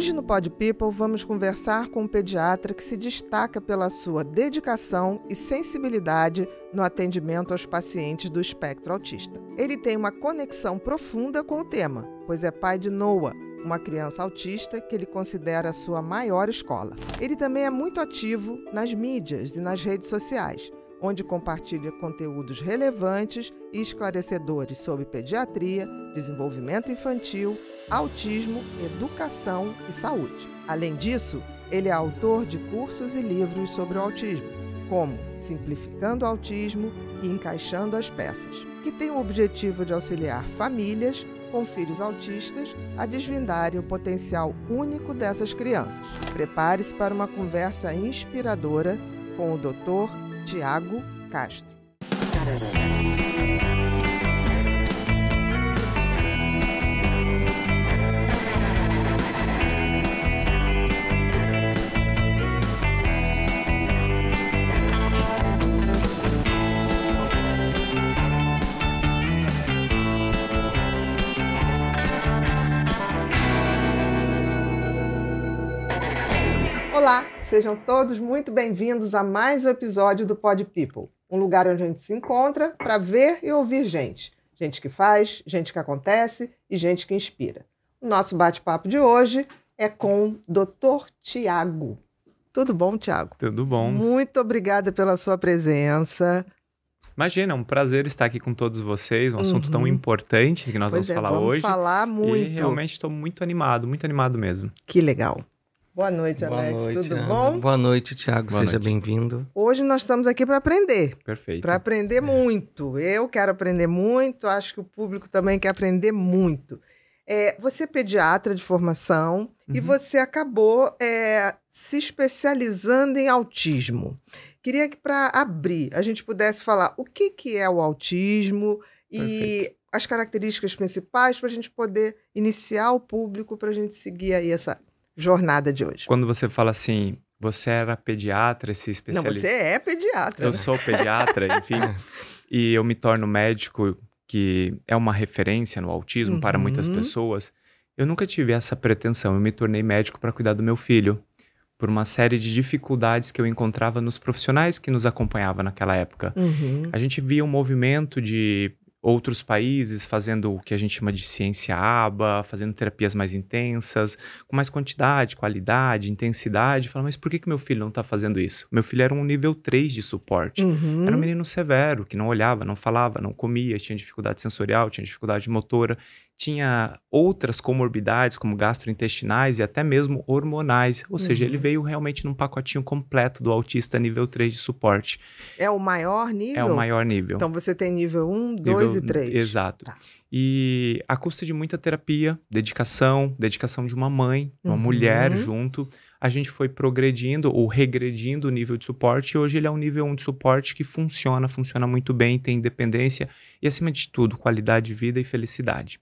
Hoje no Pod People vamos conversar com um pediatra que se destaca pela sua dedicação e sensibilidade no atendimento aos pacientes do espectro autista. Ele tem uma conexão profunda com o tema, pois é pai de Noah, uma criança autista que ele considera sua maior escola. Ele também é muito ativo nas mídias e nas redes sociais, onde compartilha conteúdos relevantes e esclarecedores sobre pediatria, desenvolvimento infantil, autismo, educação e saúde. Além disso, ele é autor de cursos e livros sobre o autismo, como Simplificando o Autismo e Encaixando as Peças, que tem o objetivo de auxiliar famílias com filhos autistas a desvindarem o potencial único dessas crianças. Prepare-se para uma conversa inspiradora com o Dr. Tiago Castro. Sejam todos muito bem-vindos a mais um episódio do Pod People, um lugar onde a gente se encontra para ver e ouvir gente. Gente que faz, gente que acontece e gente que inspira. O nosso bate-papo de hoje é com o Dr. Tiago. Tudo bom, Tiago? Tudo bom. Muito obrigada pela sua presença. Imagina, é um prazer estar aqui com todos vocês, um uhum. assunto tão uhum. importante que nós pois vamos é, falar vamos hoje. Vamos falar muito. E realmente estou muito animado, muito animado mesmo. Que legal. Boa noite, Boa Alex. Noite, Tudo Ana. bom? Boa noite, Tiago. Seja bem-vindo. Hoje nós estamos aqui para aprender. Perfeito. Para aprender é. muito. Eu quero aprender muito, acho que o público também quer aprender muito. É, você é pediatra de formação uhum. e você acabou é, se especializando em autismo. Queria que, para abrir, a gente pudesse falar o que, que é o autismo Perfeito. e as características principais para a gente poder iniciar o público para a gente seguir aí essa jornada de hoje. Quando você fala assim, você era pediatra, se especializou. Não, você é pediatra. Eu né? sou pediatra, enfim. e eu me torno médico, que é uma referência no autismo uhum. para muitas uhum. pessoas. Eu nunca tive essa pretensão. Eu me tornei médico para cuidar do meu filho, por uma série de dificuldades que eu encontrava nos profissionais que nos acompanhavam naquela época. Uhum. A gente via um movimento de outros países fazendo o que a gente chama de ciência aba, fazendo terapias mais intensas, com mais quantidade, qualidade, intensidade. Fala, mas por que, que meu filho não está fazendo isso? Meu filho era um nível 3 de suporte. Uhum. Era um menino severo, que não olhava, não falava, não comia, tinha dificuldade sensorial, tinha dificuldade motora tinha outras comorbidades, como gastrointestinais e até mesmo hormonais. Ou uhum. seja, ele uhum. veio realmente num pacotinho completo do autista nível 3 de suporte. É o maior nível? É o maior nível. Então você tem nível 1, 2 nível... e 3. Exato. Tá. E a custa de muita terapia, dedicação, dedicação de uma mãe, uma uhum. mulher junto, a gente foi progredindo ou regredindo o nível de suporte e hoje ele é um nível 1 de suporte que funciona, funciona muito bem, tem independência e, acima de tudo, qualidade de vida e felicidade.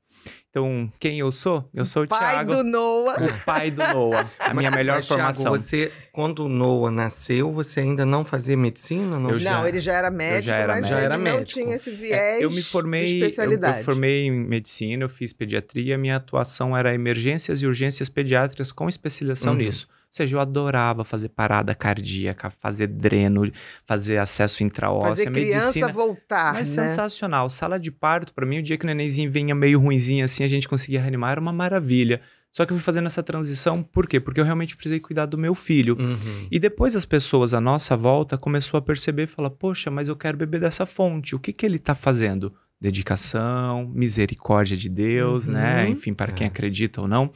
Então, quem eu sou? Eu sou o pai Thiago. Pai do Noah. O pai do Noah. A minha melhor mas, formação. Thiago, você quando Noah nasceu, você ainda não fazia medicina? Não, eu já, não ele já era médico, já era mas médico. Já era médico. não tinha esse é, viés é, eu me formei, de especialidade. Eu, eu formei em medicina, eu fiz pediatria, minha atuação era emergências e urgências pediátricas com especialização uhum. nisso. Ou seja, eu adorava fazer parada cardíaca, fazer dreno, fazer acesso intraóssea, fazer criança medicina. voltar, Mas né? sensacional. Sala de parto, para mim, o dia que o nenenzinho vinha meio ruinzinho assim, a gente conseguia reanimar, era uma maravilha. Só que eu fui fazendo essa transição, por quê? Porque eu realmente precisei cuidar do meu filho. Uhum. E depois as pessoas à nossa volta começou a perceber e falar: Poxa, mas eu quero beber dessa fonte. O que, que ele está fazendo? Dedicação, misericórdia de Deus, né? uhum. né? Enfim, para é. quem acredita ou não.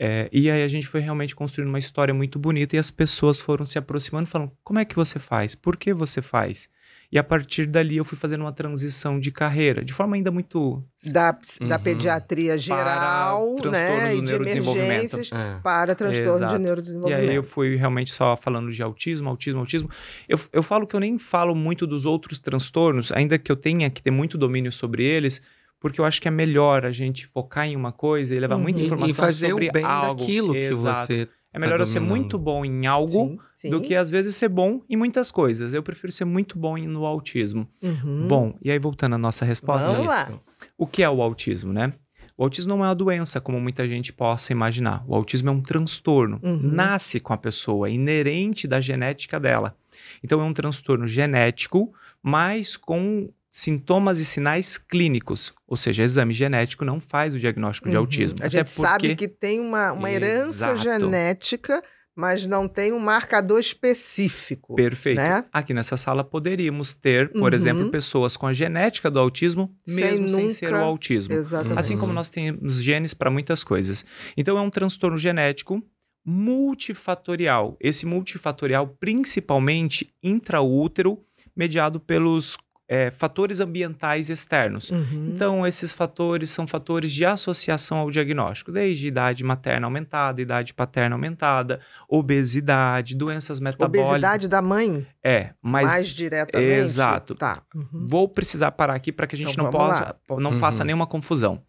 É, e aí a gente foi realmente construindo uma história muito bonita e as pessoas foram se aproximando, falando: Como é que você faz? Por que você faz? E a partir dali eu fui fazendo uma transição de carreira, de forma ainda muito. Da, uhum. da pediatria geral, para né? E de emergências é. para transtorno Exato. de neurodesenvolvimento. E aí eu fui realmente só falando de autismo, autismo, autismo. Eu, eu falo que eu nem falo muito dos outros transtornos, ainda que eu tenha que ter muito domínio sobre eles porque eu acho que é melhor a gente focar em uma coisa e levar muita uhum. informação e fazer sobre o bem algo. daquilo que você é melhor tá eu ser muito bom em algo sim, sim. do que às vezes ser bom em muitas coisas. Eu prefiro ser muito bom no autismo. Uhum. Bom, e aí voltando à nossa resposta, Vamos lá. o que é o autismo, né? O autismo não é uma doença, como muita gente possa imaginar. O autismo é um transtorno. Uhum. Nasce com a pessoa, é inerente da genética dela. Então, é um transtorno genético, mas com sintomas e sinais clínicos, ou seja, exame genético não faz o diagnóstico uhum. de autismo. A gente porque... sabe que tem uma, uma herança genética, mas não tem um marcador específico. Perfeito. Né? Aqui nessa sala poderíamos ter, por uhum. exemplo, pessoas com a genética do autismo, mesmo sem, sem ser o autismo. Exatamente. Assim como nós temos genes para muitas coisas. Então é um transtorno genético multifatorial. Esse multifatorial principalmente intraútero, mediado pelos é, fatores ambientais externos. Uhum. Então, esses fatores são fatores de associação ao diagnóstico, desde idade materna aumentada, idade paterna aumentada, obesidade, doenças metabólicas. Obesidade da mãe? É, mas. Mais diretamente. Exato. Tá. Uhum. Vou precisar parar aqui para que a gente então, não, possa, não uhum. faça nenhuma confusão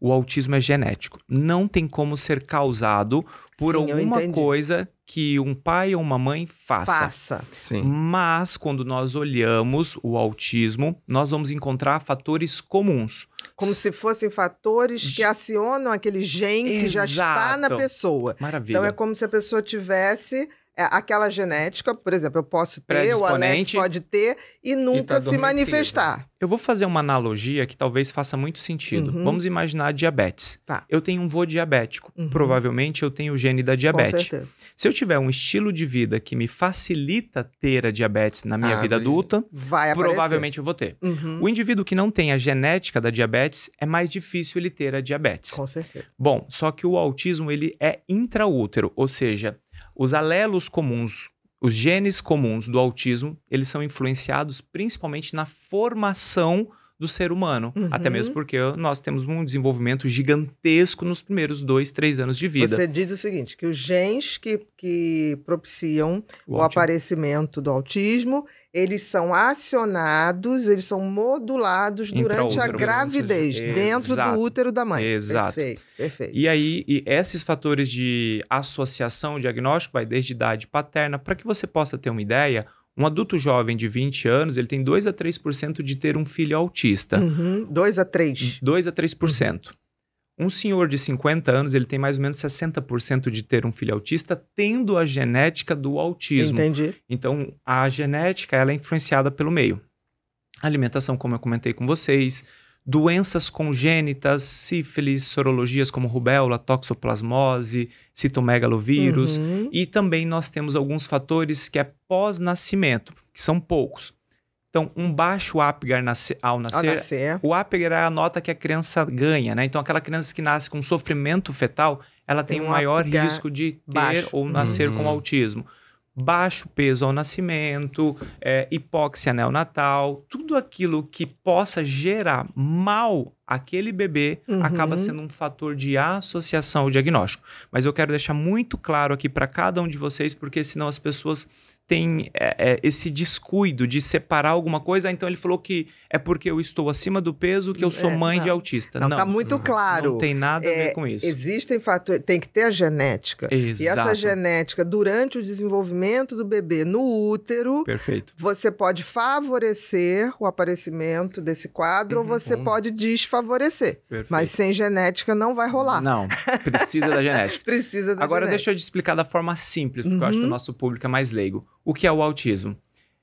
o autismo é genético. Não tem como ser causado por Sim, alguma coisa que um pai ou uma mãe faça. Faça. Sim. Mas quando nós olhamos o autismo, nós vamos encontrar fatores comuns. Como se fossem fatores que acionam aquele gene Exato. que já está na pessoa. Então, Maravilha. Então é como se a pessoa tivesse é, aquela genética, por exemplo, eu posso ter, o Alex pode ter e nunca tá se manifestar. Eu vou fazer uma analogia que talvez faça muito sentido. Uhum. Vamos imaginar diabetes. Tá. Eu tenho um vô diabético. Uhum. Provavelmente eu tenho o gene da diabetes. Se eu tiver um estilo de vida que me facilita ter a diabetes na minha ah, vida adulta, vai provavelmente eu vou ter. Uhum. O indivíduo que não tem a genética da diabetes é mais difícil ele ter a diabetes. Com certeza. Bom, só que o autismo ele é intraútero, ou seja, os alelos comuns, os genes comuns do autismo, eles são influenciados principalmente na formação do ser humano. Uhum. Até mesmo uhum. porque nós temos um desenvolvimento gigantesco nos primeiros dois, três anos de vida. Você diz o seguinte: que os genes que, que propiciam o, o aparecimento do autismo, eles são acionados, eles são modulados durante a gravidez, é, dentro do útero da mãe. Exato. Perfeito, perfeito. E aí, e esses fatores de associação, diagnóstico, vai desde idade paterna, para que você possa ter uma ideia. Um adulto jovem de 20 anos, ele tem 2 a 3% de ter um filho autista. Uhum, 2 a 3. 2 a 3%. Uhum. Um senhor de 50 anos, ele tem mais ou menos 60% de ter um filho autista, tendo a genética do autismo. Entendi. Então, a genética, ela é influenciada pelo meio. alimentação, como eu comentei com vocês, doenças congênitas, sífilis, sorologias como rubéola, toxoplasmose, citomegalovírus. Uhum. E também nós temos alguns fatores que é pós-nascimento, que são poucos. Então, um baixo Apgar nasce, ao, nascer, ao nascer, o Apgar é a nota que a criança ganha, né? Então, aquela criança que nasce com sofrimento fetal, ela tem, tem um maior risco de ter baixo. ou nascer uhum. com autismo baixo peso ao nascimento, é, hipóxia neonatal, tudo aquilo que possa gerar mal aquele bebê uhum. acaba sendo um fator de associação ao diagnóstico. Mas eu quero deixar muito claro aqui para cada um de vocês, porque senão as pessoas tem é, é, esse descuido de separar alguma coisa, ah, então ele falou que é porque eu estou acima do peso que eu sou é, mãe não. de autista. Não, não, tá muito claro. Não tem nada a ver é, com isso. Existem fatores, tem que ter a genética. Exato. E essa genética, durante o desenvolvimento do bebê no útero, Perfeito. você pode favorecer o aparecimento desse quadro uhum, ou você pode desfavorecer. Perfeito. Mas sem genética não vai rolar. Não, precisa da genética. precisa da Agora genética. deixa eu te explicar da forma simples, porque uhum. eu acho que o uhum. nosso público é mais leigo. O que é o autismo?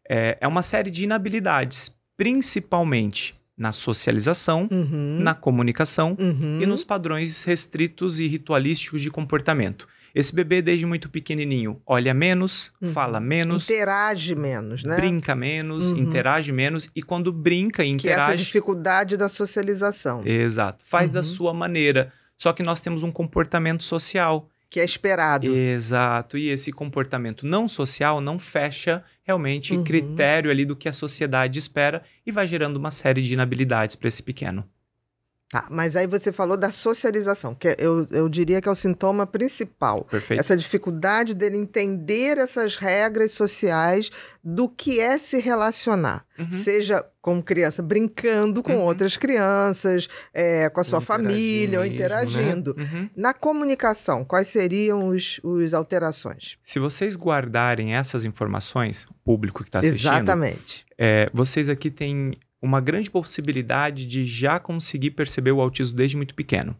É, é uma série de inabilidades, principalmente na socialização, uhum. na comunicação uhum. e nos padrões restritos e ritualísticos de comportamento. Esse bebê, desde muito pequenininho, olha menos, uhum. fala menos. Interage menos, né? Brinca menos, uhum. interage menos. E quando brinca e interage. Que é essa dificuldade da socialização. Exato. Faz uhum. da sua maneira. Só que nós temos um comportamento social que é esperado. Exato. E esse comportamento não social não fecha realmente uhum. critério ali do que a sociedade espera e vai gerando uma série de inabilidades para esse pequeno. Tá, mas aí você falou da socialização, que é, eu, eu diria que é o sintoma principal. Perfeito. Essa dificuldade dele entender essas regras sociais do que é se relacionar. Uhum. Seja como criança brincando com uhum. outras crianças, é, com a sua família, ou né? interagindo. Né? Uhum. Na comunicação, quais seriam os, os alterações? Se vocês guardarem essas informações, o público que está assistindo. Exatamente. É, vocês aqui têm uma grande possibilidade de já conseguir perceber o autismo desde muito pequeno.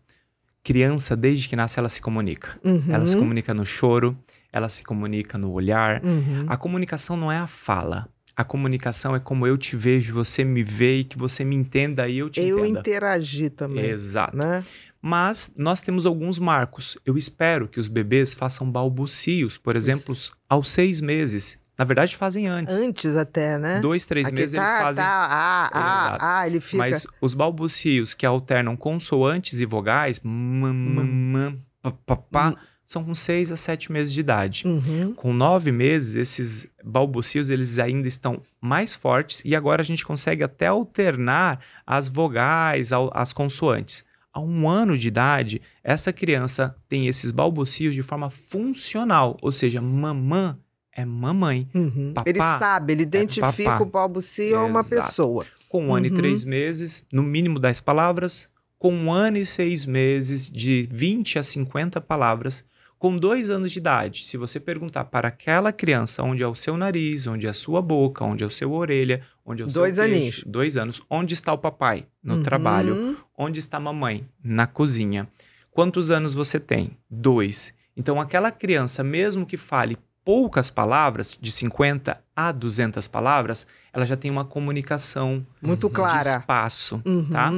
Criança, desde que nasce, ela se comunica. Uhum. Ela se comunica no choro, ela se comunica no olhar. Uhum. A comunicação não é a fala. A comunicação é como eu te vejo, você me vê e que você me entenda e eu te eu entenda. Eu interagir também. Exato. Né? Mas nós temos alguns marcos. Eu espero que os bebês façam balbucios, por exemplo, aos seis meses. Na verdade, fazem antes. Antes até, né? Dois, três Aqui meses tá, eles fazem. Tá, ah, ah, ah, ele fica. Mas os balbucios que alternam consoantes e vogais, mamamã, hum. papapá, hum. são com seis a sete meses de idade. Uhum. Com nove meses, esses balbucios eles ainda estão mais fortes e agora a gente consegue até alternar as vogais, as consoantes a um ano de idade, essa criança tem esses balbucios de forma funcional, ou seja, mamã é mamãe. Uhum. Papá, ele sabe, ele é identifica é o Paulo Cia ou é uma pessoa. Com um ano uhum. e três meses, no mínimo dez palavras. Com um ano e seis meses, de 20 a 50 palavras. Com dois anos de idade, se você perguntar para aquela criança onde é o seu nariz, onde é a sua boca, onde é a sua orelha, onde é o dois seu aninhos. Queixo, dois anos, onde está o papai no uhum. trabalho, onde está a mamãe na cozinha. Quantos anos você tem? Dois. Então, aquela criança, mesmo que fale poucas palavras, de 50 a 200 palavras, ela já tem uma comunicação muito tá? uhum. clara, de espaço, uhum. tá?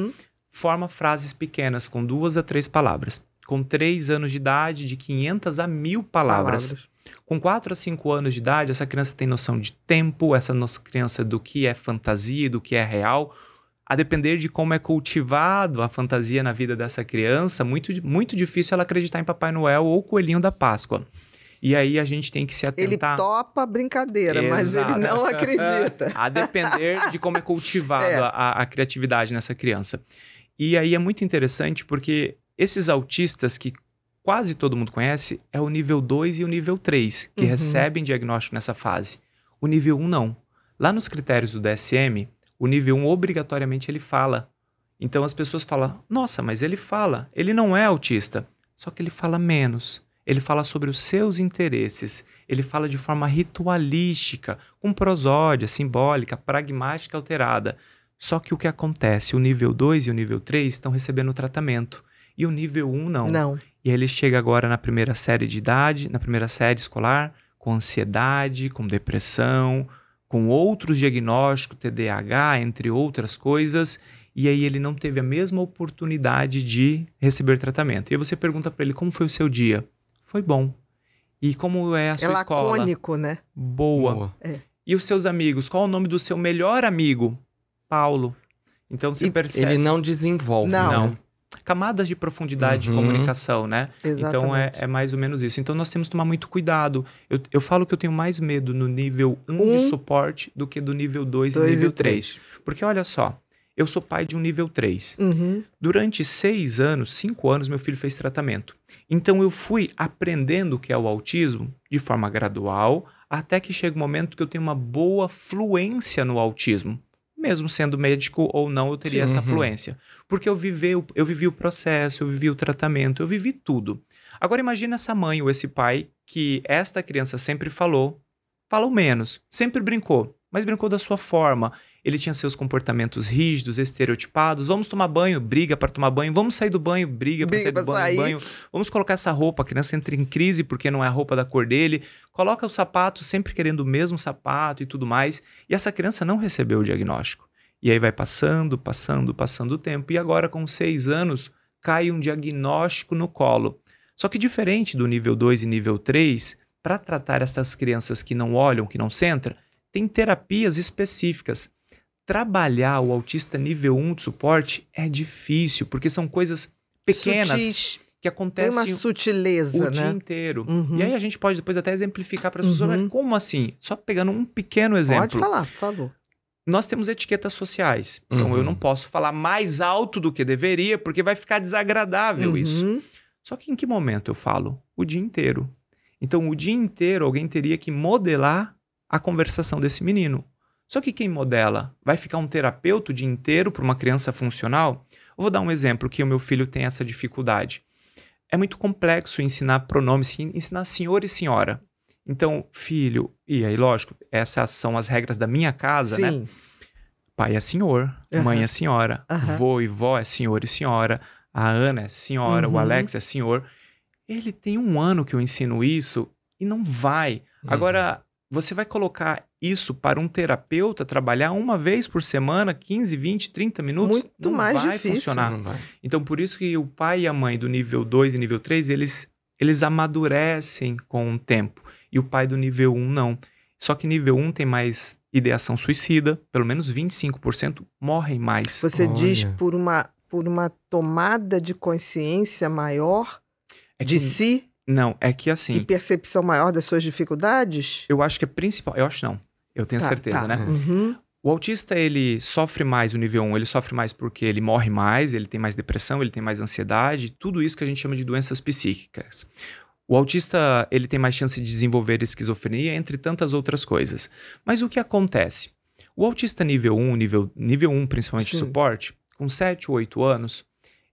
Forma frases pequenas com duas a três palavras. Com três anos de idade, de 500 a mil palavras. palavras. Com quatro a cinco anos de idade, essa criança tem noção de tempo, essa nossa criança do que é fantasia e do que é real. A depender de como é cultivado a fantasia na vida dessa criança, muito, muito difícil ela acreditar em Papai Noel ou Coelhinho da Páscoa. E aí a gente tem que se atentar. Ele topa a brincadeira, Exato. mas ele não acredita. a depender de como é cultivada é. a, a criatividade nessa criança. E aí é muito interessante porque esses autistas que quase todo mundo conhece é o nível 2 e o nível 3, que uhum. recebem diagnóstico nessa fase. O nível 1 um, não. Lá nos critérios do DSM, o nível 1 um, obrigatoriamente ele fala. Então as pessoas falam: "Nossa, mas ele fala, ele não é autista". Só que ele fala menos ele fala sobre os seus interesses, ele fala de forma ritualística, com prosódia, simbólica, pragmática alterada. Só que o que acontece? O nível 2 e o nível 3 estão recebendo tratamento. E o nível 1 um, não. Não. E ele chega agora na primeira série de idade, na primeira série escolar, com ansiedade, com depressão, com outros diagnósticos, TDAH, entre outras coisas, e aí ele não teve a mesma oportunidade de receber tratamento. E aí você pergunta para ele como foi o seu dia? Foi bom. E como é a sua é escola? Lacônico, né? Boa. Boa. É. E os seus amigos? Qual o nome do seu melhor amigo? Paulo. Então você e percebe. Ele não desenvolve. Não. Né? não. Camadas de profundidade uhum. de comunicação, né? Exatamente. Então é, é, mais ou menos isso. Então nós temos que tomar muito cuidado. Eu, eu falo que eu tenho mais medo no nível 1 um, um de suporte do que do nível 2 e nível 3. Porque olha só, eu sou pai de um nível 3. Uhum. Durante seis anos, cinco anos, meu filho fez tratamento. Então eu fui aprendendo o que é o autismo de forma gradual, até que chega o um momento que eu tenho uma boa fluência no autismo. Mesmo sendo médico ou não, eu teria Sim, essa uhum. fluência. Porque eu vivi, eu vivi o processo, eu vivi o tratamento, eu vivi tudo. Agora imagina essa mãe ou esse pai que esta criança sempre falou, falou menos, sempre brincou, mas brincou da sua forma. Ele tinha seus comportamentos rígidos, estereotipados. Vamos tomar banho, briga para tomar banho. Vamos sair do banho, briga, para sair do sair. banho, Vamos colocar essa roupa, a criança entra em crise porque não é a roupa da cor dele. Coloca o sapato sempre querendo o mesmo sapato e tudo mais. E essa criança não recebeu o diagnóstico. E aí vai passando, passando, passando o tempo. E agora, com seis anos, cai um diagnóstico no colo. Só que diferente do nível 2 e nível 3, para tratar essas crianças que não olham, que não centram, tem terapias específicas. Trabalhar o autista nível 1 de suporte é difícil, porque são coisas pequenas. Sutis que acontecem. Tem uma sutileza, o né? dia inteiro. Uhum. E aí a gente pode depois até exemplificar para as uhum. pessoas, como assim? Só pegando um pequeno exemplo. Pode falar, por favor. Nós temos etiquetas sociais. Uhum. Então eu uhum. não posso falar mais alto do que deveria, porque vai ficar desagradável uhum. isso. Só que em que momento eu falo? O dia inteiro. Então o dia inteiro alguém teria que modelar a conversação desse menino. Só que quem modela? Vai ficar um terapeuta o dia inteiro para uma criança funcional? Eu vou dar um exemplo que o meu filho tem essa dificuldade. É muito complexo ensinar pronomes, ensinar senhor e senhora. Então, filho, e aí, lógico, essas são as regras da minha casa, né? Sim. né? Pai é senhor, uhum. mãe é senhora, uhum. vô e vó é senhor e senhora, a Ana é senhora, uhum. o Alex é senhor. Ele tem um ano que eu ensino isso e não vai. Uhum. Agora, você vai colocar isso para um terapeuta trabalhar uma vez por semana, 15, 20, 30 minutos? Muito não mais vai difícil. Funcionar. Não vai. Então, por isso que o pai e a mãe do nível 2 e nível 3, eles, eles amadurecem com o tempo. E o pai do nível 1 um, não. Só que nível 1 um tem mais ideação suicida, pelo menos 25% morrem mais. Você Olha. diz por uma, por uma tomada de consciência maior é de si? Não, é que assim. E percepção maior das suas dificuldades? Eu acho que é principal. Eu acho não. Eu tenho tá, certeza, tá. né? Uhum. O autista, ele sofre mais o nível 1, ele sofre mais porque ele morre mais, ele tem mais depressão, ele tem mais ansiedade, tudo isso que a gente chama de doenças psíquicas. O autista, ele tem mais chance de desenvolver esquizofrenia, entre tantas outras coisas. Mas o que acontece? O autista nível 1, nível, nível 1 principalmente Sim. suporte, com 7 ou 8 anos,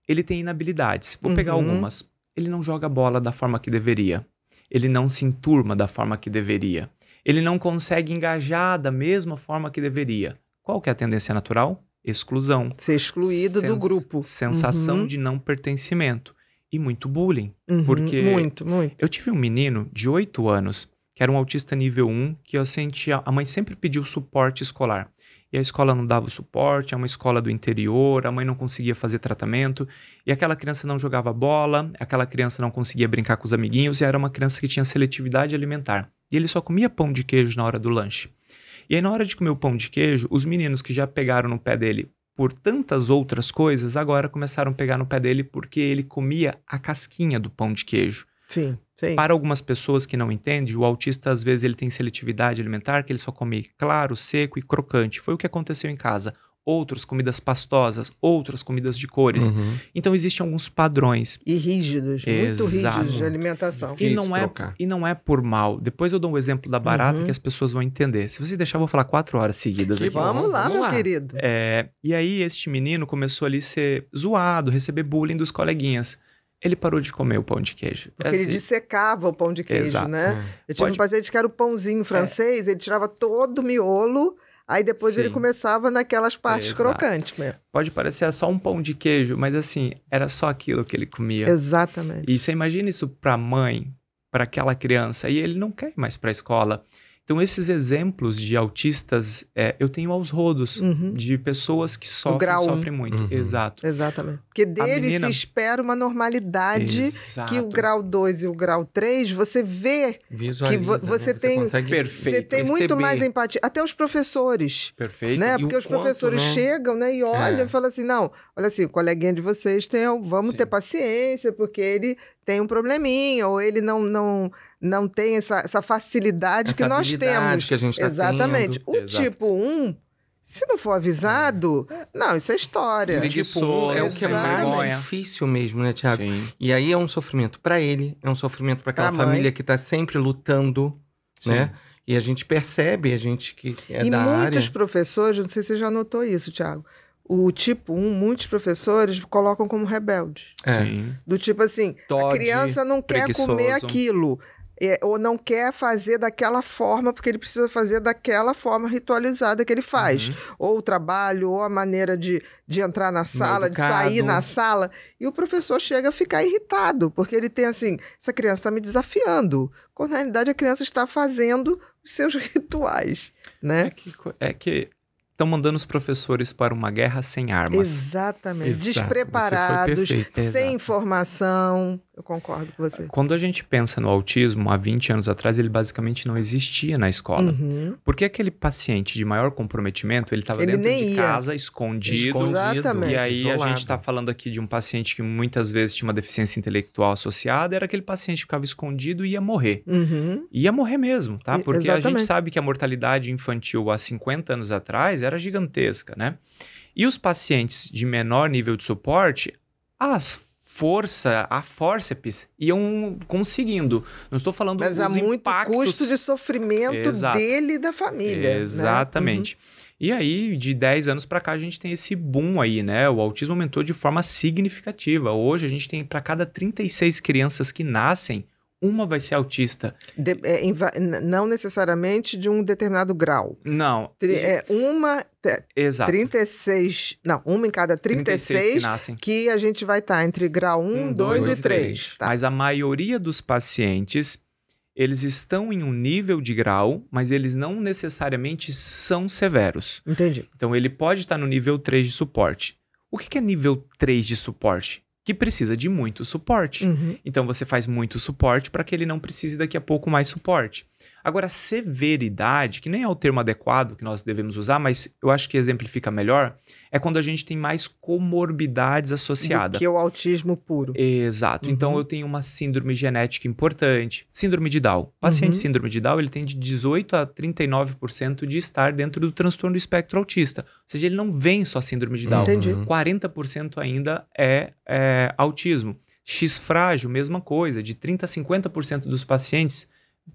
ele tem inabilidades. Vou uhum. pegar algumas ele não joga bola da forma que deveria. Ele não se enturma da forma que deveria. Ele não consegue engajar da mesma forma que deveria. Qual que é a tendência natural? Exclusão. Ser excluído Sens do grupo. Sensação uhum. de não pertencimento. E muito bullying. Uhum. Porque. Muito, muito. Eu tive um menino de 8 anos, que era um autista nível 1, que eu sentia. A mãe sempre pediu suporte escolar e a escola não dava o suporte, é uma escola do interior, a mãe não conseguia fazer tratamento, e aquela criança não jogava bola, aquela criança não conseguia brincar com os amiguinhos, e era uma criança que tinha seletividade alimentar. E ele só comia pão de queijo na hora do lanche. E aí, na hora de comer o pão de queijo, os meninos que já pegaram no pé dele por tantas outras coisas, agora começaram a pegar no pé dele porque ele comia a casquinha do pão de queijo. Sim. Sim. Para algumas pessoas que não entendem, o autista às vezes ele tem seletividade alimentar, que ele só come claro, seco e crocante. Foi o que aconteceu em casa. Outros comidas pastosas, outras comidas de cores. Uhum. Então existem alguns padrões. E rígidos, Exato. muito rígidos de alimentação. e não, é, e não é por mal. Depois eu dou um exemplo da barata uhum. que as pessoas vão entender. Se você deixar, eu vou falar quatro horas seguidas. Que aqui. Vamos lá, vamos meu querido. É, e aí este menino começou ali ser zoado, receber bullying dos coleguinhas ele parou de comer o pão de queijo. Porque ele é assim. dissecava o pão de queijo, Exato. né? Hum. Eu tive Pode... Tipo, um paciente que era o pãozinho francês, é. ele tirava todo o miolo, aí depois Sim. ele começava naquelas partes Exato. crocantes mesmo. Pode parecer só um pão de queijo, mas assim, era só aquilo que ele comia. Exatamente. E você imagina isso para a mãe, para aquela criança, e ele não quer ir mais para a escola. Então, esses exemplos de autistas é, eu tenho aos rodos, uhum. de pessoas que sofrem, sofrem muito. Uhum. Exato. Exatamente. Porque deles menina... se espera uma normalidade Exato. que o grau 2 e o grau 3 você vê Visualiza, que né? você, né? tem. Perfeito. Você tem Receber. muito mais empatia. Até os professores. Perfeito. Né? Porque os quanto, professores né? chegam né, e olham é. e falam assim: não, olha assim, o coleguinha de vocês tem, vamos Sim. ter paciência, porque ele tem um probleminha, ou ele não não, não tem essa, essa facilidade essa que nós temos. Que a gente tá Exatamente. Tendo. O Exato. tipo 1, se não for avisado, é. não, isso é história. Preguiçoso, tipo é o que é mais difícil mesmo, né, Tiago? E aí é um sofrimento para ele, é um sofrimento para aquela pra família que está sempre lutando, Sim. né? E a gente percebe, a gente que é e da área. E muitos professores, não sei se você já notou isso, Tiago, o tipo 1, muitos professores colocam como rebeldes. É. Sim. Do tipo assim, Todd, a criança não quer comer aquilo. É, ou não quer fazer daquela forma, porque ele precisa fazer daquela forma ritualizada que ele faz. Uhum. Ou o trabalho, ou a maneira de, de entrar na sala, de sair na sala. E o professor chega a ficar irritado, porque ele tem assim: essa criança está me desafiando. Quando na realidade a criança está fazendo os seus rituais. Né? É que, é que estão mandando os professores para uma guerra sem armas. Exatamente. Exato, Despreparados, sem informação. Eu concordo com você. Quando a gente pensa no autismo, há 20 anos atrás, ele basicamente não existia na escola. Uhum. Porque aquele paciente de maior comprometimento, ele estava dentro de ia. casa, escondido. Exatamente. E aí isolado. a gente está falando aqui de um paciente que muitas vezes tinha uma deficiência intelectual associada, era aquele paciente que ficava escondido e ia morrer. Uhum. Ia morrer mesmo, tá? Porque Exatamente. a gente sabe que a mortalidade infantil há 50 anos atrás era gigantesca, né? E os pacientes de menor nível de suporte, as força, a forceps, iam conseguindo. Não estou falando Mas há muito impactos... custo de sofrimento Exato. dele e da família. Né? Exatamente. Né? Uhum. E aí, de 10 anos para cá, a gente tem esse boom aí, né? O autismo aumentou de forma significativa. Hoje, a gente tem para cada 36 crianças que nascem, uma vai ser autista. De, é, não necessariamente de um determinado grau. Não. Tri, é, uma. Exato. 36. Não, uma em cada 36, 36 que, nascem. que a gente vai estar tá entre grau 1, 2 um, e 3. Tá. Mas a maioria dos pacientes, eles estão em um nível de grau, mas eles não necessariamente são severos. Entendi. Então ele pode estar tá no nível 3 de suporte. O que, que é nível 3 de suporte? que precisa de muito suporte. Uhum. Então você faz muito suporte para que ele não precise daqui a pouco mais suporte. Agora, severidade, que nem é o termo adequado que nós devemos usar, mas eu acho que exemplifica melhor, é quando a gente tem mais comorbidades associadas. Do que o autismo puro. Exato. Então, uhum. Então, eu tenho uma síndrome genética importante, síndrome de Down. O paciente uhum. síndrome de Down, ele tem de 18 a 39% de estar dentro do transtorno do espectro autista. Ou seja, ele não vem só síndrome de Down. Entendi. 40% uhum. ainda é, é autismo. X frágil, mesma coisa, de 30 a 50% dos pacientes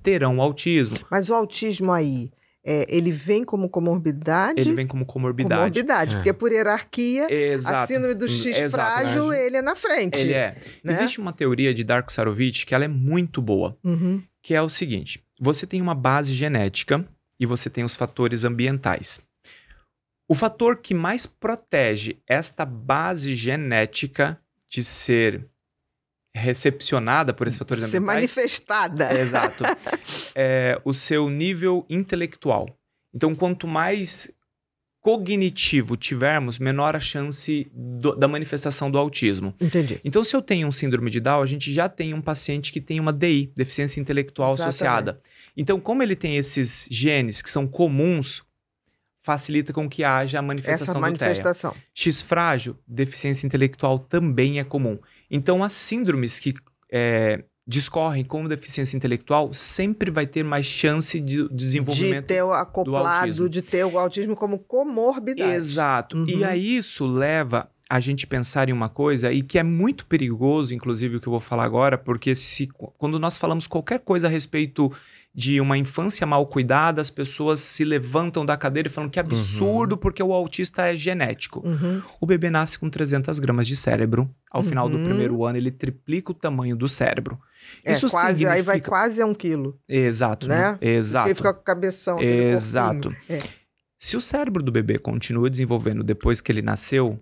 terão autismo. Mas o autismo aí, é, ele vem como comorbidade. Ele vem como comorbidade. Comorbidade, é. porque por hierarquia, Exato. a síndrome do hum, X Exato, né? frágil, né? ele é na frente. Ele é. Né? Existe uma teoria de Darko Sarovitch que ela é muito boa, uhum. que é o seguinte: você tem uma base genética e você tem os fatores ambientais. O fator que mais protege esta base genética de ser recepcionada por esses fatores Ser ambientais. Ser manifestada. É, exato. é, o seu nível intelectual. Então, quanto mais cognitivo tivermos, menor a chance do, da manifestação do autismo. Entendi. Então, se eu tenho um síndrome de Down, a gente já tem um paciente que tem uma DI, deficiência intelectual Exatamente. associada. Então, como ele tem esses genes que são comuns, facilita com que haja a manifestação Essa manifestação. X frágil, deficiência intelectual também é comum. Então, as síndromes que é, discorrem com deficiência intelectual sempre vai ter mais chance de desenvolvimento de ter o acoplado, de ter o autismo como comorbidade. Exato. Uhum. E aí isso leva a gente pensar em uma coisa e que é muito perigoso, inclusive o que eu vou falar agora, porque se quando nós falamos qualquer coisa a respeito de uma infância mal cuidada, as pessoas se levantam da cadeira e falam que uhum. absurdo uhum. porque o autista é genético. Uhum. O bebê nasce com 300 gramas de cérebro. Ao uhum. final do uhum. primeiro ano, ele triplica o tamanho do cérebro. É, Isso quase, significa... aí vai quase a um quilo. Exato. Né? né? Exato. Ele fica com cabeção. Exato. É. Se o cérebro do bebê continua desenvolvendo depois que ele nasceu,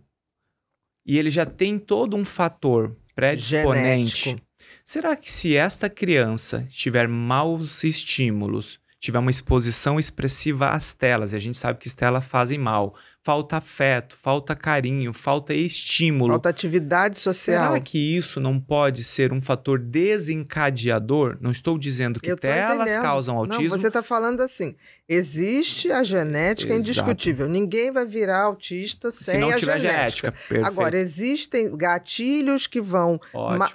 e ele já tem todo um fator predisponente Genético. Será que se esta criança tiver maus estímulos, tiver uma exposição expressiva às telas, e a gente sabe que as telas fazem mal, falta afeto, falta carinho, falta estímulo. Falta atividade social. Será que isso não pode ser um fator desencadeador? Não estou dizendo que telas causam autismo. Não, você está falando assim. Existe a genética Exato. indiscutível. Ninguém vai virar autista sem Se não a tiver genética. genética Agora, existem gatilhos que vão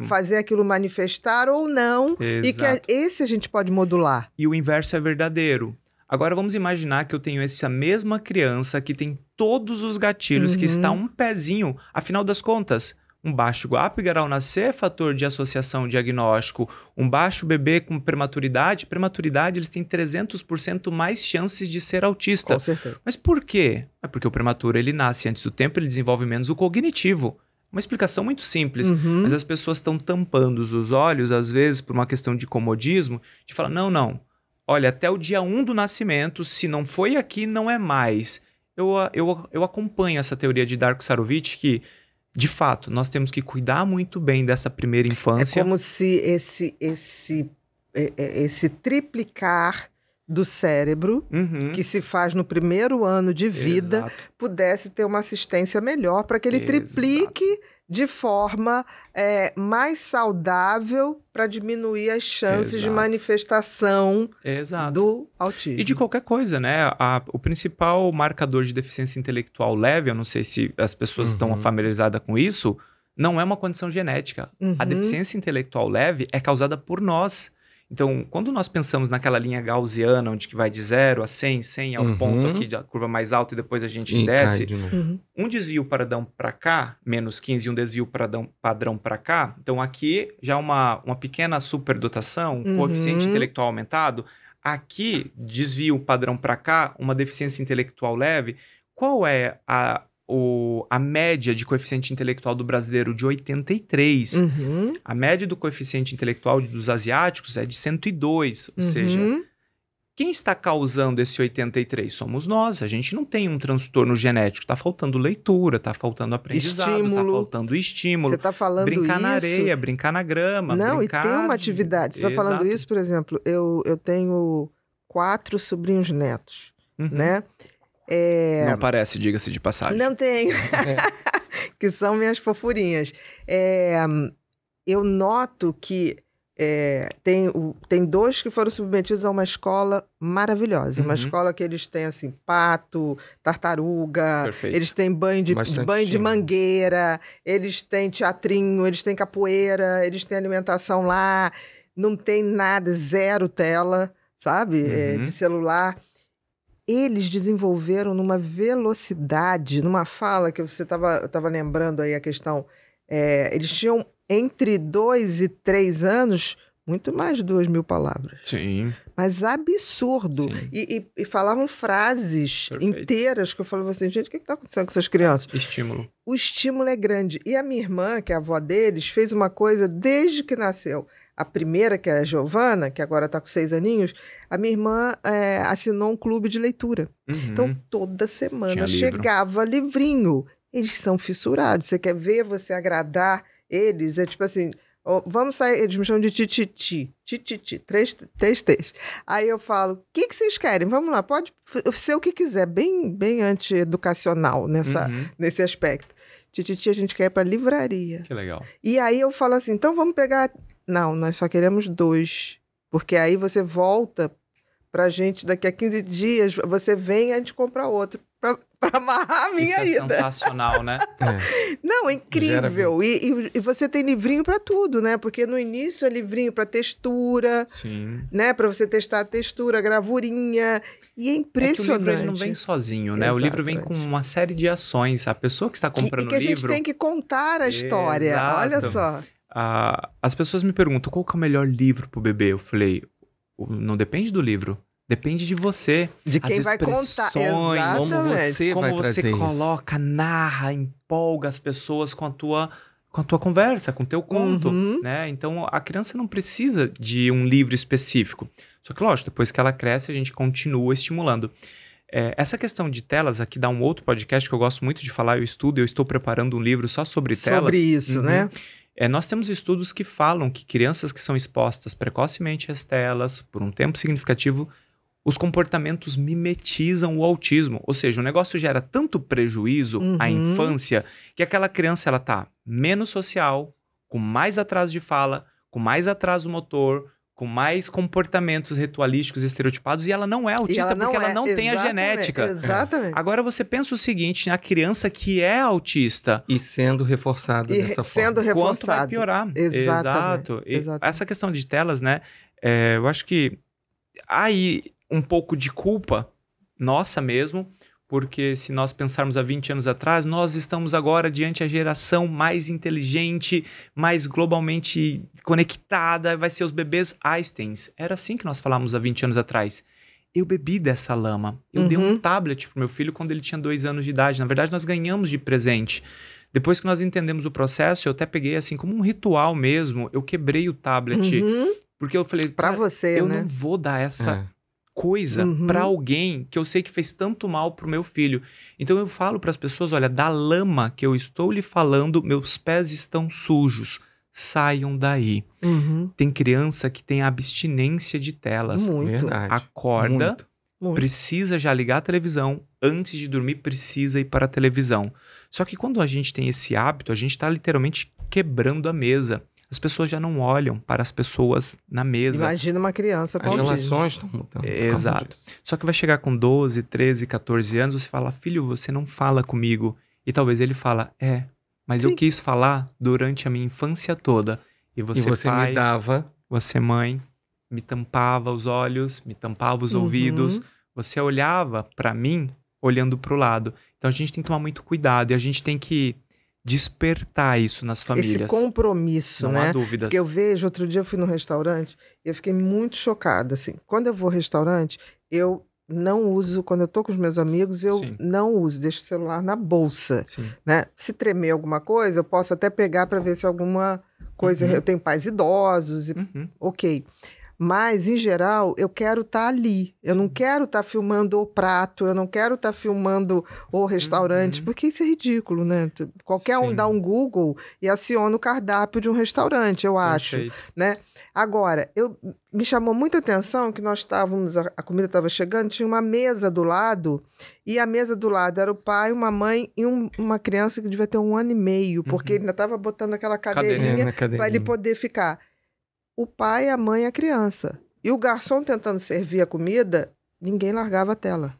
fazer aquilo manifestar ou não. Exato. E que a esse a gente pode modular. E o inverso é verdadeiro. Agora vamos imaginar que eu tenho essa mesma criança que tem todos os gatilhos, uhum. que está uhum. um pezinho, afinal das contas, um baixo Apgar ao nascer é fator de associação diagnóstico. Um baixo bebê com prematuridade, prematuridade eles têm 300% mais chances de ser autista. Com certeza. Mas por quê? É porque o prematuro ele nasce antes do tempo, ele desenvolve menos o cognitivo. Uma explicação muito simples, uhum. mas as pessoas estão tampando os olhos, às vezes, por uma questão de comodismo, de falar: não, não, olha, até o dia 1 do nascimento, se não foi aqui, não é mais. Eu, ah, eu, eu acompanho essa teoria de Darko Sarovitch que, de fato, nós temos que cuidar muito bem dessa primeira é infância. É como se esse, esse, é, é, esse triplicar do cérebro uhum. que se faz no primeiro ano de vida Exato. pudesse ter uma assistência melhor para que ele Exato. triplique de forma é, mais saudável para diminuir as chances Exato. de manifestação Exato. do autismo. E de qualquer coisa, né? A, o principal marcador de deficiência intelectual leve, eu não sei se as pessoas uhum. estão familiarizadas com isso, não é uma condição genética. Uhum. A deficiência intelectual leve é causada por nós. Então, quando nós pensamos naquela linha gaussiana, onde que vai de 0 a 100, 100 ao uhum. ponto aqui da curva mais alta e depois a gente e desce, de uhum. um desvio padrão para cá, menos 15, um desvio padrão, padrão para cá, então aqui já é uma, uma pequena superdotação, um uhum. coeficiente intelectual aumentado, aqui desvio padrão para cá, uma deficiência intelectual leve, qual é a, o, a média de coeficiente intelectual do brasileiro de 83. Uhum. A média do coeficiente intelectual dos asiáticos é de 102. Ou uhum. seja, quem está causando esse 83? Somos nós. A gente não tem um transtorno genético. Está faltando leitura, está faltando aprendizado, tá está faltando estímulo. Você está falando Brincar isso? na areia, brincar na grama. Não, brincar e tem uma atividade. Você está falando isso, por exemplo, eu, eu tenho quatro sobrinhos netos, uhum. né? É... Não parece, diga-se de passagem. Não tem que são minhas fofurinhas. É... Eu noto que é, tem, o, tem dois que foram submetidos a uma escola maravilhosa. Uhum. Uma escola que eles têm, assim, pato, tartaruga, Perfeito. eles têm banho de, banho de mangueira, eles têm teatrinho, eles têm capoeira, eles têm alimentação lá, não tem nada, zero tela, sabe? Uhum. É, de uhum. celular eles desenvolveram numa velocidade, numa fala que você estava tava lembrando aí a questão. É, eles tinham entre dois e três anos muito mais de duas mil palavras. Sim. Mas absurdo. Sim. E, e, e, falavam frases Perfeito. inteiras que eu falava assim, gente, o que está acontecendo com essas crianças? Estímulo. O estímulo é grande. E a minha irmã, que é a avó deles, fez uma coisa desde que nasceu a primeira, que é a Giovana, que agora está com seis aninhos, a minha irmã é, assinou um clube de leitura. Uhum. Então, toda semana chegava livrinho. Eles são fissurados. Você quer ver, você agradar eles. É tipo assim, vamos sair, eles me chamam de tititi. Tititi, três, três, três. Aí eu falo, o que, que vocês querem? Vamos lá, pode ser o que quiser. Bem, bem anti-educacional nessa, uhum. nesse aspecto. Tititi, a gente quer ir para livraria. Que legal. E aí eu falo assim, então vamos pegar não, nós só queremos dois. Porque aí você volta pra gente daqui a 15 dias, você vem e a gente compra outro. Pra, pra amarrar a minha Isso é sensacional, né? é. Não, é incrível. E, e, e, você tem livrinho para tudo, né? Porque no início é livrinho para textura, Sim. né? Para você testar a textura, a gravurinha. E é impressionante. É o livro não vem sozinho, né? Exatamente. O livro vem com uma série de ações. A pessoa que está comprando que, e que o livro... que a gente tem que contar a história. Exato. Olha só as pessoas me perguntam qual é o melhor livro pro bebê. Eu falei, não depende do livro. Depende de você. De quem as vai contar. Exatamente. Como você, como você coloca, isso. narra, empolga as pessoas com a tua com a tua conversa, com o teu conto, uhum. né? Então a criança não precisa de um livro específico. Só que lógico, depois que ela cresce, a gente continua estimulando. É, essa questão de telas aqui dá um outro podcast que eu gosto muito de falar, eu estudo, eu estou preparando um livro só sobre, sobre telas. Sobre isso, uhum. né? É, nós temos estudos que falam que crianças que são expostas precocemente a telas por um tempo significativo, os comportamentos mimetizam o autismo. Ou seja, o negócio gera tanto prejuízo uhum. à infância que aquela criança ela tá menos social, com mais atraso de fala, com mais atraso motor, com mais comportamentos ritualísticos estereotipados e ela não é autista ela porque ela é. não tem a genética. Exatamente. Agora você pensa o seguinte, a criança que é autista e sendo reforçada e dessa sendo forma, reforçado. quanto vai piorar? Exatamente. Exato. Exatamente. Essa questão de telas, né? É, eu acho que aí um pouco de culpa nossa mesmo porque se nós pensarmos há 20 anos atrás, nós estamos agora diante a geração mais inteligente, mais globalmente conectada, vai ser os bebês Einsteins. Era assim que nós falávamos há 20 anos atrás. Eu bebi dessa lama. Eu uhum. dei um uhum. tablet pro meu filho quando ele tinha dois anos de idade. Na verdade, nós ganhamos de presente. Depois que nós entendemos o processo, eu até peguei assim como um ritual mesmo. Eu quebrei o tablet. Uhum. Porque eu falei, para você, eu né? não vou dar essa é coisa uhum. para alguém que eu sei que fez tanto mal pro meu filho. Então eu falo para as pessoas, olha, da lama que eu estou lhe falando, meus pés estão sujos. Saiam daí. Uhum. Tem criança que tem abstinência de telas. Muito. Verdade. Acorda, Muito. Muito. precisa já ligar a televisão. Antes de dormir, precisa ir para a televisão. Só que quando a gente tem esse hábito, a gente está literalmente quebrando a mesa as pessoas já não olham para as pessoas na mesa. Imagina uma criança com As relações estão mudando. Exato. Só que vai chegar com 12, 13, 14 anos, você fala, filho, você não fala comigo. E talvez ele fala, é, mas Sim. eu quis falar durante a minha infância toda. E você, e você pai, me dava. Você mãe, me tampava os olhos, me tampava os uhum. ouvidos. Você olhava para mim olhando para o lado. Então a gente tem que tomar muito cuidado e a gente tem que despertar isso nas famílias. Esse compromisso, Não né? há dúvidas. Porque eu vejo, outro dia eu fui no restaurante e eu fiquei muito chocada, assim. Quando eu vou ao restaurante, eu não uso, quando eu tô com os meus amigos, eu Sim. não uso, deixo o celular na bolsa, né? Se tremer alguma coisa, eu posso até pegar para ver se alguma coisa, uhum. eu tenho pais idosos, e... uhum. OK. Mas, em geral, eu quero estar tá ali. Eu não quero estar tá filmando o prato, eu não quero estar tá filmando o restaurante, uhum. porque isso é ridículo, né? Qualquer Sim. um dá um Google e aciona o cardápio de um restaurante, eu acho. né? Agora, eu, me chamou muita atenção que nós estávamos, a, a comida estava chegando, tinha uma mesa do lado, e a mesa do lado era o pai, uma mãe e um, uma criança que devia ter um ano e meio, porque uhum. ele ainda estava botando aquela cadeirinha, cadeirinha né? para ele poder ficar o pai, a mãe e a criança. E o garçom tentando servir a comida, ninguém largava a tela.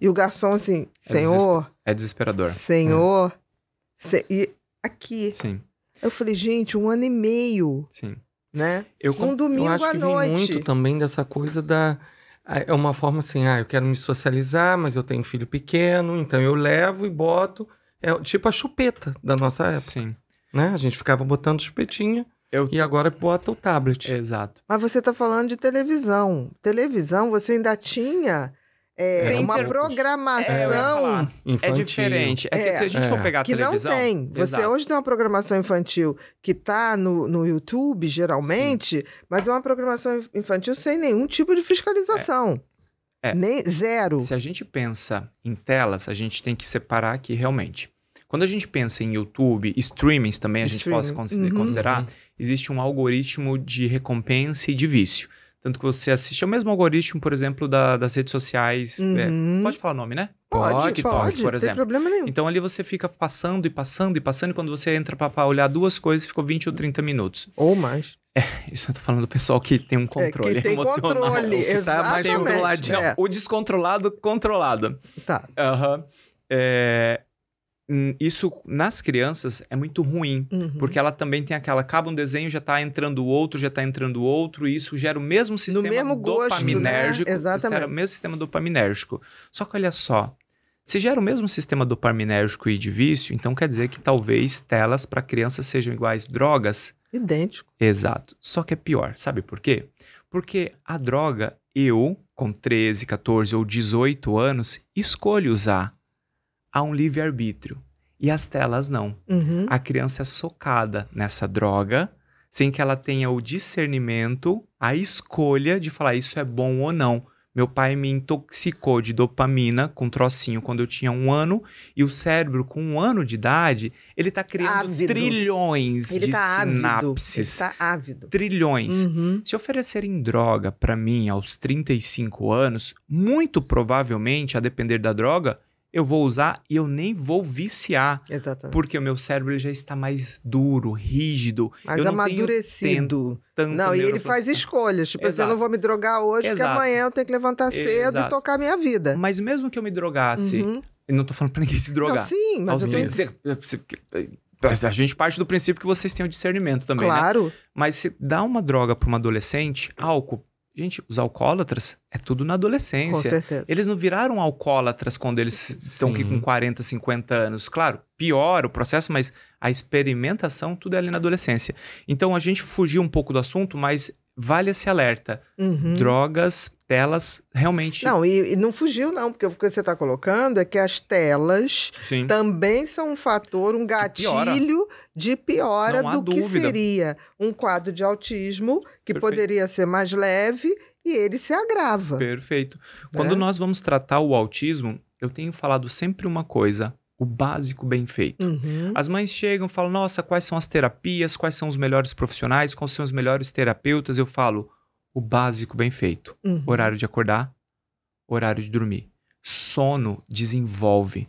E o garçom assim, é senhor. É, desesperador. Senhor. Hum. Se... E aqui. Sim. Eu falei, gente, um ano e meio. Sim. Né? Eu, um domingo eu acho à que noite. Vem muito também dessa coisa da. É uma forma assim, ah, eu quero me socializar, mas eu tenho um filho pequeno, então eu levo e boto. É tipo a chupeta da nossa época. Sim. Né? A gente ficava botando chupetinha eu... E agora bota o tablet. Exato. Mas você está falando de televisão. Televisão, você ainda tinha é, é uma ter... programação. É, é, diferente. É, é que se a gente for é. pegar a que televisão. Não tem. Você Exato. hoje tem uma programação infantil que está no, no YouTube, geralmente, Sim. mas é uma programação infantil sem nenhum tipo de fiscalização. É. é. Nem, zero. Se a gente pensa em telas, a gente tem que separar aqui realmente. Quando a gente pensa em YouTube, streamings também a streaming. gente pode uhum. considerar, uhum existe um algoritmo de recompensa e de vício. Tanto que você assiste ao mesmo algoritmo, por exemplo, da, das redes sociais. É, uhum. É, pode falar nome, né? Pode, TikTok, pode, por exemplo. Não tem problema nenhum. Então ali você fica passando e passando e passando, e quando você entra para olhar duas coisas, ficou 20 ou 30 minutos. Ou mais. É, isso eu tô falando do pessoal que tem um é, controle é, tem emocional. Controle, que exatamente. Tá mais controladinho. É. O descontrolado, controlado. Tá. Aham. Uhum. É, Hum, isso nas crianças é muito ruim, uhum. porque ela também tem aquela acaba um desenho já está entrando outro, já está entrando outro, e isso gera o mesmo sistema no mesmo dopaminérgico, gosto, né? Exatamente. o mesmo sistema dopaminérgico. Só que olha só, se gera o mesmo sistema dopaminérgico e de vício, então quer dizer que talvez telas para crianças sejam iguais drogas. Idêntico. Exato. Só que é pior, sabe por quê? Porque a droga eu, com 13, 14 ou 18 anos, escolho usar há um livre-arbítrio. E as telas não. Uhum. A criança é socada nessa droga sem que ela tenha o discernimento, a escolha de falar isso é bom ou não. Meu pai me intoxicou de dopamina com trocinho quando eu tinha um ano, e o cérebro, com um ano de idade, ele está criando ávido. trilhões ele de tá sinapses. Ele tá ávido. Trilhões. Uhum. Se oferecerem droga para mim aos 35 anos, muito provavelmente, a depender da droga, eu vou usar e eu nem vou viciar. Exatamente. Porque o meu cérebro já está mais duro, rígido. Mais amadurecido. Tanto não, e ele faz escolhas. Tipo, assim, eu não vou me drogar hoje, Exato. porque amanhã eu tenho que levantar cedo Exato. e tocar a minha vida. Mas mesmo que eu me drogasse, uhum. eu não estou falando para ninguém se drogar. Não, sim, mas eu tenho... a gente parte do princípio que vocês têm o discernimento também, claro. né? Claro. Mas se dá uma droga para uma adolescente, álcool, Gente, os alcoólatras é tudo na adolescência. Com certeza. Eles não viraram alcoólatras quando eles estão aqui com 40, 50 anos. Claro, pior o processo, mas a experimentação tudo é ali na adolescência. Então a gente fugiu um pouco do assunto, mas vale esse alerta. Uhum. Drogas, telas, realmente. Não, e, e, não fugiu, não, porque o que você está colocando é que as telas Sim. também são um fator, um gatilho piora. de piora do dúvida. que seria um quadro de autismo que Perfeito. poderia ser mais leve e ele se agrava. Perfeito. Né? Quando nós vamos tratar o autismo, eu tenho falado sempre uma coisa: o básico bem feito. Uhum. As mães chegam e falam: Nossa, quais são as terapias? Quais são os melhores profissionais? Quais são os melhores terapeutas? Eu falo: O básico bem feito. Uhum. Horário de acordar, horário de dormir. Sono desenvolve.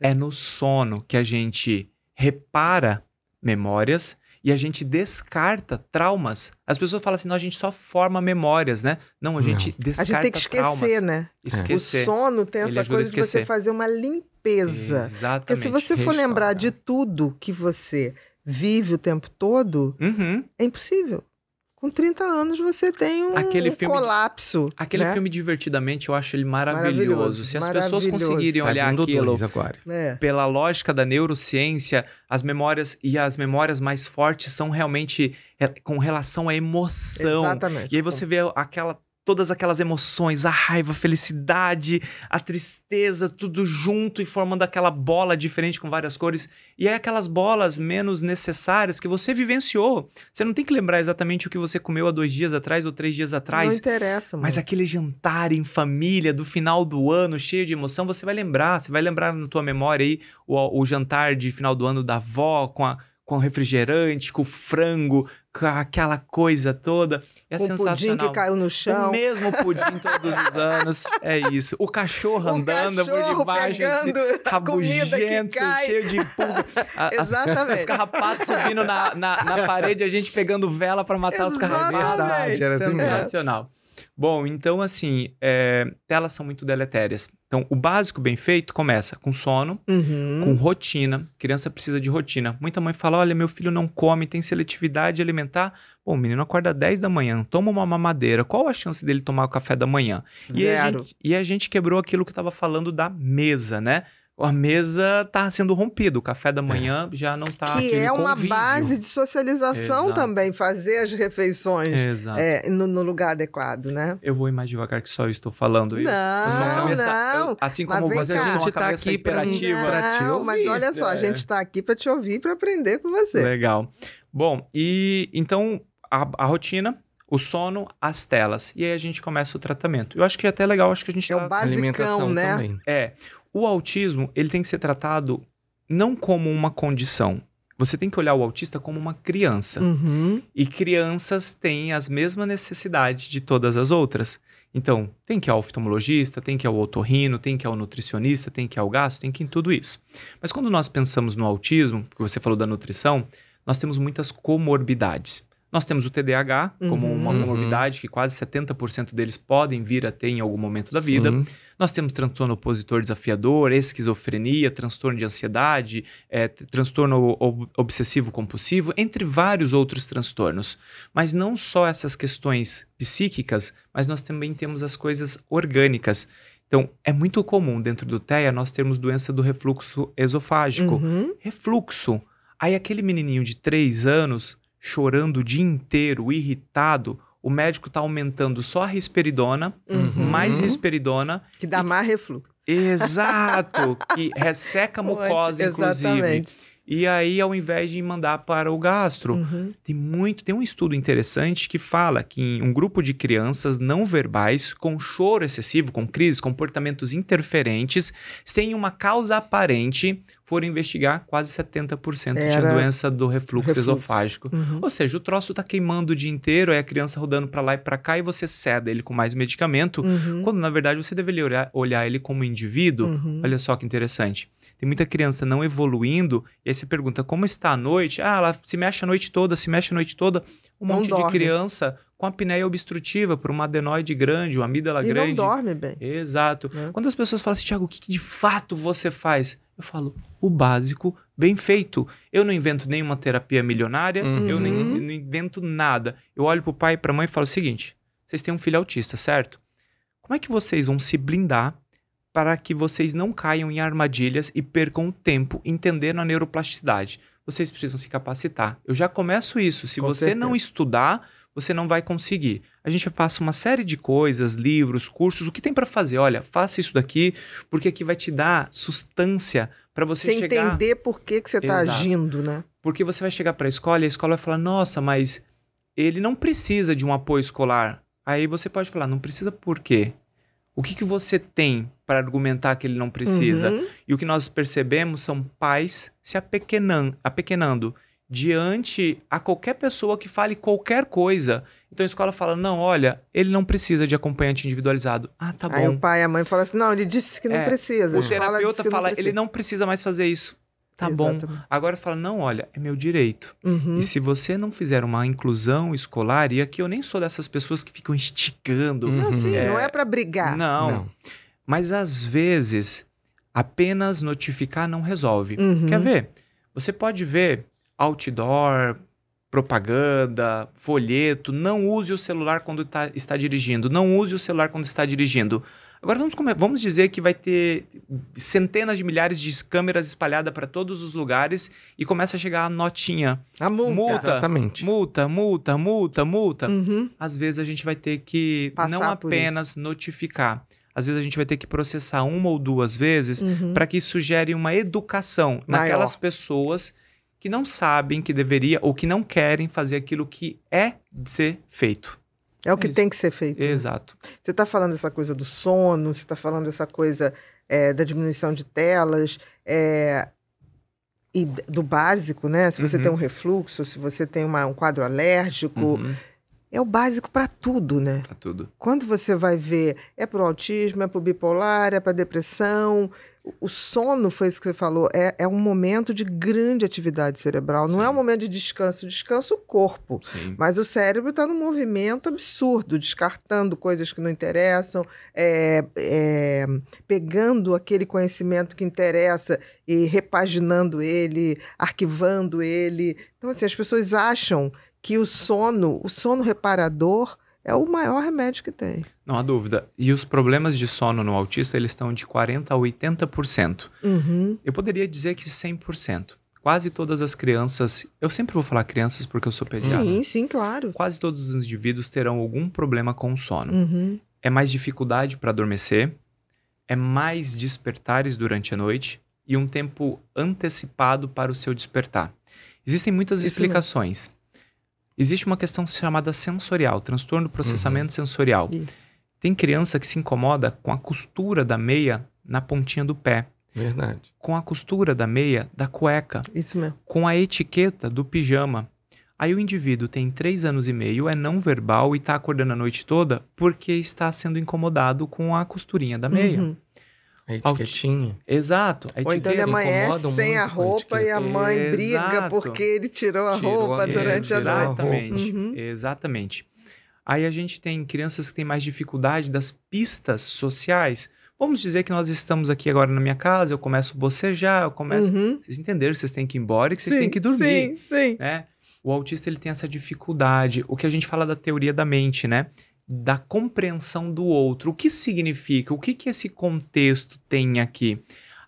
É no sono que a gente repara memórias, e a gente descarta traumas. As pessoas falam assim, não, a gente só forma memórias, né? Não, a gente não. descarta traumas. A gente tem que esquecer, traumas. né? Esquecer. O sono tem essa coisa de você fazer uma limpeza. Exatamente. Porque se você for lembrar de tudo que você vive o tempo todo, uhum. é impossível. Com 30 anos você tem um, aquele um filme, colapso. Aquele né? filme Divertidamente, eu acho ele maravilhoso. maravilhoso Se as maravilhoso. pessoas conseguirem Sabe tá olhar aquilo é. pela lógica da neurociência, as memórias e as memórias mais fortes são realmente é, com relação à emoção. Exatamente. E aí você vê aquela todas aquelas emoções, a raiva, a felicidade, a tristeza, tudo junto e formando aquela bola diferente com várias cores. E é aquelas bolas menos necessárias que você vivenciou. Você não tem que lembrar exatamente o que você comeu há dois dias atrás ou três dias atrás. Não interessa, mano. Mas aquele jantar em família do final do ano, cheio de emoção, você vai lembrar. Você vai lembrar na tua memória aí o, o jantar de final do ano da avó com a com refrigerante, com frango, com aquela coisa toda. É sensacional. O pudim que caiu no chão. O mesmo pudim todos os anos. É isso. O cachorro o andando cachorro por debaixo, rabugento, cheio de pulga. Exatamente. As, carrapatos subindo na, na, na, parede, a gente pegando vela para matar Exatamente. os carrapatos. Verdade, era assim sensacional. É. Bom, então assim, é, telas são muito deletérias. Então, o básico bem feito começa com sono, uhum. com rotina. Criança precisa de rotina. Muita mãe fala: olha, meu filho não come, tem seletividade alimentar. Bom, o menino acorda 10 da manhã, toma uma mamadeira. Qual a chance dele tomar o café da manhã? E, a gente, e a gente, quebrou aquilo que eu estava falando da mesa, né? a mesa tá sendo rompida, o café da é. manhã é. já não tá Que é uma convívio. base de socialização Exato. também, fazer as refeições é, no, no, lugar adequado, né? Eu vou ir mais devagar que só eu estou falando isso. Não, não. eu, assim como você, a gente está aqui imperativa para né? tá te ouvir. Mas olha só, é. a gente está aqui para te ouvir, para aprender com você. Legal. Bom, e então a, a rotina o sono, as telas. E aí a gente começa o tratamento. Eu acho que é até legal, acho que a gente... É o tá- basicão, alimentação né? Também. É. O autismo, ele tem que ser tratado não como uma condição. Você tem que olhar o autista como uma criança. Uhum. E crianças têm as mesmas necessidades de todas as outras. Então, tem que ir ao oftalmologista, tem que ir ao otorrino, tem que ir ao nutricionista, tem que ir ao gasto, tem que ir em tudo isso. Mas quando nós pensamos no autismo, que você falou da nutrição, nós temos muitas comorbidades. Nós temos o TDAH como uma uhum. comorbidade uhum. que quase 70% deles podem vir a ter em algum momento da Sim. vida. Nós temos transtorno opositor desafiador, esquizofrenia, transtorno de ansiedade, é, transtorno ob obsessivo compulsivo, entre vários outros transtornos. Mas não só essas questões psíquicas, mas nós também temos as coisas orgânicas. Então, é muito comum dentro do TEA nós termos doença do refluxo esofágico. Uhum. Refluxo. Aí aquele menininho de 3 anos chorando o dia inteiro, irritado, o médico está aumentando só a risperidona, uhum. mais risperidona. Que dá mais refluxo. Exato! que resseca a mucosa, inclusive. Exatamente. E aí, ao invés de mandar para o gastro, uhum. tem muito, tem um estudo interessante que fala que um grupo de crianças não verbais com choro excessivo, com crises, comportamentos interferentes, sem uma causa aparente, foram investigar quase 70% Era... tinha doença do refluxo, refluxo. esofágico. Uhum. Ou seja, o troço tá queimando o dia inteiro, é a criança rodando para lá e para cá e você ceda ele com mais medicamento, uhum. quando na verdade você deveria olhar, olhar ele como indivíduo. Uhum. Olha só que interessante. Tem muita criança não evoluindo e aí você pergunta como está a noite? Ah, ela se mexe a noite toda, se mexe a noite toda. Um não monte dorme. de criança com a apneia obstrutiva por uma adenoide grande, uma amígdala e grande. E não dorme bem. Exato. É. Quando as pessoas falam assim, Tiago, o que, que de fato você faz? Eu falo, o básico bem feito. Eu não invento nenhuma terapia milionária, uhum. eu nem, não invento nada. Eu olho pro pai e a mãe e falo o seguinte, vocês têm um filho autista, certo? Como é que vocês vão se blindar para que vocês não caiam em armadilhas e percam o tempo entendendo a neuroplasticidade? Vocês precisam se capacitar. Eu já começo isso. Se Com você certeza. não estudar, você não vai conseguir. A gente passa uma série de coisas, livros, cursos, o que tem para fazer. Olha, faça isso daqui, porque aqui vai te dar sustância para você, você chegar... entender por que, que você está agindo, né? Porque você vai chegar para a escola e a escola vai falar, nossa, mas ele não precisa de um apoio escolar. Aí você pode falar, não precisa por quê? O que, que você tem para argumentar que ele não precisa? Uhum. E o que nós percebemos são pais se apequenando, apequenando diante a qualquer pessoa que fale qualquer coisa. Então a escola fala: não, olha, ele não precisa de acompanhante individualizado. Ah, tá bom. Aí o pai e a mãe falam assim: não, ele disse que não é, precisa. O terapeuta fala: não ele não precisa mais fazer isso. Tá Exatamente. bom. Agora fala: não, olha, é meu direito. Uhum. E se você não fizer uma inclusão escolar, e aqui eu nem sou dessas pessoas que ficam esticando. Uhum. Não, sim, é, não é para brigar. Não. não. Mas às vezes, apenas notificar não resolve. Uhum. Quer ver? Você pode ver outdoor, propaganda, folheto. Não use o celular quando tá, está dirigindo. Não use o celular quando está dirigindo. Agora vamos, vamos dizer que vai ter centenas de milhares de câmeras espalhadas para todos os lugares e começa a chegar a notinha. A multa. multa Exatamente. Multa, multa, multa, multa. Uhum. Às vezes a gente vai ter que Passar não apenas notificar. Às vezes a gente vai ter que processar uma ou duas vezes uhum. para que isso gere uma educação Maior. naquelas pessoas que não sabem que deveria ou que não querem fazer aquilo que é de ser feito. É o que é tem que ser feito. Né? Exato. Né? Você está falando dessa coisa do sono, você está falando dessa coisa é, da diminuição de telas, é, e do básico, né? Se você uhum. tem um refluxo, se você tem uma, um quadro alérgico. Uhum. É o básico para tudo, né? Para tudo. Quando você vai ver, é para o autismo, é para o bipolar, é para depressão, o sono foi isso que você falou, é, é um momento de grande atividade cerebral. Sim. Não é um momento de descanso, descansa o corpo. Sim. Mas o cérebro está num movimento absurdo, descartando coisas que não interessam, é, é, pegando aquele conhecimento que interessa e repaginando ele, arquivando ele. Então, assim, as pessoas acham que o sono, o sono reparador, é o maior remédio que tem. Não há dúvida. E os problemas de sono no autista, eles estão de 40% a 80%. Uhum. Eu poderia dizer que 100%. Quase todas as crianças, eu sempre vou falar crianças porque eu sou pediatra. Sim, sim, claro. Quase todos os indivíduos terão algum problema com o sono. Uhum. É mais dificuldade para adormecer, é mais despertares durante a noite e um tempo antecipado para o seu despertar. Existem muitas Isso explicações. Existe uma questão chamada sensorial, transtorno do processamento uhum. sensorial. Isso. Tem criança que se incomoda com a costura da meia na pontinha do pé. Verdade. Com a costura da meia da cueca. Isso mesmo. Com a etiqueta do pijama. Aí o indivíduo tem três anos e meio, é não verbal e está acordando a noite toda porque está sendo incomodado com a costurinha da meia. Uhum. A etiquetinha. Exato. A Ou então ele amanhece sem a roupa a e a mãe Exato. briga porque ele tirou a tirou roupa a durante a noite. Exatamente. Uhum. Exatamente. Aí a gente tem crianças que têm mais dificuldade das pistas sociais. Vamos dizer que nós estamos aqui agora na minha casa, eu começo a bocejar, eu começo. Uhum. Vocês entenderam que vocês têm que ir embora e que vocês sim, têm que dormir. Sim, sim. Né? O autista ele tem essa dificuldade. O que a gente fala da teoria da mente, né? da compreensão do outro. O que significa? O que, que esse contexto tem aqui?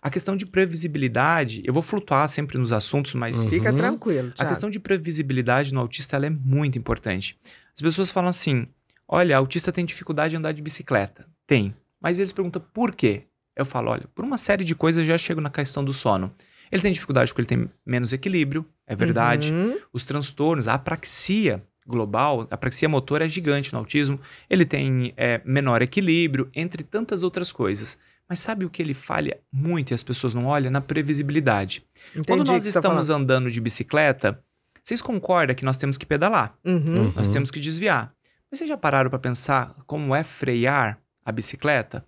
A questão de previsibilidade, eu vou flutuar sempre nos assuntos, mas. Uhum. Fica tranquilo. Thiago. A questão de previsibilidade no autista é muito importante. As pessoas falam assim: olha, autista tem dificuldade de andar de bicicleta. Tem. Mas eles perguntam por quê? Eu falo: olha, por uma série de coisas já chego na questão do sono. Ele tem dificuldade porque ele tem menos equilíbrio, é verdade. Uhum. Os transtornos, a apraxia, global, a praxia motora é gigante no autismo, ele tem é, menor equilíbrio, entre tantas outras coisas. Mas sabe o que ele falha muito e as pessoas não olham? Na previsibilidade. Entendi Quando nós tá estamos tá andando de bicicleta, vocês concordam que nós temos que pedalar, uhum. uhum. nós temos que desviar. Mas vocês já pararam para pensar como é frear a bicicleta?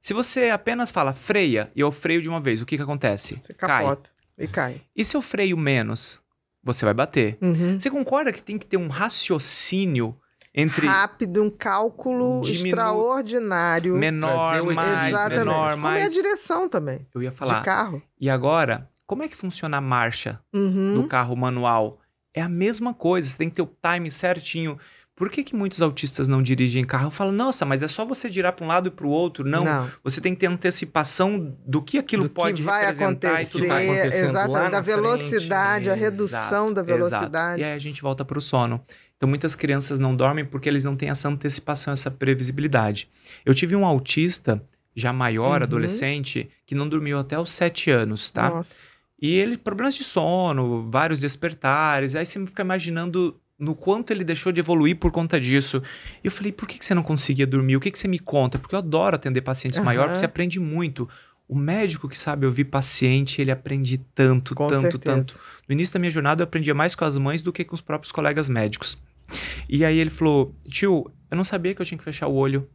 Se você apenas fala freia e eu freio de uma vez, o que, que acontece? Você capota cai. e cai. E se eu freio menos? você vai bater. Uhum. Você concorda que tem que ter um raciocínio entre rápido, um cálculo diminu... extraordinário, menor, mais, exatamente. menor, mais. Como é a direção também. Eu ia falar. De carro. E agora, como é que funciona a marcha uhum. do carro manual? É a mesma coisa, você tem que ter o time certinho. Por que, que muitos autistas não dirigem carro? Eu falo, nossa, mas é só você girar para um lado e para o outro. Não, não, você tem que ter antecipação do que aquilo do pode que vai acontecer, e que vai exatamente, da velocidade, frente. a redução exato, da velocidade. Exato. E aí a gente volta para o sono. Então muitas crianças não dormem porque eles não têm essa antecipação, essa previsibilidade. Eu tive um autista já maior, uhum. adolescente, que não dormiu até os sete anos, tá? Nossa. E ele problemas de sono, vários despertares. Aí você fica imaginando no quanto ele deixou de evoluir por conta disso. E eu falei, por que, que você não conseguia dormir? O que, que você me conta? Porque eu adoro atender pacientes uhum. maiores, você aprende muito. O médico que sabe ouvir paciente, ele aprende tanto, com tanto, certeza. tanto. No início da minha jornada, eu aprendia mais com as mães do que com os próprios colegas médicos. E aí ele falou, tio, eu não sabia que eu tinha que fechar o olho.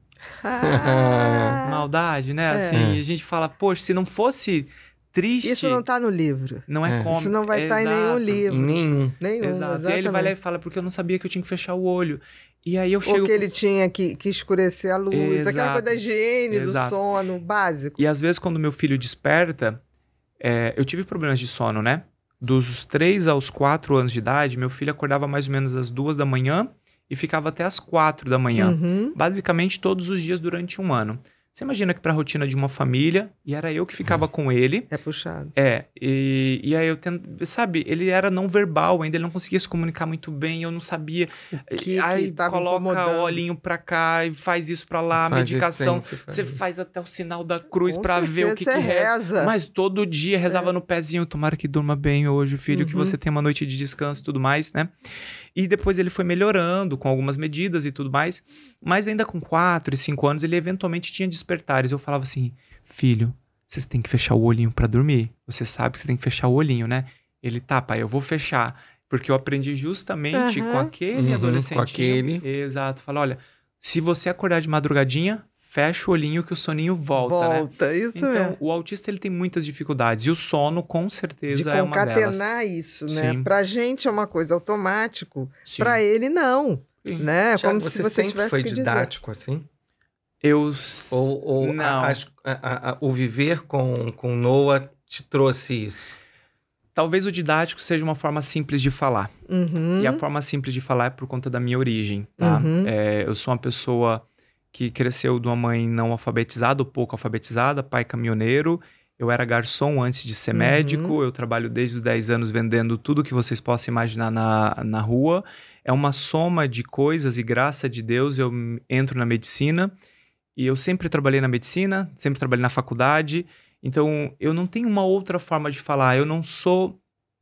Ah. Maldade, né? É. Assim, a gente fala, poxa, se não fosse triste. Isso não tá no livro. Não é, é. cômico. Isso não vai estar tá em nenhum livro. Nenhum. Nenhum. Exato. E aí ele vai lá e fala, porque eu não sabia que eu tinha que fechar o olho. E aí eu chego... Ou que ele tinha que, que escurecer a luz, Exato. aquela coisa da higiene, Exato. do sono, básico. E às vezes quando meu filho desperta, é, eu tive problemas de sono, né? Dos 3 aos 4 anos de idade, meu filho acordava mais ou menos às 2 da manhã e ficava até às 4 da manhã. Uhum. Basicamente todos os dias durante um ano. Você imagina que para a rotina de uma família, e era eu que ficava com ele. É puxado. É. E, e aí eu tento. Sabe, ele era não verbal ainda, ele não conseguia se comunicar muito bem, eu não sabia. Que, aí que coloca o olhinho pra cá e faz isso pra lá, faz medicação. faz você faz até o sinal da cruz para ver o que, que reza. reza. Mas todo dia rezava é. no pezinho, tomara que durma bem hoje, filho, uhum. que você tenha uma noite de descanso e tudo mais, né? E depois ele foi melhorando com algumas medidas e tudo mais. Mas ainda com 4 e 5 anos, ele eventualmente tinha despertares. Eu falava assim: filho, você tem que fechar o olhinho para dormir. Você sabe que você tem que fechar o olhinho, né? Ele tá, pai, eu vou fechar. Porque eu aprendi justamente uhum. com aquele uhum, adolescente. Com aquele. Exato. Fala, olha, se você acordar de madrugadinha, fecha o olhinho que o soninho volta, né? volta né? isso Então, é. o autista ele tem muitas dificuldades e o sono com certeza é uma delas. De concatenar isso, né? Sim. Pra gente é uma coisa automático, para ele não, Sim. né? Já, Como você se você sempre foi didático dizer. assim? Eu ou, ou não. A, a, a, o viver com com Noah te trouxe isso? Talvez o didático seja uma forma simples de falar. Uhum. E a forma simples de falar é por conta da minha origem, tá? Uhum. É, eu sou uma pessoa que cresceu de uma mãe não alfabetizada ou pouco alfabetizada, pai caminhoneiro. Eu era garçom antes de ser uhum. médico, eu trabalho desde os 10 anos vendendo tudo que vocês possam imaginar na, na rua. É uma soma de coisas e graça de Deus eu entro na medicina. E eu sempre trabalhei na medicina, sempre trabalhei na faculdade. Então eu não tenho uma outra forma de falar, eu não sou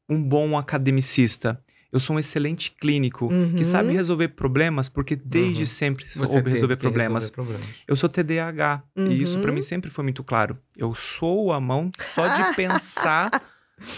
um bom academicista eu sou um excelente clínico uhum. que sabe resolver problemas porque desde uhum. sempre Você soube resolver problemas. resolver problemas. Eu sou TDAH uhum. e isso para mim uhum. sempre foi muito claro. Eu sou a mão só de pensar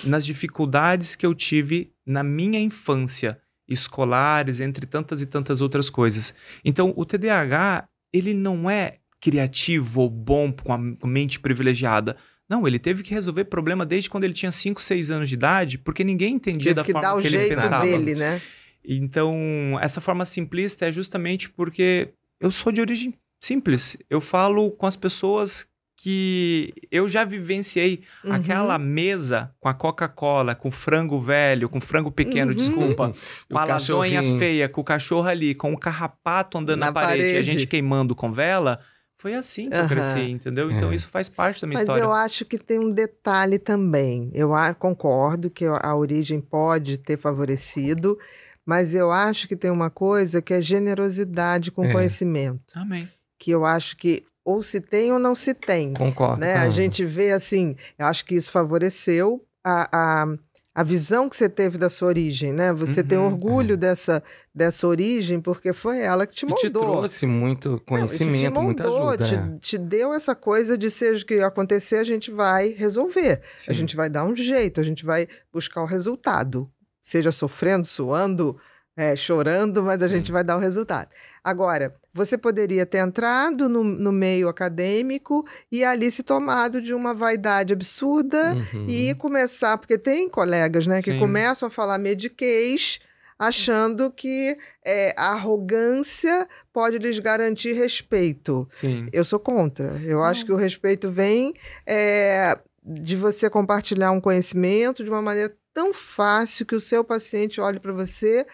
nas dificuldades que eu tive na minha infância, escolares, entre tantas e tantas outras coisas. Então, o TDAH, ele não é criativo ou bom com a mente privilegiada, não, ele teve que resolver problema desde quando ele tinha 5, 6 anos de idade, porque ninguém entendia teve da que forma dar o que jeito ele pensava. dele, né? Então, essa forma simplista é justamente porque eu sou de origem simples. Eu falo com as pessoas que eu já vivenciei uhum. aquela mesa com a Coca-Cola, com frango velho, com frango pequeno, uhum. desculpa, com a lasanha feia, com o cachorro ali, com o carrapato andando na, na parede, parede e a gente queimando com vela. Foi assim que uhum. eu cresci, entendeu? Então é. isso faz parte da minha Mas história. Mas eu acho que tem um detalhe também. Eu concordo que a origem pode ter favorecido, mas eu acho que tem uma coisa que é generosidade com é. conhecimento. Amém. Que eu acho que ou se tem ou não se tem. Concordo. Né? A gente vê assim, eu acho que isso favoreceu a, a a visão que você teve da sua origem, né? Você uhum, tem orgulho é. dessa, dessa origem porque foi ela que te moldou. E te trouxe muito conhecimento, Não, te moldou, muita ajuda. Te, é. te, deu essa coisa de seja o que acontecer, a gente vai resolver. Sim. A gente vai dar um jeito, a gente vai buscar o resultado. Seja sofrendo, suando, é, chorando, mas a Sim. gente vai dar o resultado. Agora, você poderia ter entrado no, no, meio acadêmico e ali se tomado de uma vaidade absurda uhum. e começar, porque tem colegas né, que começam a falar mediquês achando que é, a arrogância pode lhes garantir respeito. Sim. Eu sou contra. Eu acho que o respeito vem é, de você compartilhar um conhecimento de uma maneira tão fácil que o seu paciente olhe para você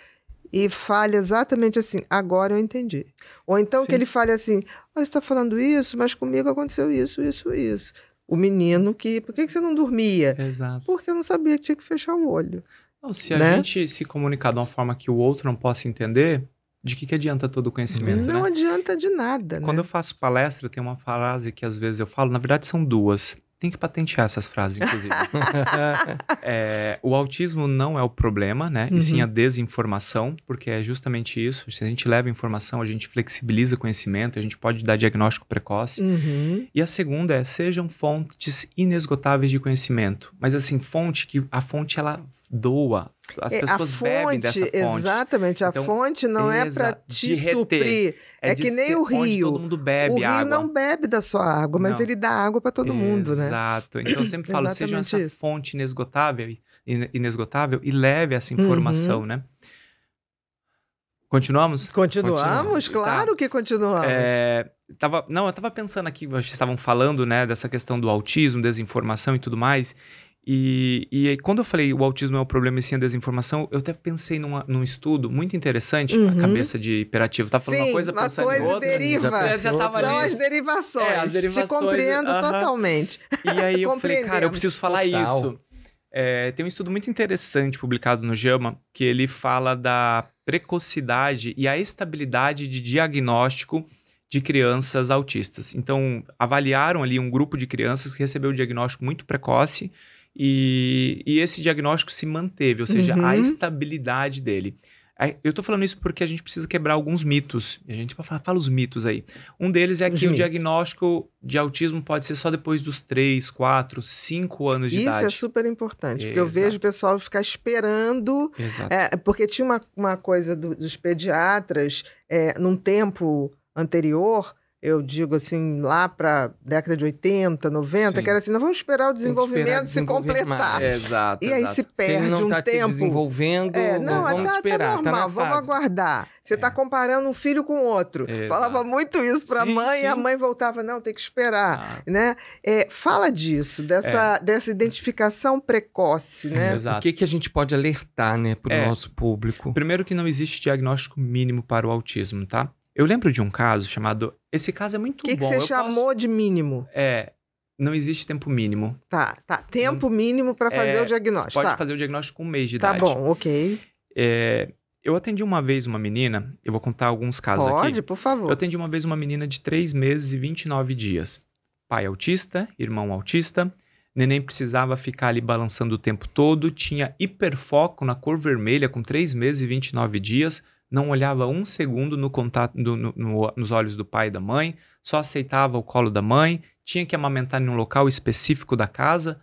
e fale exatamente assim, agora eu entendi. Ou então Sim. que ele fale assim, oh, você está falando isso, mas comigo aconteceu isso, isso, isso. O menino que, por que, você não dormia? Exato. Porque eu não sabia que tinha que fechar o olho. Não, se a né? gente se comunicar de uma forma que o outro não possa entender, de que, que adianta todo o conhecimento? Não né? adianta de nada. Quando né? eu faço palestra, tem uma frase que às vezes eu falo, na verdade são duas. Tem que patentear essas frases, inclusive. é, o autismo não é o problema, né? Uhum. E sim a uhum. desinformação, porque é justamente isso. Se a gente leva informação, a gente flexibiliza conhecimento, a gente pode dar diagnóstico precoce. Uhum. E a segunda é sejam fontes inesgotáveis de conhecimento. Mas assim, fonte que a fonte ela doa, as é, pessoas fonte, bebem dessa fonte. Exatamente, a então, fonte não é para te suprir. É, é que nem o rio. todo mundo bebe o água. rio não bebe da sua água, mas não. ele dá água para todo Exato. mundo, né? Exato. Então eu sempre falo, seja essa isso. fonte inesgotável, inesgotável e leve essa uhum. informação, uhum. né? Continuamos? Continuamos, continuamos. claro tá. que continuamos. É, tava, não, eu estava pensando aqui, vocês estavam falando, né, dessa questão do autismo, desinformação e tudo mais. E, e aí, quando eu falei o autismo é um problema e sim a desinformação, eu até pensei numa, num estudo muito interessante, uhum. a cabeça de hiperativo. Tá falando sim, uma coisa, uma pensando coisa em outra. Deriva. Já, já tava São ali. as derivações. É, as derivações. Te compreendo totalmente. E aí eu falei, cara, eu preciso falar Total. isso. É, tem um estudo muito interessante publicado no JAMA, que ele fala da precocidade e a estabilidade de diagnóstico de crianças autistas. Então, avaliaram ali um grupo de crianças que recebeu o diagnóstico muito precoce, e, e esse diagnóstico se manteve, ou seja, uhum. a estabilidade dele. Eu tô falando isso porque a gente precisa quebrar alguns mitos. A gente fala, fala os mitos aí. Um deles é os que mitos. o diagnóstico de autismo pode ser só depois dos 3, 4, 5 anos de isso é idade. Isso é super importante, porque eu vejo o pessoal ficar esperando. É, porque tinha uma, uma coisa do, dos pediatras é, num tempo anterior eu digo assim, lá para década de 80, 90, Sim. que era assim, não vamos esperar o desenvolvimento esperar se completar. É, exato. E aí se perde se não um tá tempo. Se desenvolvendo, é, não, vamos tá, tá esperar. Tá normal, tá vamos fase. aguardar. Você está é. Tá comparando um filho com outro. Falava muito isso para a mãe, sim. e a mãe voltava, não, tem que esperar. Ah. Né? É, fala disso, dessa, é. dessa identificação precoce. Né? Exato. O que, que a gente pode alertar né, para o é. nosso público? Primeiro que não existe diagnóstico mínimo para o autismo, tá? Eu lembro de um caso chamado. Esse caso é muito que bom. O que você eu chamou posso... de mínimo? É. Não existe tempo mínimo. Tá, tá. Tempo não... mínimo para é, fazer é, o diagnóstico. pode tá. fazer o diagnóstico com um mês de tá idade. Tá bom, ok. É, eu atendi uma vez uma menina, eu vou contar alguns casos pode, aqui. Pode, por favor. Eu atendi uma vez uma menina de 3 meses e 29 dias. Pai autista, irmão autista. Neném precisava ficar ali balançando o tempo todo, tinha hiperfoco na cor vermelha com 3 meses e 29 dias não olhava um segundo no contato do, no, no, nos olhos do pai e da mãe, só aceitava o colo da mãe, tinha que amamentar em um local específico da casa.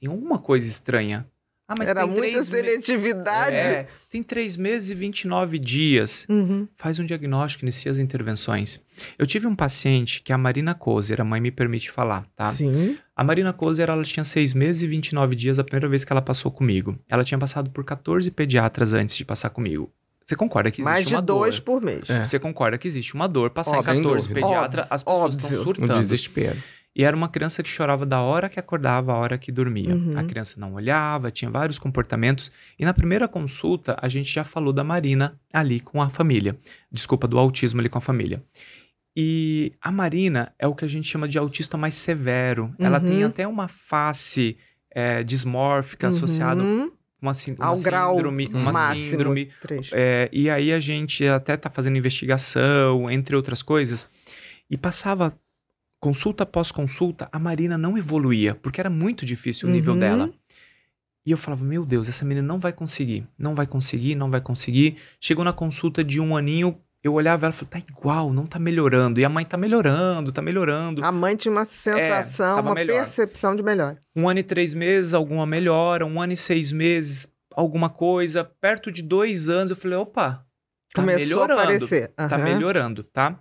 Tem alguma coisa estranha. Ah, mas Era muita seletividade. Me... É, tem três meses e 29 dias. Uhum. Faz um diagnóstico, inicia as intervenções. Eu tive um paciente que a Marina Kozer, a mãe me permite falar, tá? Sim. A Marina Kozer, ela tinha seis meses e 29 dias a primeira vez que ela passou comigo. Ela tinha passado por 14 pediatras antes de passar comigo. Você concorda que existe Mais de uma dois dor. por mês. É. Você concorda que existe uma dor. Passar Óbvio, em 14 pediatra, as pessoas Óbvio. estão surtando. Um desespero. E era uma criança que chorava da hora que acordava à hora que dormia. Uhum. A criança não olhava, tinha vários comportamentos. E na primeira consulta, a gente já falou da Marina ali com a família. Desculpa, do autismo ali com a família. E a Marina é o que a gente chama de autista mais severo. Uhum. Ela tem uhum. até uma face é, dismórfica uhum. associada uma, síndrome, uma máximo, síndrome. É, e aí a gente até tá fazendo investigação, entre outras coisas. E passava consulta após consulta, a Marina não evoluía, porque era muito difícil o uhum. nível dela. E eu falava, meu Deus, essa menina não vai conseguir, não vai conseguir, não vai conseguir. Chegou na consulta de um aninho, eu olhava ela e falava, tá igual, não tá melhorando. E a mãe tá melhorando, tá melhorando. A mãe tinha uma é, sensação, é, uma melhor. percepção de melhor. Um ano e três meses, alguma melhora. Um ano e seis meses, alguma coisa. Perto de dois anos, eu falei, opa, tá Começou melhorando. A aparecer. Uhum. Tá melhorando, tá?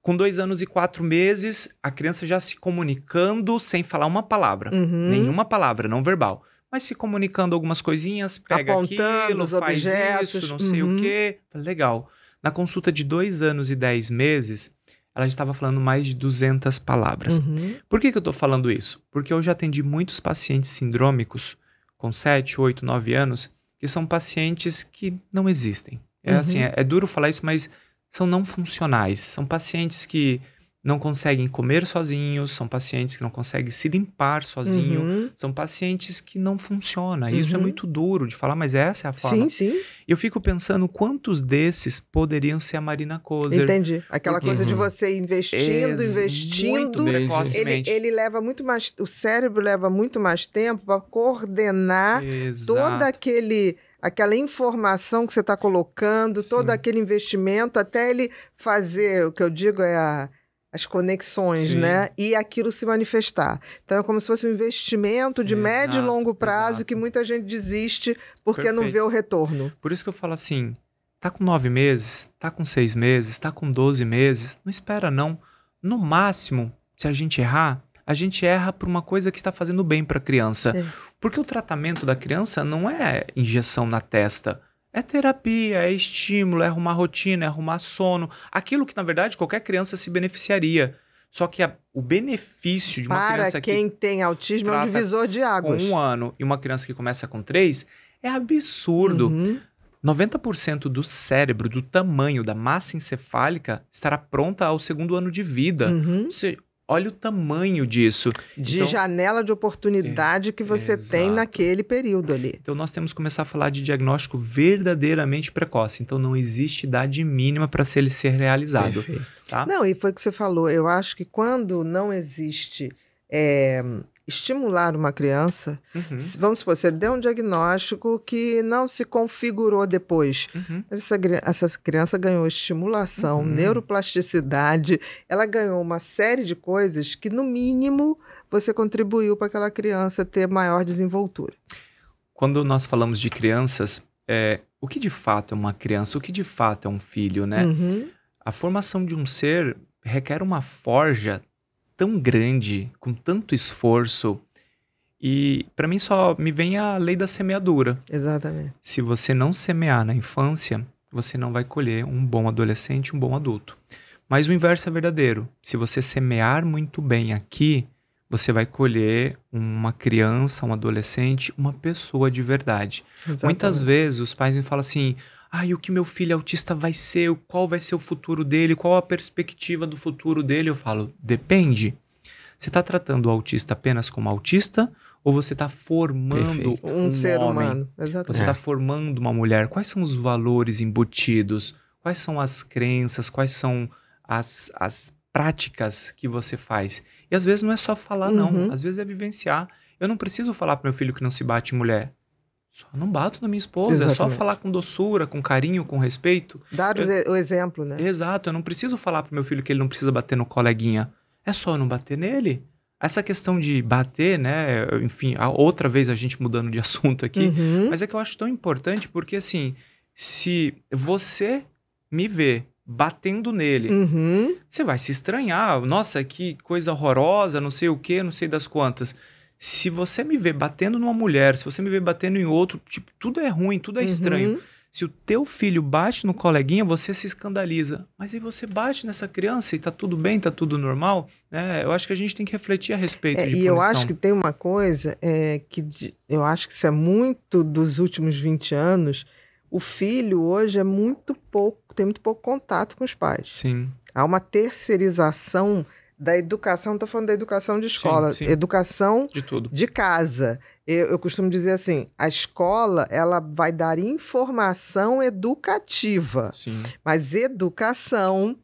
Com dois anos e quatro meses, a criança já se comunicando sem falar uma palavra. Uhum. Nenhuma palavra, não verbal. Mas se comunicando algumas coisinhas, pega Apontando aquilo, faz objetos. isso, não uhum. sei o uhum. quê. Legal. Na consulta de dois anos e dez meses, ela já estava falando mais de 200 palavras. Uhum. Por que, que eu estou falando isso? Porque eu já atendi muitos pacientes sindrômicos com 7, 8, 9 anos, que são pacientes que não existem. É uhum. assim, é, é duro falar isso, mas são não funcionais. São pacientes que não conseguem comer sozinhos, são pacientes que não conseguem se limpar sozinho, uhum. são pacientes que não funciona. Isso é uhum. é muito duro de falar, mas essa é a forma. Sim, sim. Eu fico pensando quantos desses poderiam ser a Marina Kozer. Entendi. Aquela coisa de uhum. você investindo, Ex investindo. Muito ele, ele leva muito mais, o cérebro leva muito mais tempo para coordenar Exato. todo aquele aquela informação que você está colocando, todo aquele investimento, até ele fazer, o que eu digo é a as conexões, Sim. né? E aquilo se manifestar. Então é como se fosse um investimento de médio e longo prazo exato. que muita gente desiste porque Perfeito. não vê o retorno. Por isso que eu falo assim: tá com nove meses, tá com seis meses, tá com doze meses, não espera não. No máximo, se a gente errar, a gente erra por uma coisa que está fazendo bem para a criança. É. Porque o tratamento da criança não é injeção na testa. É terapia, é estímulo, é arrumar rotina, é arrumar sono. Aquilo que, na verdade, qualquer criança se beneficiaria. Só que a, o benefício de uma Para criança que. Para quem tem autismo é um divisor de águas. Com um ano e uma criança que começa com três é absurdo. Uhum. 90% do cérebro, do tamanho da massa encefálica, estará pronta ao segundo ano de vida. Uhum. Se, Olha o tamanho disso. De então, janela de oportunidade é, que você é, tem naquele período ali. Então, nós temos que começar a falar de diagnóstico verdadeiramente precoce. Então, não existe idade mínima para ele ser realizado. Tá? Não, e foi o que você falou. Eu acho que quando não existe é, estimular uma criança, uhum. vamos supor, você deu um diagnóstico que não se configurou depois. Uhum. Essa, essa criança ganhou estimulação, uhum. neuroplasticidade, ela ganhou uma série de coisas que, no mínimo, você contribuiu para aquela criança ter maior desenvoltura. Quando nós falamos de crianças, é, o que de fato é uma criança? O que de fato é um filho, né? Uhum. A formação de um ser requer uma forja tão grande, com tanto esforço. E para mim só me vem a lei da semeadura. Exatamente. Se você não semear na infância, você não vai colher um bom adolescente, um bom adulto. Mas o inverso é verdadeiro. Se você semear muito bem aqui, você vai colher uma criança, um adolescente, uma pessoa de verdade. Exatamente. Muitas vezes os pais me falam assim: ai, o que meu filho autista vai ser, qual vai ser o futuro dele, qual a perspectiva do futuro dele, eu falo, depende. Você está tratando o autista apenas como autista ou você está formando um, um ser homem? humano? Exatamente. Você está é. formando uma mulher? Quais são os valores embutidos? Quais são as crenças? Quais são as, as práticas que você faz? E às vezes não é só falar, uhum. não. Às vezes é vivenciar. Eu não preciso falar para meu filho que não se bate mulher. Só não bato na minha esposa, Exatamente. é só falar com doçura, com carinho, com respeito. Dar eu... o exemplo, né? Exato, eu não preciso falar pro meu filho que ele não precisa bater no coleguinha. É só não bater nele. Essa questão de bater, né? Enfim, outra vez a gente mudando de assunto aqui, uhum. mas é que eu acho tão importante porque assim, se você me vê batendo nele, uhum. você vai se estranhar. Nossa, que coisa horrorosa, não sei o que, não sei das quantas. Se você me vê batendo numa mulher, se você me vê batendo em outro, tipo, tudo é ruim, tudo é uhum. estranho. Se o teu filho bate no coleguinha, você se escandaliza. Mas aí você bate nessa criança e tá tudo bem, tá tudo normal, né? Eu acho que a gente tem que refletir a respeito é, E punição. eu acho que tem uma coisa é, que eu acho que isso é muito dos últimos 20 anos. O filho hoje é muito pouco, tem muito pouco contato com os pais. Sim. Há uma terceirização da educação, estou falando da educação de escola, sim, sim. educação de, tudo. de casa. Eu, eu, costumo dizer assim, a escola ela vai dar informação educativa, sim. mas educação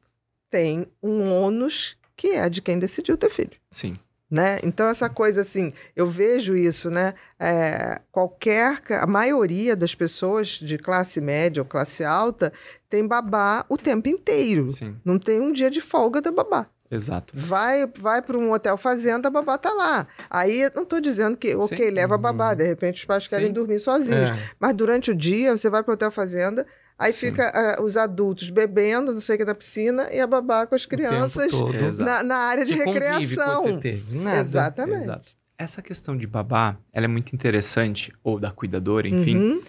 tem um ônus que é de quem decidiu ter filho. Sim. Né? Então, essa coisa assim, eu vejo isso, né? É, qualquer, a maioria das pessoas de classe média ou classe alta tem babá o tempo inteiro. Sim. Não tem um dia de folga da babá. Exato. Vai, vai para um hotel fazenda, a babá tá lá. Aí não estou dizendo que, ok, Sim. leva a babá, uhum. de repente os pais Sim. querem dormir sozinhos. É. Mas durante o dia, você vai para o hotel fazenda, Aí Sim. fica uh, os adultos bebendo, não sei o que, da piscina, e a babá com as crianças na, na, área de que recreação. Você Nada. Exatamente. Exato. Essa questão de babá, ela é muito interessante, ou da cuidadora, enfim, uhum.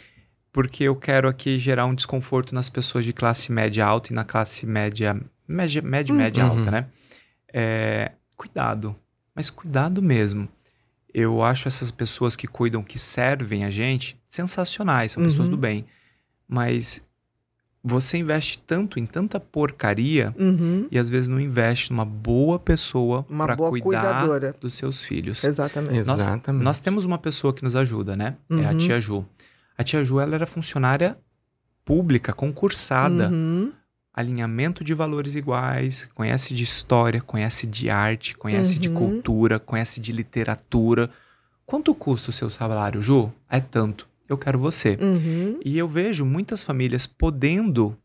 porque eu quero aqui gerar um desconforto nas pessoas de classe média alta e na classe média, média, média, uhum. média alta, né? é, cuidado, mas cuidado mesmo. Eu acho essas pessoas que cuidam, que servem a gente, sensacionais, são uhum. pessoas do uhum. bem. Mas você investe tanto em tanta porcaria uhum. e às vezes não investe numa boa pessoa para cuidar cuidadora. dos seus filhos. Exatamente. Nós, Exatamente. nós temos uma pessoa que nos ajuda, né? Uhum. É a uhum. tia Ju. A tia Ju ela era funcionária pública, concursada. Uhum alinhamento de valores iguais, conhece de história, conhece de arte, conhece uhum. de cultura, conhece de literatura. Quanto custa o seu salário, Ju? É tanto. Eu quero você. Uhum. E eu vejo muitas famílias podendo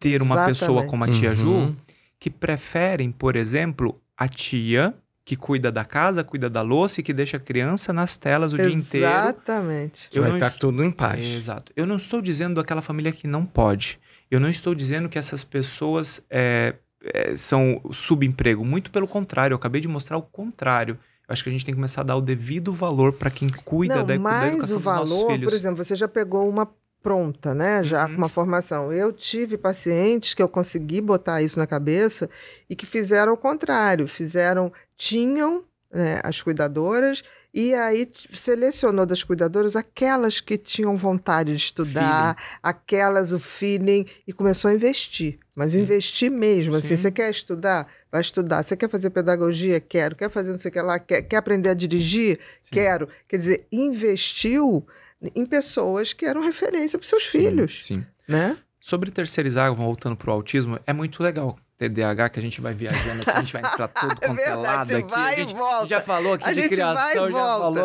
ter Exatamente. uma pessoa como a tia uhum. Ju que preferem, por exemplo, a tia que cuida da casa, cuida da louça e que deixa a criança nas telas o Exatamente. dia inteiro. Exatamente. Vai estar tá est... tudo em paz. Exato. Eu não estou dizendo aquela família que não pode. Eu não estou dizendo que essas pessoas é, é, são subemprego. Muito pelo contrário, eu acabei de mostrar o contrário. Eu acho que a gente tem que começar a dar o devido valor para quem cuida não, da, mais da educação o valor, dos nossos filhos. Por exemplo, você já pegou uma pronta, né? Já uhum. com uma formação. Eu tive pacientes que eu consegui botar isso na cabeça e que fizeram o contrário. Fizeram, tinham né, as cuidadoras e aí selecionou das cuidadoras aquelas que tinham vontade de estudar, feeling. aquelas, o feeling, e começou a investir. Mas Sim. investir mesmo, assim, você quer estudar? Vai estudar. Você quer fazer pedagogia? Quero. Quer fazer não sei o que lá? Quer, quer aprender a dirigir? Sim. Quero. Quer dizer, investiu em pessoas que eram referência para seus filhos. Sim. Né? Sobre terceirizar, voltando para o autismo, é muito legal TDAH, que a gente vai viajando aqui, a gente vai entrar todo é quanto é lado aqui. a, gente, a gente já falou aqui a de criação, já falou.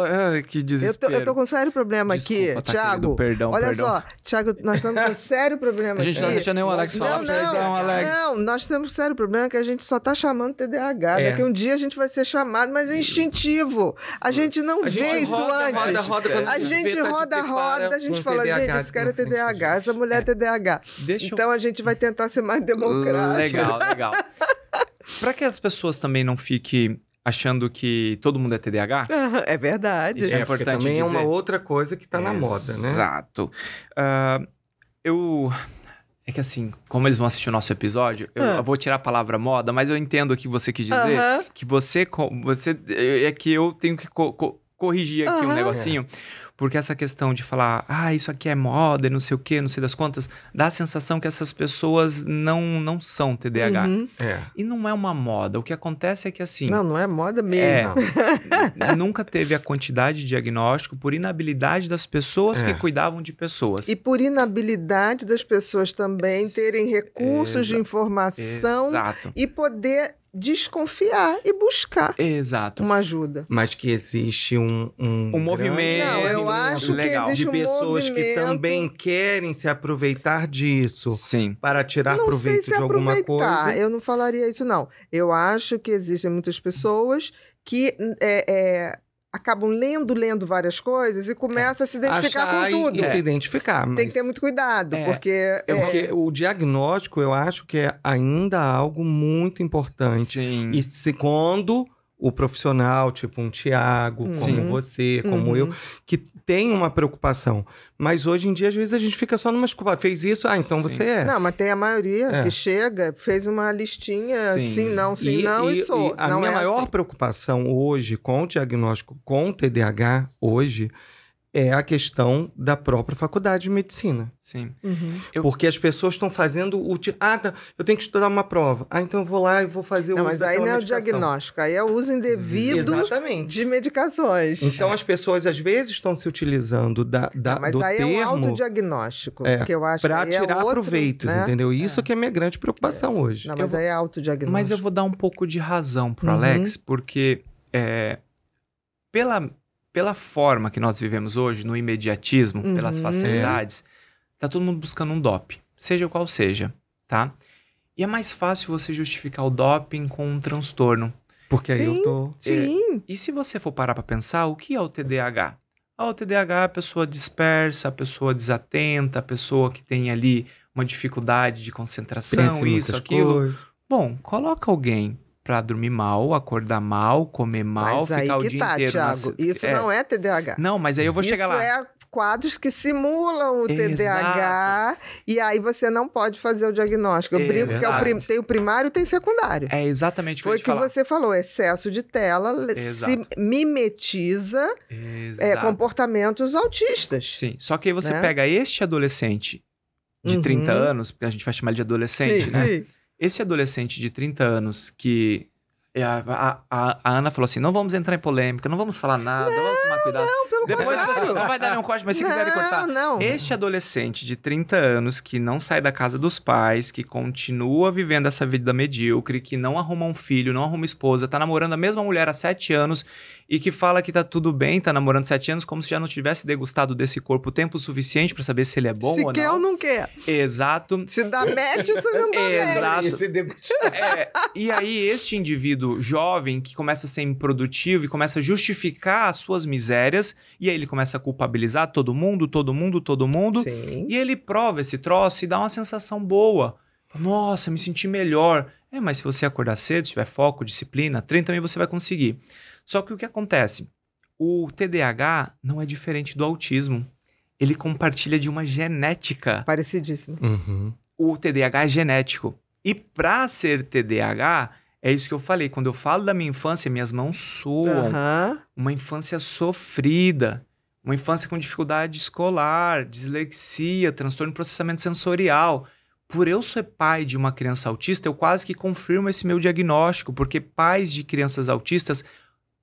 que desespero. Eu tô, eu tô, com um sério problema Desculpa, aqui, tá, Thiago. Querido, perdão, olha perdão. só, Thiago, nós estamos com um sério problema aqui. A gente aqui. não deixa nem o Alex não, falar. Não, Alex. não, nós temos um sério problema que a gente só tá chamando TDAH. É. Daqui um dia a gente vai ser chamado, mas é instintivo. A gente não a vê gente isso roda, antes. Roda, tá roda, roda, a gente roda, roda, a gente fala, TDAH, gente, esse cara é TDAH, essa mulher é TDAH. Então a gente vai tentar ser mais democrático. Legal, legal. Para que as pessoas também não fiquem achando que todo mundo é TDAH. É verdade. Isso é, é importante também dizer. é uma outra coisa que está na moda, né? Exato. Uh, eu... É que assim, como eles vão assistir o nosso episódio, eu, ah. vou tirar a palavra moda, mas eu entendo o que você quis dizer. Uh -huh. Que você, você... É que eu tenho que co co corrigir aqui uh -huh. um negocinho. É porque essa questão de falar, ah, isso aqui é moda, não sei o quê, não sei das contas, dá a sensação que essas pessoas não não são TDAH. Uhum. É. E não é uma moda. O que acontece é que assim. Não, não é moda mesmo. É, nunca teve a quantidade de diagnóstico por inabilidade das pessoas é. que cuidavam de pessoas. E por inabilidade das pessoas também terem recursos Exa de informação Exato. e poder desconfiar e buscar Exato. uma ajuda. Mas que existe um... Um, um movimento Não, eu acho legal. que existe De pessoas um que também querem se aproveitar disso. Sim. Para tirar não proveito de alguma coisa. Eu não falaria isso, não. Eu acho que existem muitas pessoas que é, é, acabam lendo, lendo várias coisas e começam é. a se identificar Achar com tudo. E, é. se identificar. Mas... Tem que ter muito cuidado, é. porque... É porque é. o diagnóstico, eu acho que é ainda algo muito importante. Sim. E se quando o profissional, tipo um Tiago, como uhum. você, como uhum. eu, que tem uma preocupação. Mas hoje em dia, às vezes, a gente fica só numa desculpa. Ah, fez isso, ah, então sim. você é. Não, mas tem a maioria é. que chega, fez uma listinha, assim não, sim, e, não, e, e sou. E a não minha é maior assim. preocupação hoje com o diagnóstico com o TDAH, hoje, é a questão da própria faculdade de medicina. Sim. Uhum. Porque as pessoas estão fazendo o. Ah, tá, eu tenho que estudar uma prova. Ah, então eu vou lá e vou fazer o não, uso Mas aí não é o diagnóstico, aí é o uso indevido de medicações. Então as pessoas às vezes estão se utilizando da, da não, mas do aí termo, é um autodiagnóstico, é, que eu acho Para é tirar é outro, proveitos, né? entendeu? É. Isso é. que é minha grande preocupação é. hoje. Não, mas aí é autodiagnóstico. Mas eu vou dar um pouco de razão pro uhum. Alex, porque pela pela forma que nós vivemos hoje, no imediatismo, uhum. pelas é. facilidades, tá todo mundo buscando um DOP, seja qual seja, tá? E é mais fácil você justificar o doping com um transtorno. Porque sim, aí eu tô. Sim. E, é, e se você for parar para pensar, o que é o TDAH? Ah, o TDAH é a pessoa dispersa, a pessoa desatenta, a pessoa que tem ali uma dificuldade de concentração, isso, aquilo. Coisas. Bom, coloca alguém para dormir mal, acordar mal, comer mal, mas ficar o dia tá, inteiro. Thiago, nas... Isso é. não é TDAH. Não, mas aí eu vou isso chegar lá. É quadros que simulam o Exato. TDAH e aí você não pode fazer o diagnóstico. Eu brinco que é o prim... tem o primário e tem o secundário. É exatamente o que Foi o que falar. você falou, excesso de tela Exato. se mimetiza é, comportamentos autistas. Sim, só que aí você né? pega este adolescente de uhum. 30 anos, porque a gente vai chamar ele de adolescente, sim, né? Sim esse adolescente de 30 anos que é, a, a, a, Ana falou assim: não vamos entrar em polêmica, não vamos falar nada, não, vamos tomar cuidado. Não, pelo Depois contrário. Assim, não vai dar nenhum corte, mas se não, cortar. Não. Este adolescente de 30 anos que não sai da casa dos pais, que continua vivendo essa vida medíocre, que não arruma um filho, não arruma esposa, tá namorando a mesma mulher há 7 anos e que fala que tá tudo bem, tá namorando 7 anos, como se já não tivesse degustado desse corpo tempo suficiente para saber se ele é bom se ou não. Se quer ou não quer. Exato. Se dá match ou se não dá Exato. match. se É, e aí, este indivíduo indivíduo jovem que começa a ser improdutivo e começa a justificar as suas misérias, e aí ele começa a culpabilizar todo mundo, todo mundo, todo mundo, Sim. e ele prova esse troço e dá uma sensação boa. Nossa, me senti melhor. É, mas se você acordar cedo, tiver foco, disciplina, treino, também você vai conseguir. Só que o que acontece? O TDAH não é diferente do autismo. Ele compartilha de uma genética. Parecidíssimo. Uhum. O TDAH é genético. E para ser TDAH, é isso que eu falei. Quando eu falo da minha infância, minhas mãos suam. Uhum. Uma infância sofrida. Uma infância com dificuldade escolar, dislexia, transtorno de processamento sensorial. Por eu ser pai de uma criança autista, eu quase que confirmo esse meu diagnóstico, porque pais de crianças autistas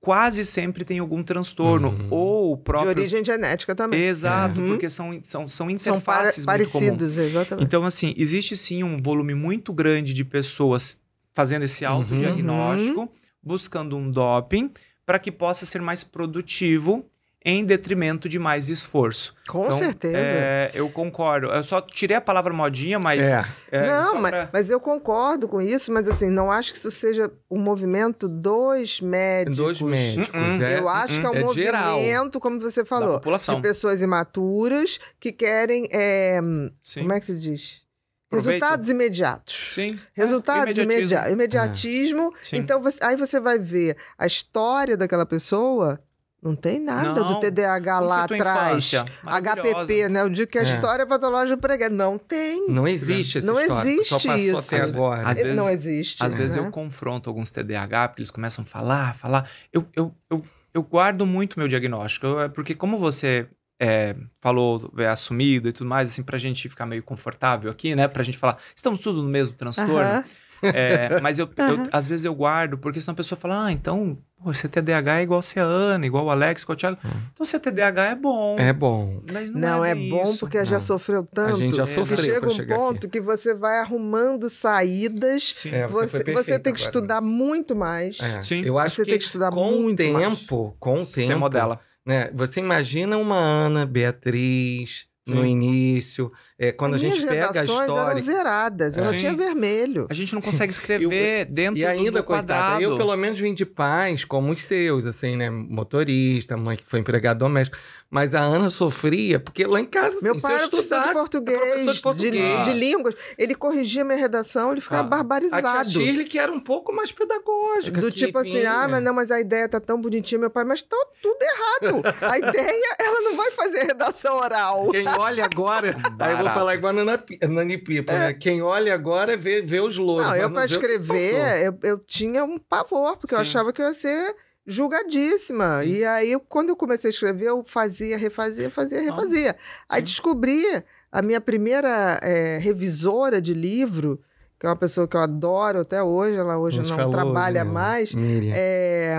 quase sempre têm algum transtorno. Uhum. Ou próprio. De origem genética também. Exato, uhum. porque são, são, são interfaces são parecidos, exatamente. Então, assim, existe sim um volume muito grande de pessoas fazendo esse uhum. autodiagnóstico, uhum. buscando um doping para que possa ser mais produtivo em detrimento de mais esforço. Com então, certeza. É, eu concordo. Eu só tirei a palavra modinha, mas. É. É, não, mas, pra... mas, eu concordo com isso, mas assim, não acho que isso seja um movimento dos médicos. Dos médicos. Uhum. É. eu acho que é um uhum. é movimento, geral. como você falou, de pessoas imaturas que querem. Eh, como é que se diz? Resultados imediatos. Sim. Resultados imediatos, é, imediatismo. imediatismo. É. Então, você, aí você vai ver a história daquela pessoa. Não tem nada não. do TDAH lá atrás. HPP, né? Eu digo que a é. história patológica prega. Não tem. Não existe essa Não história. existe Só isso. Até agora. Às vezes, não existe. Às né? vezes eu confronto alguns TDAH, porque eles começam a falar, falar. Eu, eu, eu, eu guardo muito meu diagnóstico. É porque como você é, falou, é assumido e tudo mais, assim, pra gente ficar meio confortável aqui, né? Pra gente falar, estamos tudo no mesmo transtorno. É, mas eu, eu, às vezes eu guardo, porque senão a pessoa fala, ah, então pô, CTDH é igual a Ana, igual o Alex, igual o Thiago. Hum. Então CTDH é bom. É bom. Mas não, não é, é bom isso. porque não. já sofreu tanto. A gente já sofreu. Que chega um ponto aqui. que você vai arrumando saídas. Sim. É, você, você, tem que agora, estudar mas... muito mais. É. Sim. Eu acho você que tem que estudar com muito tempo, mais. com o tempo. Você modela. Né? Você imagina uma Ana Beatriz Sim. no início, é, quando As a gente pega a história. Eram zeradas, eu é. não tinha vermelho. A gente não consegue escrever eu, dentro e ainda, do quadrado. Coitada, eu pelo menos vim de paz, como os seus, assim, né? Motorista, mãe que foi empregada doméstica. Mas a Ana sofria, porque lá em casa, Meu assim, pai era é professor de português, de, português. De, de, línguas. Ele corrigia minha redação, ele ficava ah. barbarizado. A tia que era um pouco mais pedagógica. Do tipo assim, ah, mas não, mas a ideia tá tão bonitinha, meu pai, mas tá tudo errado. a ideia, ela não vai fazer redação oral. Quem olha agora, aí eu vou vou falar igual a Nani Pipa, é. né? Quem olha agora vê, vê os louros. Não, eu para escrever, eu, eu, tinha um pavor, porque Sim. eu achava que eu ia ser julgadíssima. Sim. E aí, quando eu comecei a escrever, eu fazia, refazia, fazia, refazia. Ah. Aí Sim. descobri a minha primeira é, revisora de livro, que é uma pessoa que eu adoro até hoje, ela hoje não trabalha hoje, mais. Miriam. É...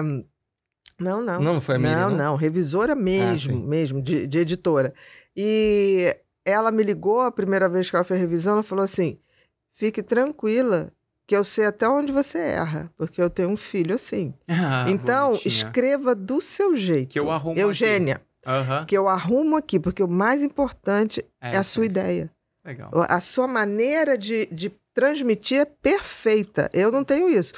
Não, não. Não, foi a Miriam, Não, não, revisora ah, mesmo, ah, mesmo, de, de editora. E ela me ligou a primeira vez que ela fez revisão, ela falou assim: fique tranquila, que eu sei até onde você erra, porque eu tenho um filho assim. Ah, então, bonitinha. escreva do seu jeito. Que eu arrumo Eugênia, uhum. que eu arrumo aqui, porque o mais importante é, é a sua é ideia. Legal. A sua maneira de, de transmitir é perfeita. Eu não tenho isso.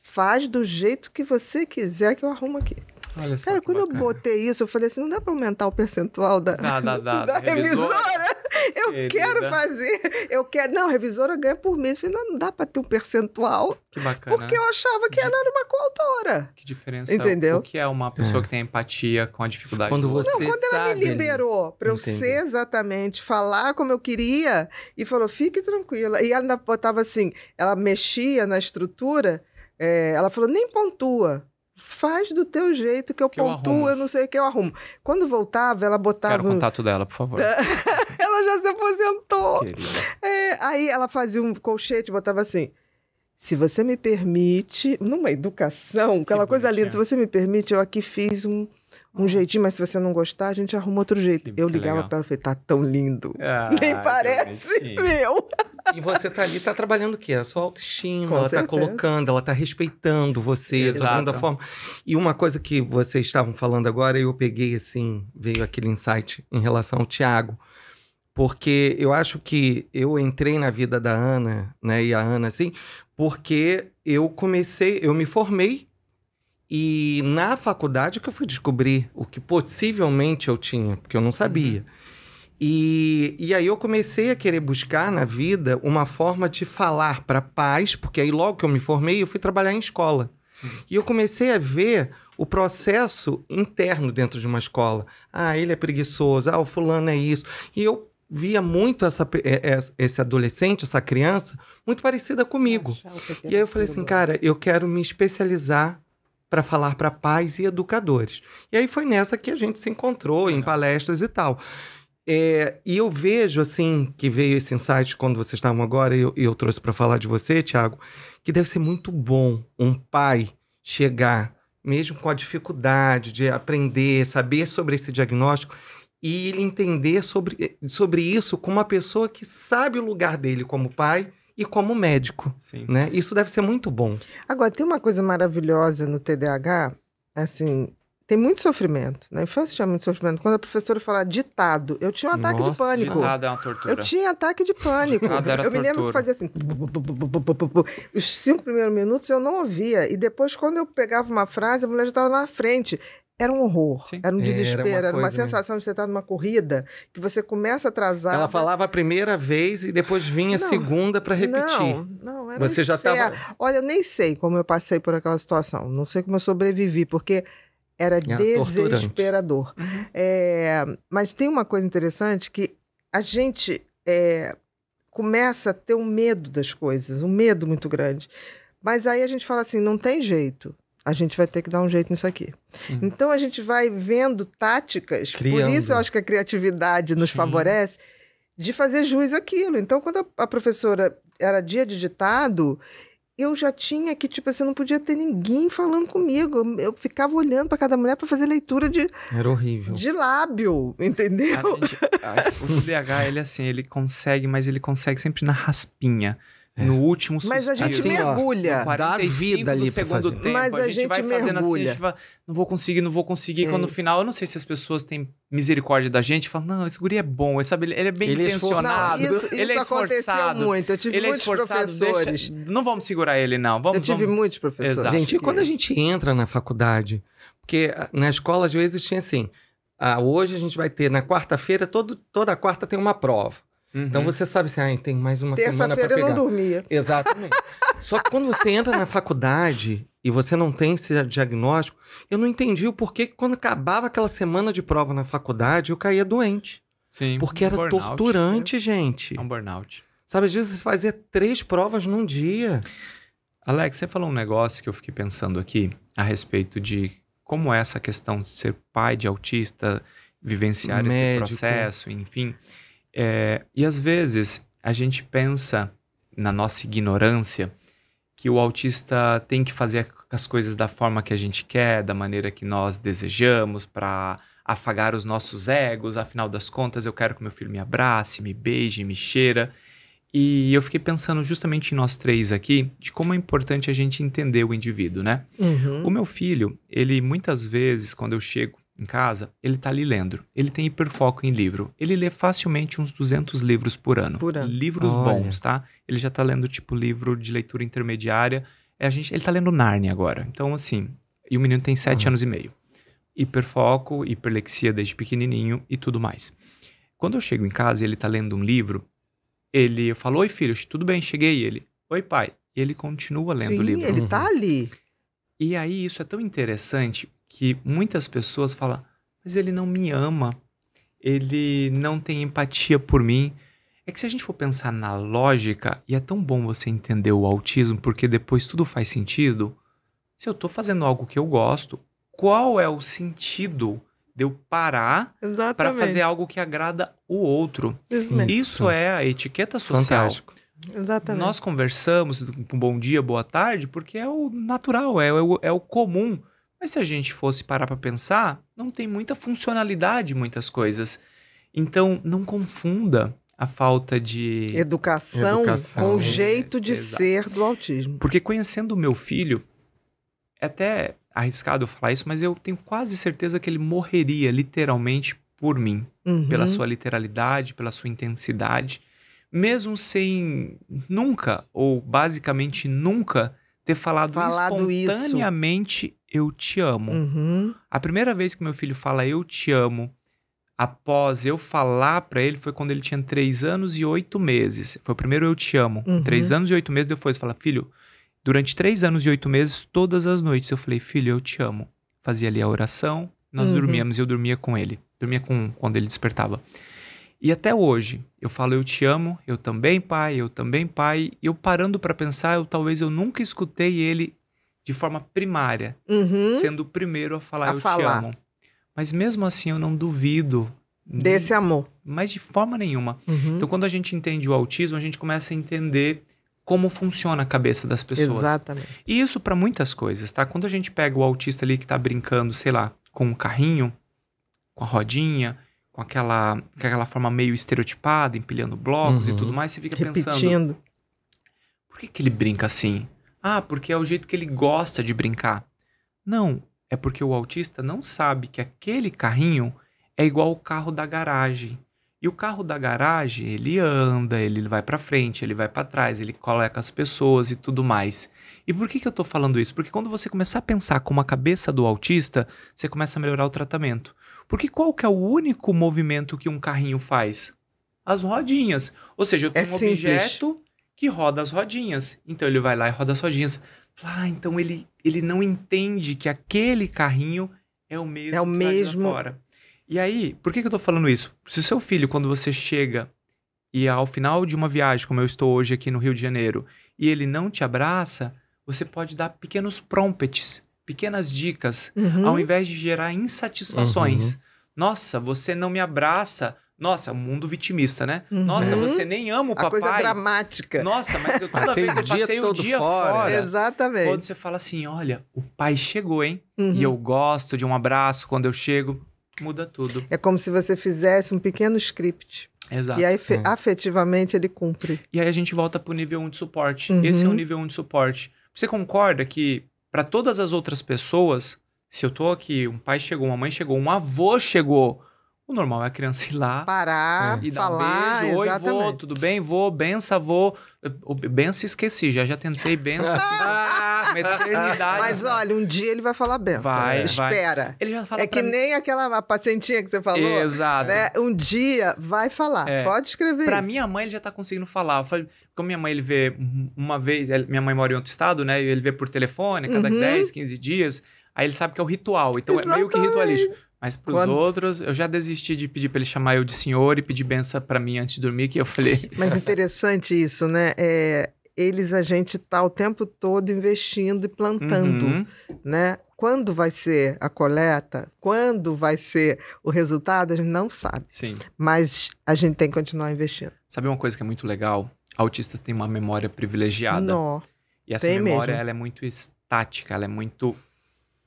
Faz do jeito que você quiser que eu arrumo aqui. Olha só Cara, quando bacana. eu botei isso, eu falei assim: não dá pra aumentar o percentual da, dá, dá, dá. da revisora? Eu Querida. quero fazer. Eu quero. Não, revisora ganha por mês. Eu falei, não, não dá pra ter um percentual. Que bacana. Porque eu achava que uhum. ela era uma coautora. Que diferença. Entendeu? O que é uma pessoa é. que tem empatia com a dificuldade? Quando você Não, quando sabe, ela me liberou pra eu Entendi. ser exatamente, falar como eu queria, e falou, fique tranquila. E ela ainda botava assim, ela mexia na estrutura, é, ela falou, nem pontua faz do teu jeito que eu que pontuo, eu, eu, não sei o que eu arrumo. Quando voltava, ela botava. Quero o contato dela, por favor. ela já se aposentou. É, aí ela fazia um colchete, botava assim. Se você me permite, numa educação, aquela que coisa linda, se você me permite, eu aqui fiz um um jeitinho, mas se você não gostar, a gente arruma outro jeito. Que, eu ligava para ela e falei, tá tão lindo. Ah, Nem parece meu. E você tá ali, tá trabalhando o quê? A sua autoestima, Com ela tá certeza. tá colocando, ela tá respeitando você, exatamente forma. E uma coisa que vocês estavam falando agora, eu peguei assim, veio aquele insight em relação ao Tiago. Porque eu acho que eu entrei na vida da Ana, né? E a Ana, assim, porque eu comecei, eu me formei e na faculdade que eu fui descobrir o que possivelmente eu tinha, porque eu não sabia. Uhum. E, e aí eu comecei a querer buscar na vida uma forma de falar para pais, porque aí logo que eu me formei, eu fui trabalhar em escola. Uhum. E eu comecei a ver o processo interno dentro de uma escola. Ah, ele é preguiçoso, ah, o fulano é isso. E eu via muito essa, é, é, esse adolescente, essa criança, muito parecida comigo. E aí eu falei assim, cara, eu quero me especializar para falar para pais e educadores. E aí foi nessa que a gente se encontrou, em palestras e tal. É, e eu vejo, assim, que veio esse insight quando vocês estavam agora, e eu, eu trouxe para falar de você, Tiago, que deve ser muito bom um pai chegar, mesmo com a dificuldade de aprender, saber sobre esse diagnóstico, e ele entender sobre, sobre isso com uma pessoa que sabe o lugar dele como pai e como médico. Sim. Né? Isso deve ser muito bom. Agora, tem uma coisa maravilhosa no TDAH, assim, tem muito sofrimento. Na né? infância tinha muito sofrimento. Quando a professora falava ditado, eu tinha um ataque Nossa, de pânico. Ditado é uma tortura. Eu tinha ataque de pânico. Ditado era eu tortura. me lembro que fazia assim. Os cinco primeiros minutos eu não ouvia. E depois, quando eu pegava uma frase, a mulher já estava na frente era um horror, Sim. era um é, desespero, era uma, era uma sensação de você estar numa corrida que você começa atrasar. Ela falava a primeira vez e depois vinha não, a segunda para repetir. Não, não, era Você já estava. Olha, eu nem sei como eu passei por aquela situação, não sei como eu sobrevivi, porque era, era desesperador. Uhum. É, mas tem uma coisa interessante que a gente é, começa a ter um medo das coisas, um medo muito grande. Mas aí a gente fala assim, não tem jeito a gente vai ter que dar um jeito nisso aqui. Sim. Então a gente vai vendo táticas, Criando. por isso eu acho que a criatividade nos Sim. favorece, de fazer juiz aquilo. Então, quando a, professora era dia de ditado, eu já tinha que, tipo assim, eu não podia ter ninguém falando comigo. Eu, ficava olhando para cada mulher para fazer leitura de. Era horrível. De lábio, entendeu? A gente, a, o DH, ele é assim, ele consegue, mas ele consegue sempre na raspinha. É. No último suspiro. Mas a gente assim, mergulha. Ó, dá vida ali fazer. Tempo, Mas a, gente, gente vai assim, mergulha. fala, não vou conseguir, não vou conseguir. É. Quando no final, eu não sei se as pessoas têm misericórdia da gente. Falam, não, esse guri é bom. Ele, sabe, ele é bem ele é intencionado. É esforçado, isso ele é esforçado. muito. Eu tive ele é muitos é professores. Deixa, não vamos segurar ele, não. Vamos, eu tive vamos... muitos professores. Exato. Gente, e quando a gente entra na faculdade? Porque na escola, às vezes, tinha assim... Ah, hoje a gente vai ter, na quarta-feira, toda quarta tem uma prova. Então uhum. Então você sabe assim, ah, tem mais uma semana para pegar. Terça-feira eu não dormia. Exatamente. Só que quando você entra na faculdade e você não tem esse diagnóstico, eu não entendi o porquê que quando acabava aquela semana de prova na faculdade, eu caía doente. Sim. Porque um era burnout, torturante, né? gente. É um burnout. Sabe, às vezes você fazia três provas num dia. Alex, você falou um negócio que eu fiquei pensando aqui a respeito de como é essa questão de ser pai de autista, vivenciar Médico. esse processo, enfim. É, e às vezes a gente pensa, na nossa ignorância, que o autista tem que fazer as coisas da forma que a gente quer, da maneira que nós desejamos, para afagar os nossos egos. Afinal das contas, eu quero que meu filho me abrace, me beije, me cheira. E eu fiquei pensando justamente em nós três aqui, de como é importante a gente entender o indivíduo, né? Uhum. O meu filho, ele muitas vezes, quando eu chego em casa, ele está ali lendo. Ele tem hiperfoco em livro. Ele lê facilmente uns 200 livros por ano. Por ano. Livros Olha. bons, tá? Ele já está lendo, tipo, livro de leitura intermediária. É, a gente, ele está lendo Narnia agora. Então, assim, e o menino tem 7 uhum. anos e meio. Hiperfoco, hiperlexia desde pequenininho e tudo mais. Quando eu chego em casa e ele está lendo um livro, ele fala, oi filho, tudo bem, cheguei. Ele, oi pai. E ele continua lendo Sim, o livro. ele está uhum. ali. E aí, isso é tão interessante que muitas pessoas falam: mas ele não me ama, ele não tem empatia por mim. É que se a gente for pensar na lógica, e é tão bom você entender o autismo, porque depois tudo faz sentido. Se eu estou fazendo algo que eu gosto, qual é o sentido de eu parar para fazer algo que agrada o outro? Isso, Isso é a etiqueta social. Fantástico. Exatamente. Nós conversamos com bom dia, boa tarde, porque é o natural, é, é, o, é o comum. Mas se a gente fosse parar para pensar, não tem muita funcionalidade muitas coisas. Então, não confunda a falta de educação, educação. com o jeito de Exato. ser do autismo. Porque conhecendo o meu filho, é até arriscado falar isso, mas eu tenho quase certeza que ele morreria literalmente por mim, uhum. pela sua literalidade, pela sua intensidade, mesmo sem nunca ou basicamente nunca ter falado, falado espontaneamente isso eu te amo. Uhum. A primeira vez que meu filho fala eu te amo, após eu falar para ele, foi quando ele tinha três anos e oito meses. Foi o primeiro eu te amo. Uhum. Três anos e oito meses depois, fala, filho, durante três anos e oito meses, todas as noites eu falei, filho, eu te amo. Fazia ali a oração, nós uhum. dormíamos, eu dormia com ele. Dormia com quando ele despertava. E até hoje, eu falo eu te amo, eu também, pai, eu também, pai. E eu parando para pensar, eu talvez eu nunca escutei ele de forma primária, uhum. sendo o primeiro a falar a eu falar. te amo. Mas mesmo assim eu não duvido desse nem, amor, mas de forma nenhuma. Uhum. Então quando a gente entende o autismo, a gente começa a entender como funciona a cabeça das pessoas. Exatamente. E isso para muitas coisas, tá? Quando a gente pega o autista ali que tá brincando, sei lá, com um carrinho, com a rodinha, com aquela, com aquela forma meio estereotipada, empilhando blocos uhum. e tudo mais, você fica Repetindo. pensando. Por que, que ele brinca assim? Ah, porque é o jeito que ele gosta de brincar. Não, é porque o autista não sabe que aquele carrinho é igual o carro da garagem. E o carro da garagem, ele anda, ele vai para frente, ele vai para trás, ele coloca as pessoas e tudo mais. E por que, que eu tô falando isso? Porque quando você começar a pensar com a cabeça do autista, você começa a melhorar o tratamento. Porque qual que é o único movimento que um carrinho faz? As rodinhas. Ou seja, eu tenho é um simples. objeto que roda as rodinhas. Então ele vai lá e roda as rodinhas. Ah, então ele, ele não entende que aquele carrinho é o mesmo. É o tá mesmo. Fora. E aí, por que, que eu tô falando isso? Se o seu filho, quando você chega e é ao final de uma viagem, como eu estou hoje aqui no Rio de Janeiro, e ele não te abraça, você pode dar pequenos prompts, pequenas dicas, uhum. ao invés de gerar insatisfações. Uhum. Nossa, você não me abraça, nossa, mundo vitimista, né? Uhum. Nossa, você nem ama o papai. A coisa dramática. Nossa, mas eu toda passei vez eu passei o dia fora. fora. Exatamente. Quando você fala assim, olha, o pai chegou, hein? Uhum. E eu gosto de um abraço quando eu chego, muda tudo. É como se você fizesse um pequeno script. Exato. E aí, é. afetivamente, ele cumpre. E aí a gente volta pro nível 1 de suporte. Uhum. Esse é o nível 1 de suporte. Você concorda que para todas as outras pessoas, se eu tô aqui, um pai chegou, uma mãe chegou, um avô chegou o normal é a criança ir lá. Parar, é, e falar. Um beijo, Oi, vou, tudo bem? vou bença, vou. Bença esqueci, já já tentei bença. assim, eternidade. Mas olha, um dia ele vai falar bença. Vai, né? vai. Espera. Ele já fala É que mim. nem aquela pacientinha que você falou. Exato. Né? Um dia vai falar. É. Pode escrever pra isso. Pra minha mãe, ele já tá conseguindo falar. Eu falei, como minha mãe, ele vê uma vez... Minha mãe mora em outro estado, né? E ele vê por telefone, cada uhum. 10, 15 dias. Aí ele sabe que é o ritual. Então Exatamente. é meio que ritualístico. Mas para os Quando... outros, eu já desisti de pedir para ele chamar eu de senhor e pedir benção para mim antes de dormir, que eu falei. Mas interessante isso, né? É, eles a gente tá o tempo todo investindo e plantando, uhum. né? Quando vai ser a coleta, quando vai ser o resultado, a gente não sabe. Sim. Mas a gente tem que continuar investindo. Sabe uma coisa que é muito legal? Autistas têm uma memória privilegiada. não E essa memória mesmo. ela é muito estática, ela é muito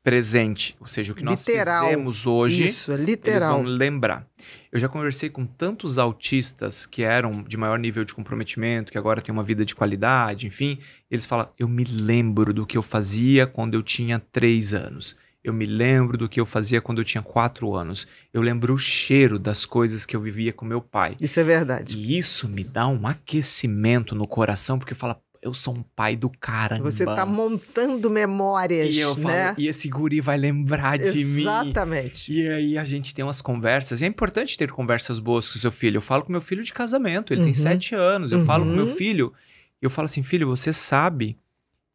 presente, ou seja, o que literal. nós fizemos hoje, Isso, é literal. eles vão lembrar. Eu já conversei com tantos autistas que eram de maior nível de comprometimento, que agora têm uma vida de qualidade, enfim, eles falam: eu me lembro do que eu fazia quando eu tinha três anos. Eu me lembro do que eu fazia quando eu tinha quatro anos. Eu lembro o cheiro das coisas que eu vivia com meu pai. Isso é verdade. E isso me dá um aquecimento no coração, porque fala, eu sou um pai do cara. Você tá montando memórias, e eu falo, né? E esse guri vai lembrar de Exatamente. mim. Exatamente. E aí a gente tem umas conversas. E é importante ter conversas boas com seu filho. Eu falo com meu filho de casamento, ele uhum. tem sete anos. Eu uhum. falo com meu uhum. filho, eu falo assim, filho, você sabe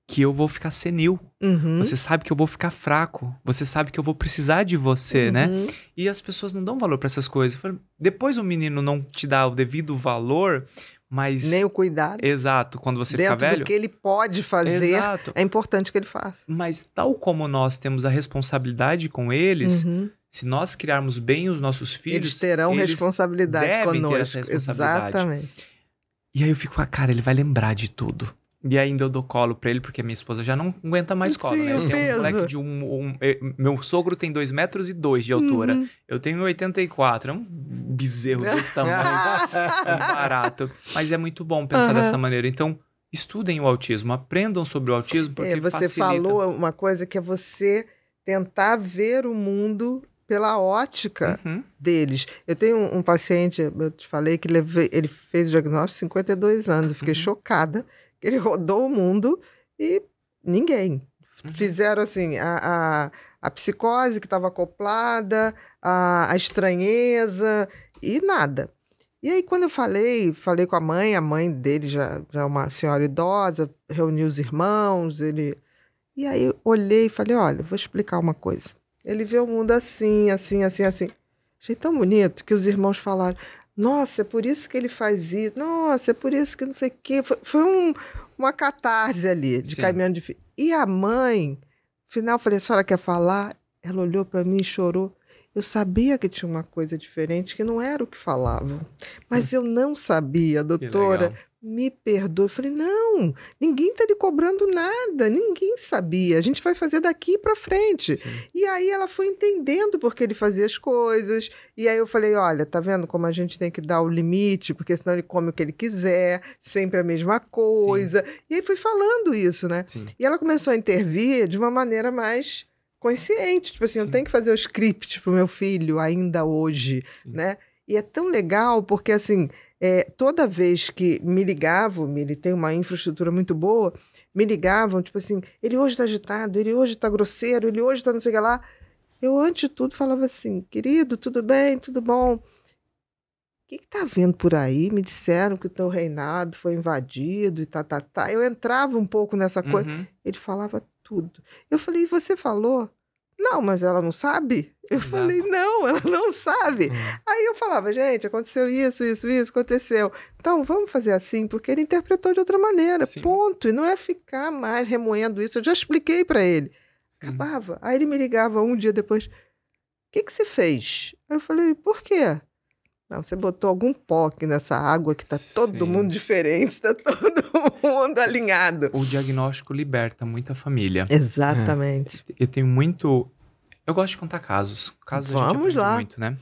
que eu vou ficar senil. Uhum. Você sabe que eu vou ficar fraco. Você sabe que eu vou precisar de você, né? uhum. né? E as pessoas não dão valor para essas coisas. Depois o menino não te dá o devido valor mas... Nem o cuidado. Exato. Quando você fica velho... Dentro do que ele pode fazer, exato. é importante que ele faça. Mas tal como nós temos a responsabilidade com eles, uhum. se nós criarmos bem os nossos filhos... Eles terão eles responsabilidade devem conosco. Ter essa responsabilidade. Exatamente. E aí eu fico, a ah, cara, ele vai lembrar de tudo. E ainda eu dou colo pra ele, porque minha esposa já não aguenta mais colo, né? Sim, né? Eu tenho um moleque de um, um, é, Meu sogro tem dois metros e dois de altura. Uhum. Eu tenho 84, é um bezerro desse tamanho, barato. Mas é muito bom pensar uhum. dessa maneira. Então, estudem o autismo, aprendam sobre o autismo, porque é, você facilita. falou uma coisa que é você tentar ver o mundo pela ótica uhum. deles. Eu tenho um, um, paciente, eu te falei, que levei, ele fez o diagnóstico 52 anos. Eu fiquei uhum. chocada ele rodou o mundo e ninguém. Uhum. Fizeram assim, a, a, a psicose que estava acoplada, a, a estranheza e nada. E aí, quando eu falei, falei com a mãe, a mãe dele já, já é uma senhora idosa, reuniu os irmãos, ele. E aí eu olhei e falei, olha, vou explicar uma coisa. Ele vê o mundo assim, assim, assim, assim. Achei tão bonito que os irmãos falaram: nossa, é por isso que ele faz isso. Nossa, é por isso que não sei o quê. Foi, foi um, uma catarse ali, de Sim. caminhando de E a mãe, final, falei: a senhora quer falar? Ela olhou para mim e chorou. Eu sabia que tinha uma coisa diferente, que não era o que falavam. Mas hum. eu não sabia, doutora me perdoe. Eu falei, não, ninguém está lhe cobrando nada, ninguém sabia. A gente vai fazer daqui para frente. Sim. E aí ela foi entendendo porque ele fazia as coisas. E aí eu falei, olha, tá vendo como a gente tem que dar o limite, porque senão ele come o que ele quiser, sempre a mesma coisa. Sim. E aí fui falando isso, né? Sim. E ela começou a intervir de uma maneira mais consciente, tipo assim, eu tenho que fazer o script pro meu filho ainda hoje, né? E é tão legal porque assim, é, toda vez que me ligavam, ele tem uma infraestrutura muito boa, me ligavam, tipo assim, ele hoje está agitado, ele hoje está grosseiro, ele hoje está não sei o que lá. Eu, antes de tudo, falava assim, querido, tudo bem, tudo bom. O que está vendo por aí? Me disseram que o teu reinado foi invadido e tá, tá, tá. Eu entrava um pouco nessa coisa. Uhum. Ele falava tudo. Eu falei, e você falou? Não, mas ela não sabe? Eu Exato. falei, não, ela não sabe. Hum. Aí eu falava, gente, aconteceu isso, isso, isso, aconteceu. Então vamos fazer assim, porque ele interpretou de outra maneira. Sim. Ponto. E não é ficar mais remoendo isso. Eu já expliquei para ele. Sim. Acabava. Aí ele me ligava um dia depois: O que, que você fez? Aí eu falei: Por quê? Não, você botou algum pó aqui nessa água que está todo mundo diferente, está todo mundo alinhado. O diagnóstico liberta muita família. Exatamente. É. Eu tenho muito. Eu gosto de contar casos. Casos Vamos a gente lá. muito, né?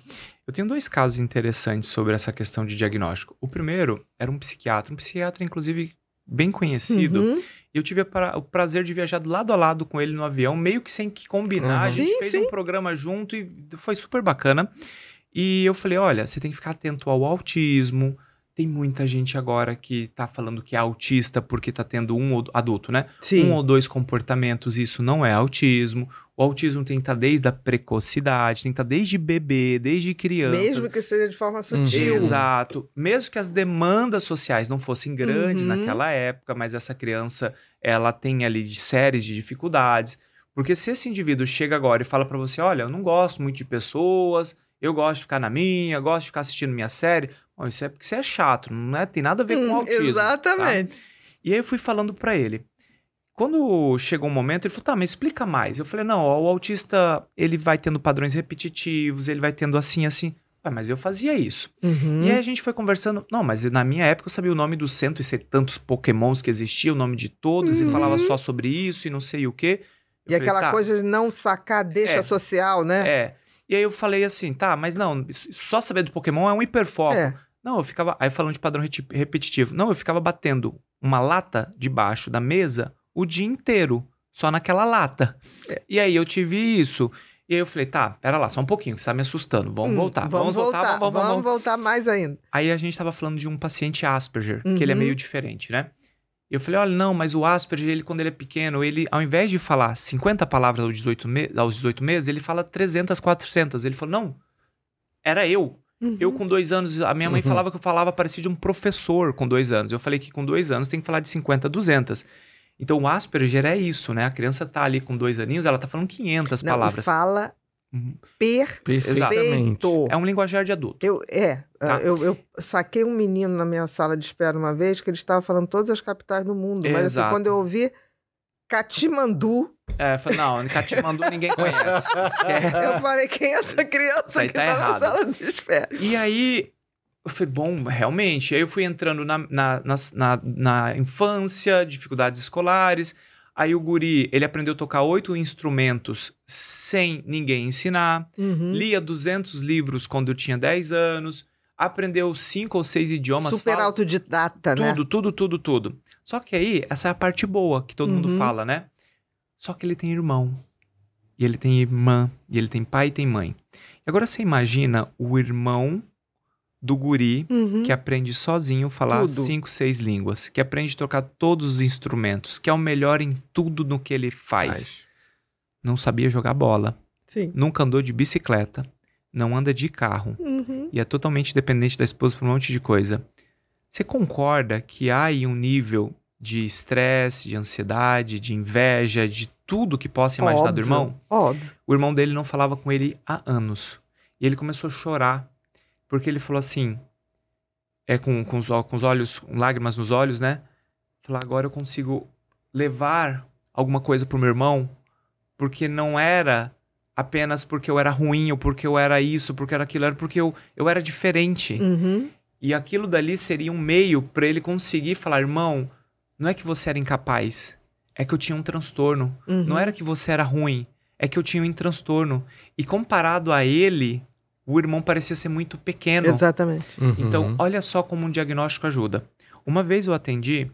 Eu tenho dois casos interessantes sobre essa questão de diagnóstico. O primeiro era um psiquiatra, um psiquiatra, inclusive, bem conhecido. Uhum. Eu tive o prazer de viajar lado a lado com ele no avião, meio que sem que combinar. Uhum. A gente sim, fez sim. um programa junto e foi super bacana. E eu falei: olha, você tem que ficar atento ao autismo. Tem muita gente agora que tá falando que é autista porque tá tendo um ou, adulto, né? Sim. Um ou dois comportamentos, isso não é autismo. O autismo tem que estar tá desde a precocidade, tem que estar tá desde bebê, desde criança. Mesmo que seja de forma uhum. sutil. Uhum. Exato. Mesmo que as demandas sociais não fossem grandes uhum. naquela época, mas essa criança, ela tem ali de séries de dificuldades. Porque se esse indivíduo chega agora e fala para você, olha, eu não gosto muito de pessoas, eu gosto de ficar na minha, gosto de ficar assistindo minha série. Bom, isso é porque você é chato, não é, tem nada a ver com hum, autismo. Tá? Exatamente. Tá? E aí eu fui falando para ele. Quando chegou um momento, ele falou, tá, mas explica mais. Eu falei, não, ó, o autista, ele vai tendo padrões repetitivos, ele vai tendo assim, assim. Ué, mas eu fazia isso. Uhum. E aí a gente foi conversando. Não, mas na minha época eu sabia o nome dos cento e tantos pokémons que existiam, o nome de todos, uhum. e falava uhum. só sobre isso e não sei o quê. Eu e falei, aquela tá, coisa de não sacar deixa é, social, né? É. E aí eu falei assim, tá, mas não, só saber do Pokémon é um hiperfoco. É. Não, eu ficava. Aí falando de padrão repetitivo. Não, eu ficava batendo uma lata debaixo da mesa o dia inteiro, só naquela lata. É. E aí eu tive isso. E aí eu falei, tá, pera lá, só um pouquinho, você tá me assustando. Vamos hum, voltar. Vamos, vamos voltar, voltar, vamos, vamos, vamos, voltar mais ainda. Aí a gente tava falando de um paciente Asperger, uhum. que ele é uhum. meio diferente, né? Eu falei, olha, não, mas o Asperger, ele quando ele é pequeno, ele ao invés de falar 50 palavras aos 18, me aos 18 meses, ele fala 300, 400. Ele falou, não, era eu. Uhum. Eu com dois anos, a minha mãe uhum. falava que eu falava parecido de um professor com dois anos. Eu falei que com dois anos tem que falar de 50, 200. Então o Asperger é isso, né? A criança tá ali com dois aninhos, ela tá falando 500 não, palavras. fala Uhum. perfeito. É um linguajar de adulto. Eu, é. Tá? Ah, eu, eu, saquei um menino na minha sala de espera uma vez que ele estava falando todas as capitais do mundo. Exato. Mas assim, quando eu ouvi Catimandu. É, falei, não, Catimandu ninguém conhece. Esquece. Eu falei, quem é essa criança tá que tá, tá na sala de espera? E aí, eu falei, bom, realmente. Aí eu fui entrando na, na, na, na, na infância, dificuldades escolares. Aí o guri, ele aprendeu a tocar oito instrumentos sem ninguém ensinar. Uhum. Lia 200 livros quando eu tinha 10 anos. Aprendeu cinco ou seis idiomas. Super fala... autodidata, tudo, né? Tudo, tudo, tudo, tudo. Só que aí, essa é a parte boa que todo uhum. mundo fala, né? Só que ele tem irmão. E ele tem irmã. E ele tem pai e tem mãe. E agora você imagina o irmão do guri uhum. que aprende sozinho falar tudo. cinco, seis línguas, que aprende a tocar todos os instrumentos, que é o melhor em tudo no que ele faz. Não sabia jogar bola. Sim. Nunca andou de bicicleta. Não anda de carro. Uhum. E é totalmente dependente da esposa por um monte de coisa. Você concorda que há aí um nível de estresse, de ansiedade, de inveja, de tudo que possa imaginar óbvio, do irmão? Óbvio. O irmão dele não falava com ele há anos. E ele começou a chorar porque ele falou assim, é com, com, os, com os olhos, com lágrimas nos olhos, né? Falar, agora eu consigo levar alguma coisa pro meu irmão, porque não era apenas porque eu era ruim, ou porque eu era isso, porque era aquilo, era porque eu, eu era diferente. Uhum. E aquilo dali seria um meio para ele conseguir falar, irmão, não é que você era incapaz, é que eu tinha um transtorno. Uhum. Não era que você era ruim, é que eu tinha um transtorno. E comparado a ele, o irmão parecia ser muito pequeno. Exatamente. Uhum. Então, olha só como um diagnóstico ajuda. Uma vez eu atendi.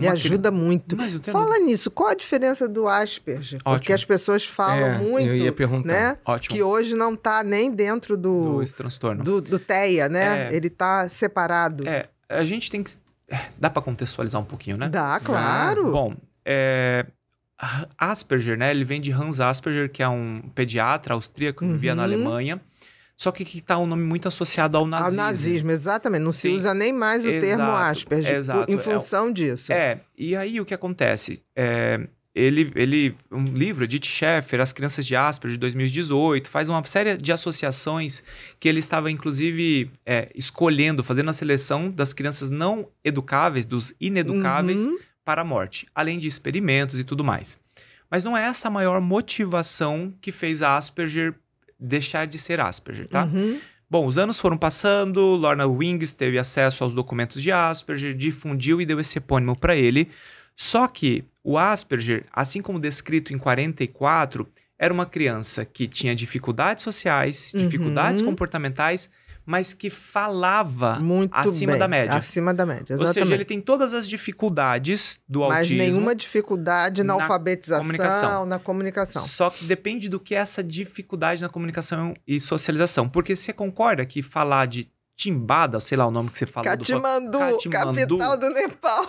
E ajuda cri... muito. Fala nisso, qual a diferença do Asperger? Ótimo. Porque as pessoas falam é, muito, eu ia perguntar. né? Ótimo. Que hoje não está nem dentro do... Do transtorno. Do, do TEA, né? É, Ele está separado. É, a gente tem que... É, dá para contextualizar um pouquinho, né? Dá, claro. É, bom, é, Asperger, né? Ele vem de Hans Asperger, que é um pediatra austríaco que uhum. vivia na uhum. Alemanha. Só que que tá um nome muito associado ao nazismo. Ao nazismo, exatamente. Não se usa nem mais o exato, termo Asperger exato. em é função é, disso. É, e aí o que acontece? É, ele, ele, um livro, Edith Schaeffer, As Crianças de Asperger, de 2018, faz uma série de associações que ele estava, inclusive, é, escolhendo, fazendo a seleção das crianças não educáveis, dos ineducáveis, uhum. para a morte, além de experimentos e tudo mais. Mas não é essa a maior motivação que fez a Asperger deixar de ser Asperger, tá? Uhum. Bom, os anos foram passando, Lorna Wings teve acesso aos documentos de Asperger, difundiu e deu esse epônimo para ele. Só que o Asperger, assim como descrito em 44, era uma criança que tinha dificuldades sociais, dificuldades uhum. comportamentais mas que falava Muito acima bem, da média. Acima da média, exatamente. Ou seja, ele tem todas as dificuldades do mas autismo. Mas nenhuma dificuldade na, na alfabetização, comunicação. na comunicação. Só que depende do que é essa dificuldade na comunicação e socialização. Porque você concorda que falar de Timbada, sei lá o nome que você fala. Katmandu, do... Katimandu, capital do Nepal.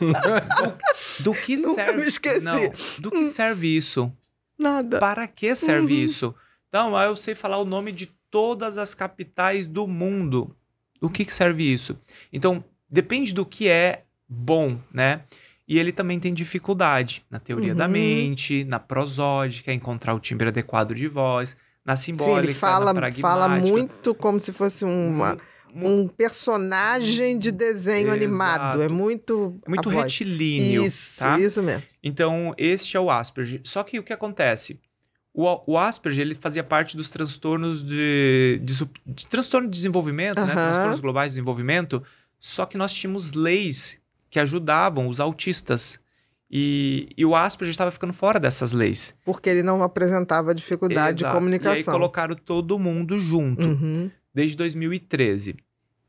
do, do que Nunca serve... me esqueci. Não, do que hum. serve isso? Nada. Para que serve uhum. isso? Então, eu sei falar o nome de todas as capitais do mundo. O que, que serve isso? Então, depende do que é bom, né? E ele também tem dificuldade na teoria uhum. da mente, na prosódica, encontrar o timbre adequado de voz, na simbólica, Sim, ele fala, fala muito como se fosse uma, um personagem de desenho Exato. animado. É muito. É muito retilíneo. Isso, tá? isso mesmo. Então, este é o Asperger. Só que o que acontece? O, o Asperger ele fazia parte dos transtornos de, de, de transtorno de desenvolvimento, uhum. né? transtornos globais de desenvolvimento. Só que nós tínhamos leis que ajudavam os autistas. E, e o Asperger estava ficando fora dessas leis. Porque ele não apresentava dificuldade Exato. de comunicação. E aí colocaram todo mundo junto. Uhum. Desde 2013,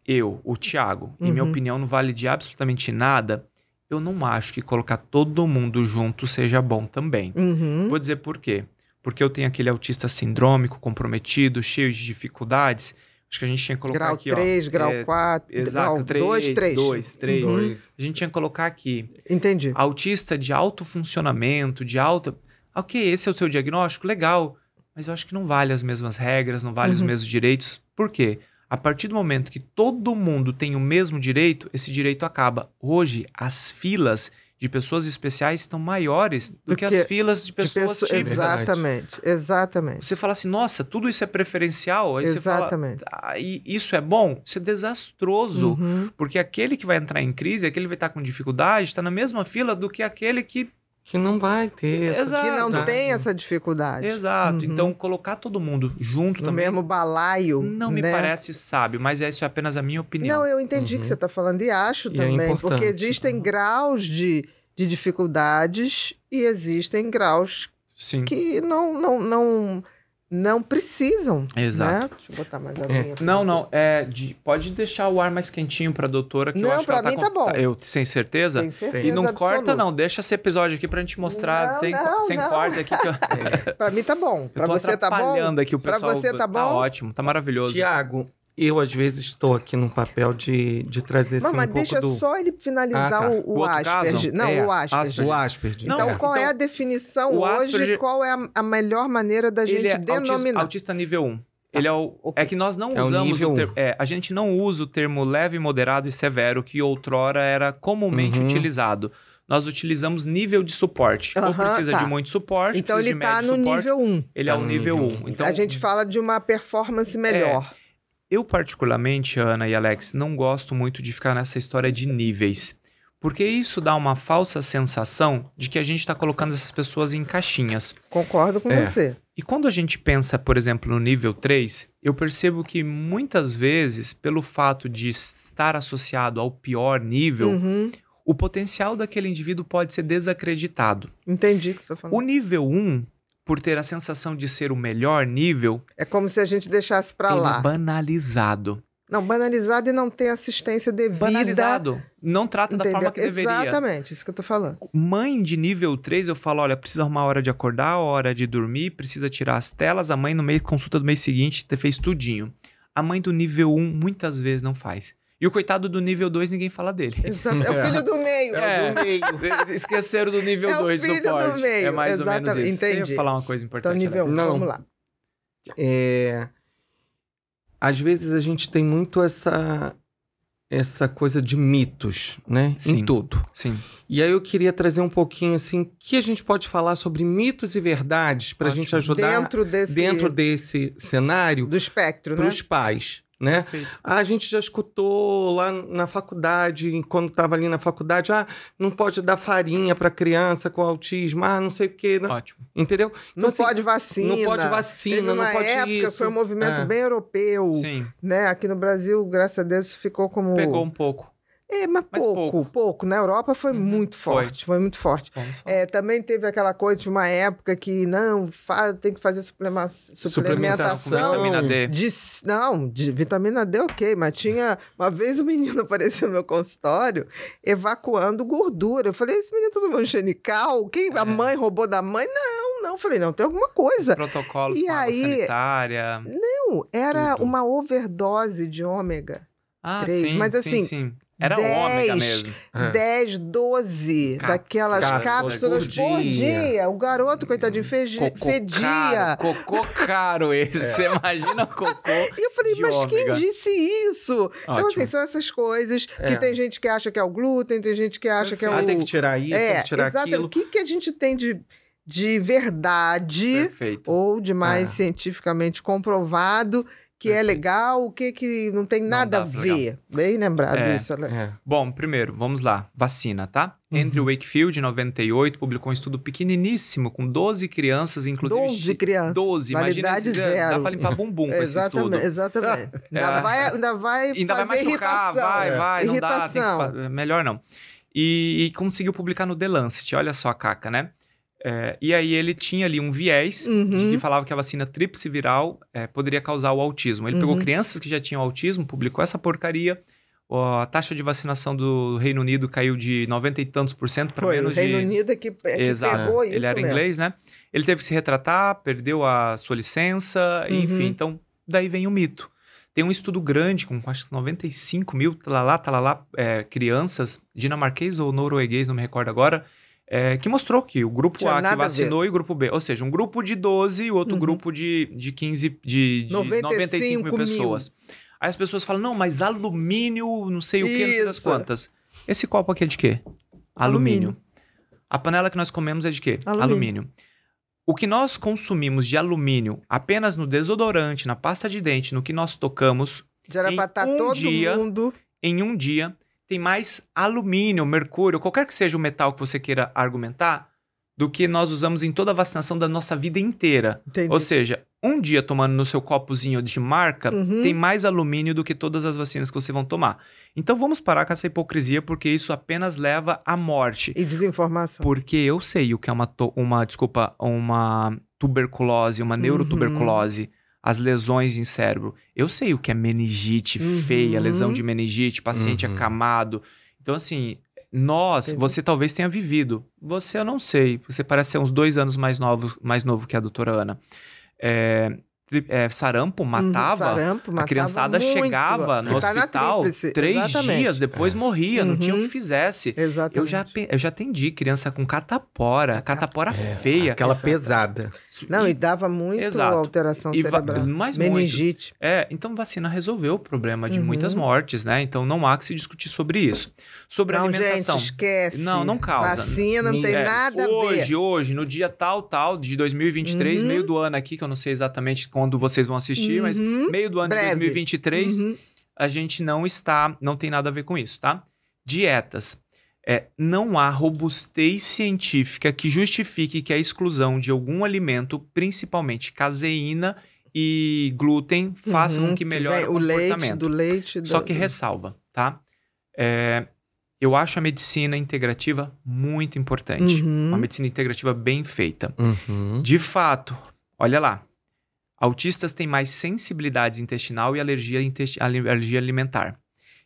eu, o Thiago, uhum. minha opinião não vale de absolutamente nada, eu não acho que colocar todo mundo junto seja bom também. Uhum. Vou dizer por quê porque eu tenho aquele autista sindrômico, comprometido, cheio de dificuldades. Acho que a gente tinha que colocar grau aqui, 3, ó. Grau é, 4, exato, grau 3, 2, 3. 2, 3. Uhum. A gente tinha que colocar aqui. Entendi. Autista de alto funcionamento, de alta... Ah, ok, esse é o seu diagnóstico, legal. Mas eu acho que não vale as mesmas regras, não vale uhum. os mesmos direitos. Por quê? A partir do momento que todo mundo tem o mesmo direito, esse direito acaba. Hoje, as filas de pessoas especiais estão maiores do, do que, que, as filas de pessoas de Exatamente, exatamente. Você fala assim, nossa, tudo isso é preferencial? Aí exatamente. Você fala, ah, isso é bom? Isso é desastroso, uhum. porque aquele que vai entrar em crise, aquele que vai estar com dificuldade, está na mesma fila do que aquele que que não vai ter essa, Exato, que não tem essa dificuldade. Exato. Uhum. Então colocar todo mundo junto no também. mesmo balaio. Não né? me parece sábio, mas é isso é apenas a minha opinião. Não, eu entendi o uhum. que você está falando e acho e é também, é porque existem né? graus de, de dificuldades e existem graus Sim. que não não não não precisam. Né? Exato. Né? Deixa eu botar mais a minha. É. Não, não. É, de, pode deixar o ar mais quentinho pra doutora, que não, eu acho que ela tá, mim com, tá bom. Eu, sem certeza? Tem certeza. E não absoluta. corta, não. Deixa esse episódio aqui pra gente mostrar não, sem, não, sem não. cortes aqui. Que eu... pra mim tá bom. Pra você tá bom. aqui o pessoal. Pra você tá, tá bom. Tá ótimo, tá maravilhoso. Tiago, eu, às vezes, estou aqui num papel de, de trazer esse assim, um mas deixa só ele finalizar ah, tá. o, o, o Asperger. Não, é, o Asperger. O Asperger. Então, é. qual então, é a então, definição Asperger... hoje? Qual é a, a, melhor maneira da gente ele é denominar? Autista, autista nível 1. Tá. Ele é o. Okay. É que nós não é usamos o, termo. É, a gente não usa o termo leve, moderado e severo, que outrora era comumente uhum. utilizado. Nós utilizamos nível de suporte. Uhum, ou precisa tá. de muito suporte, então ele está é tá no nível 1. Ele tá é o nível 1. 1. Então, a gente fala de uma performance melhor. É, eu, particularmente, Ana e Alex, não gosto muito de ficar nessa história de níveis. Porque isso dá uma falsa sensação de que a gente está colocando essas pessoas em caixinhas. Concordo com é. você. E quando a gente pensa, por exemplo, no nível 3, eu percebo que muitas vezes, pelo fato de estar associado ao pior nível, uhum. o potencial daquele indivíduo pode ser desacreditado. Entendi o que você está falando. O nível 1, por ter a sensação de ser o melhor nível. É como se a gente deixasse para é lá. Banalizado. Não, banalizado e não tem assistência devida. Banalizado. Não trata Entendeu? da forma que deveria. Exatamente, isso que eu tô falando. Mãe de nível 3, eu falo, olha, precisa arrumar a hora de acordar, a hora de dormir, precisa tirar as telas. A mãe, no meio, consulta do mês seguinte, fez tudinho. A mãe do nível 1, muitas vezes, não faz. E o coitado do nível 2, ninguém fala dele. Exato. É o é. filho do meio. É, é. do meio. Esqueceram do nível 2 é do suporte. Do é meio. É mais ou menos isso. Entendi. Você ia falar uma coisa importante, Então, nível 1, vamos lá. É... Às vezes a gente tem muito essa essa coisa de mitos, né? Sim, em tudo. Sim. E aí eu queria trazer um pouquinho assim, que a gente pode falar sobre mitos e verdades para a gente ajudar dentro desse, dentro desse cenário do espectro, para os né? pais né? Perfeito. Ah, a gente já escutou lá na faculdade, quando estava ali na faculdade, ah, não pode dar farinha para criança com autismo, ah, não sei o quê. Não... Né? Ótimo. Entendeu? Então, não assim, pode vacina. Não pode vacina, não pode época, isso. Foi um movimento é. bem europeu, Sim. né? Aqui no Brasil, graças a Deus, ficou como... Pegou um pouco. É, mas, mas pouco, pouco, pouco, Na Europa foi uhum. muito forte, foi, foi muito forte. É, também teve aquela coisa de uma época que não, faz, tem que fazer suplema, suplementação, suplementação vitamina D. De, não, de vitamina D ok, mas tinha uma vez um menino apareceu no meu consultório evacuando gordura. Eu falei, esse menino tá todo no angelical? Quem, é. A mãe roubou da mãe? Não, não. Eu falei, não, tem alguma coisa. Protocolos e com aí, sanitária. Não, era tudo. uma overdose de ômega. Ah, 3. sim, mas assim, sim, sim era dez ômega mesmo. 10, é. 12 daquelas cápsulas por, por dia. O garoto, coitadinho, fez, cocô fedia. Caro, cocô caro esse. É. Você imagina o cocô. e eu falei, mas ômega. quem disse isso? Ótimo. Então, assim, são essas coisas que é. tem gente que acha que é o glúten, tem gente que acha Perfeito. que é ah, o. Ah, tem que tirar isso, é, tem que tirar exatamente. aquilo. O que, que a gente tem de de verdade Perfeito. ou de mais é. cientificamente comprovado que é legal, o que que não tem não nada dá, a ver. Legal. Bem lembrado é. isso, né? É. Bom, primeiro, vamos lá. Vacina, tá? Uhum. Andrew Wakefield, em 98, publicou um estudo pequeniníssimo com 12 crianças, inclusive... 12 crianças. 12, Validade imagina. Zero. Dá pra limpar bumbum com exatamente, esse estudo. Exatamente, é. Ainda vai, ainda vai Ainda vai machucar, irritação. vai, é. vai. Irritação. Não dá, que, melhor não. E, e conseguiu publicar no The Lancet, olha só a caca, né? É, e aí ele tinha ali um viés uhum. de que falava que a vacina tríplice viral é, poderia causar o autismo. Ele uhum. pegou crianças que já tinham autismo, publicou essa porcaria. A taxa de vacinação do Reino Unido caiu de 90 e tantos por cento para menos de... o Reino de... Unido é que, é que Exato. pegou isso Ele era mesmo. inglês, né? Ele teve que se retratar, perdeu a sua licença, uhum. enfim. Então, daí vem o mito. Tem um estudo grande com acho que 95 mil talalá, talalá, é, crianças, dinamarquês ou norueguês, não me recordo agora, é, que mostrou que o grupo Tinha A que vacinou e o grupo B. Ou seja, um grupo de 12 e outro uhum. grupo de, de 15, de, de 95, 95 mil, mil pessoas. Aí as pessoas falam, não, mas alumínio, não sei Isso. o que, não sei das quantas. Esse copo aqui é de quê? Alumínio. alumínio. A panela que nós comemos é de quê? Alumínio. alumínio. O que nós consumimos de alumínio apenas no desodorante, na pasta de dente, no que nós tocamos. Já era pra estar tá um todo dia, mundo. Em um dia, tem mais alumínio, mercúrio, qualquer que seja o metal que você queira argumentar, do que nós usamos em toda a vacinação da nossa vida inteira. Entendi. Ou seja, um dia tomando no seu copozinho de marca, uhum. tem mais alumínio do que todas as vacinas que você vão tomar. Então vamos parar com essa hipocrisia, porque isso apenas leva à morte. E desinformação. Porque eu sei o que é uma, uma desculpa, uma tuberculose, uma uhum. neurotuberculose. Uhum as lesões em cérebro. Eu sei o que é meningite uhum. feia, lesão de meningite, paciente uhum. acamado. Então, assim, nós, Entendi. você talvez tenha vivido. Você eu não sei, você parece ser uns dois anos mais novo, mais novo que a doutora Ana. É, é, sarampo uhum. matava, uhum, sarampo matava a criançada muito. chegava no tá hospital três Exatamente. dias depois é. morria, uhum. não tinha o que uhum. fizesse. Exatamente. Eu já, eu já atendi criança com catapora, catapora é, feia. Aquela pesada. Não, e, e dava muito exato. alteração e cerebral. Mais Meningite. Muito. É, então vacina resolveu o problema de uhum. muitas mortes, né? Então não há que se discutir sobre isso. Sobre não, alimentação. Gente, esquece. Não, não causa. Vacina não tem nada a ver. Hoje, hoje, no dia tal, tal, de 2023, meio uhum. do ano aqui, que eu não sei exatamente com quando vocês vão assistir, uhum. mas meio do ano Breve. de 2023, uhum. a gente não está, não tem nada a ver com isso, tá? Dietas. É, não há robustez científica que justifique que a exclusão de algum alimento, principalmente caseína e glúten, faça uhum, com que melhore o, o comportamento. Leite, do leite. Do... Só que ressalva, tá? É, eu acho a medicina integrativa muito importante. Uhum. Uma medicina integrativa bem feita. Uhum. De fato, olha lá, Autistas têm mais sensibilidade intestinal e alergia, alergia alimentar.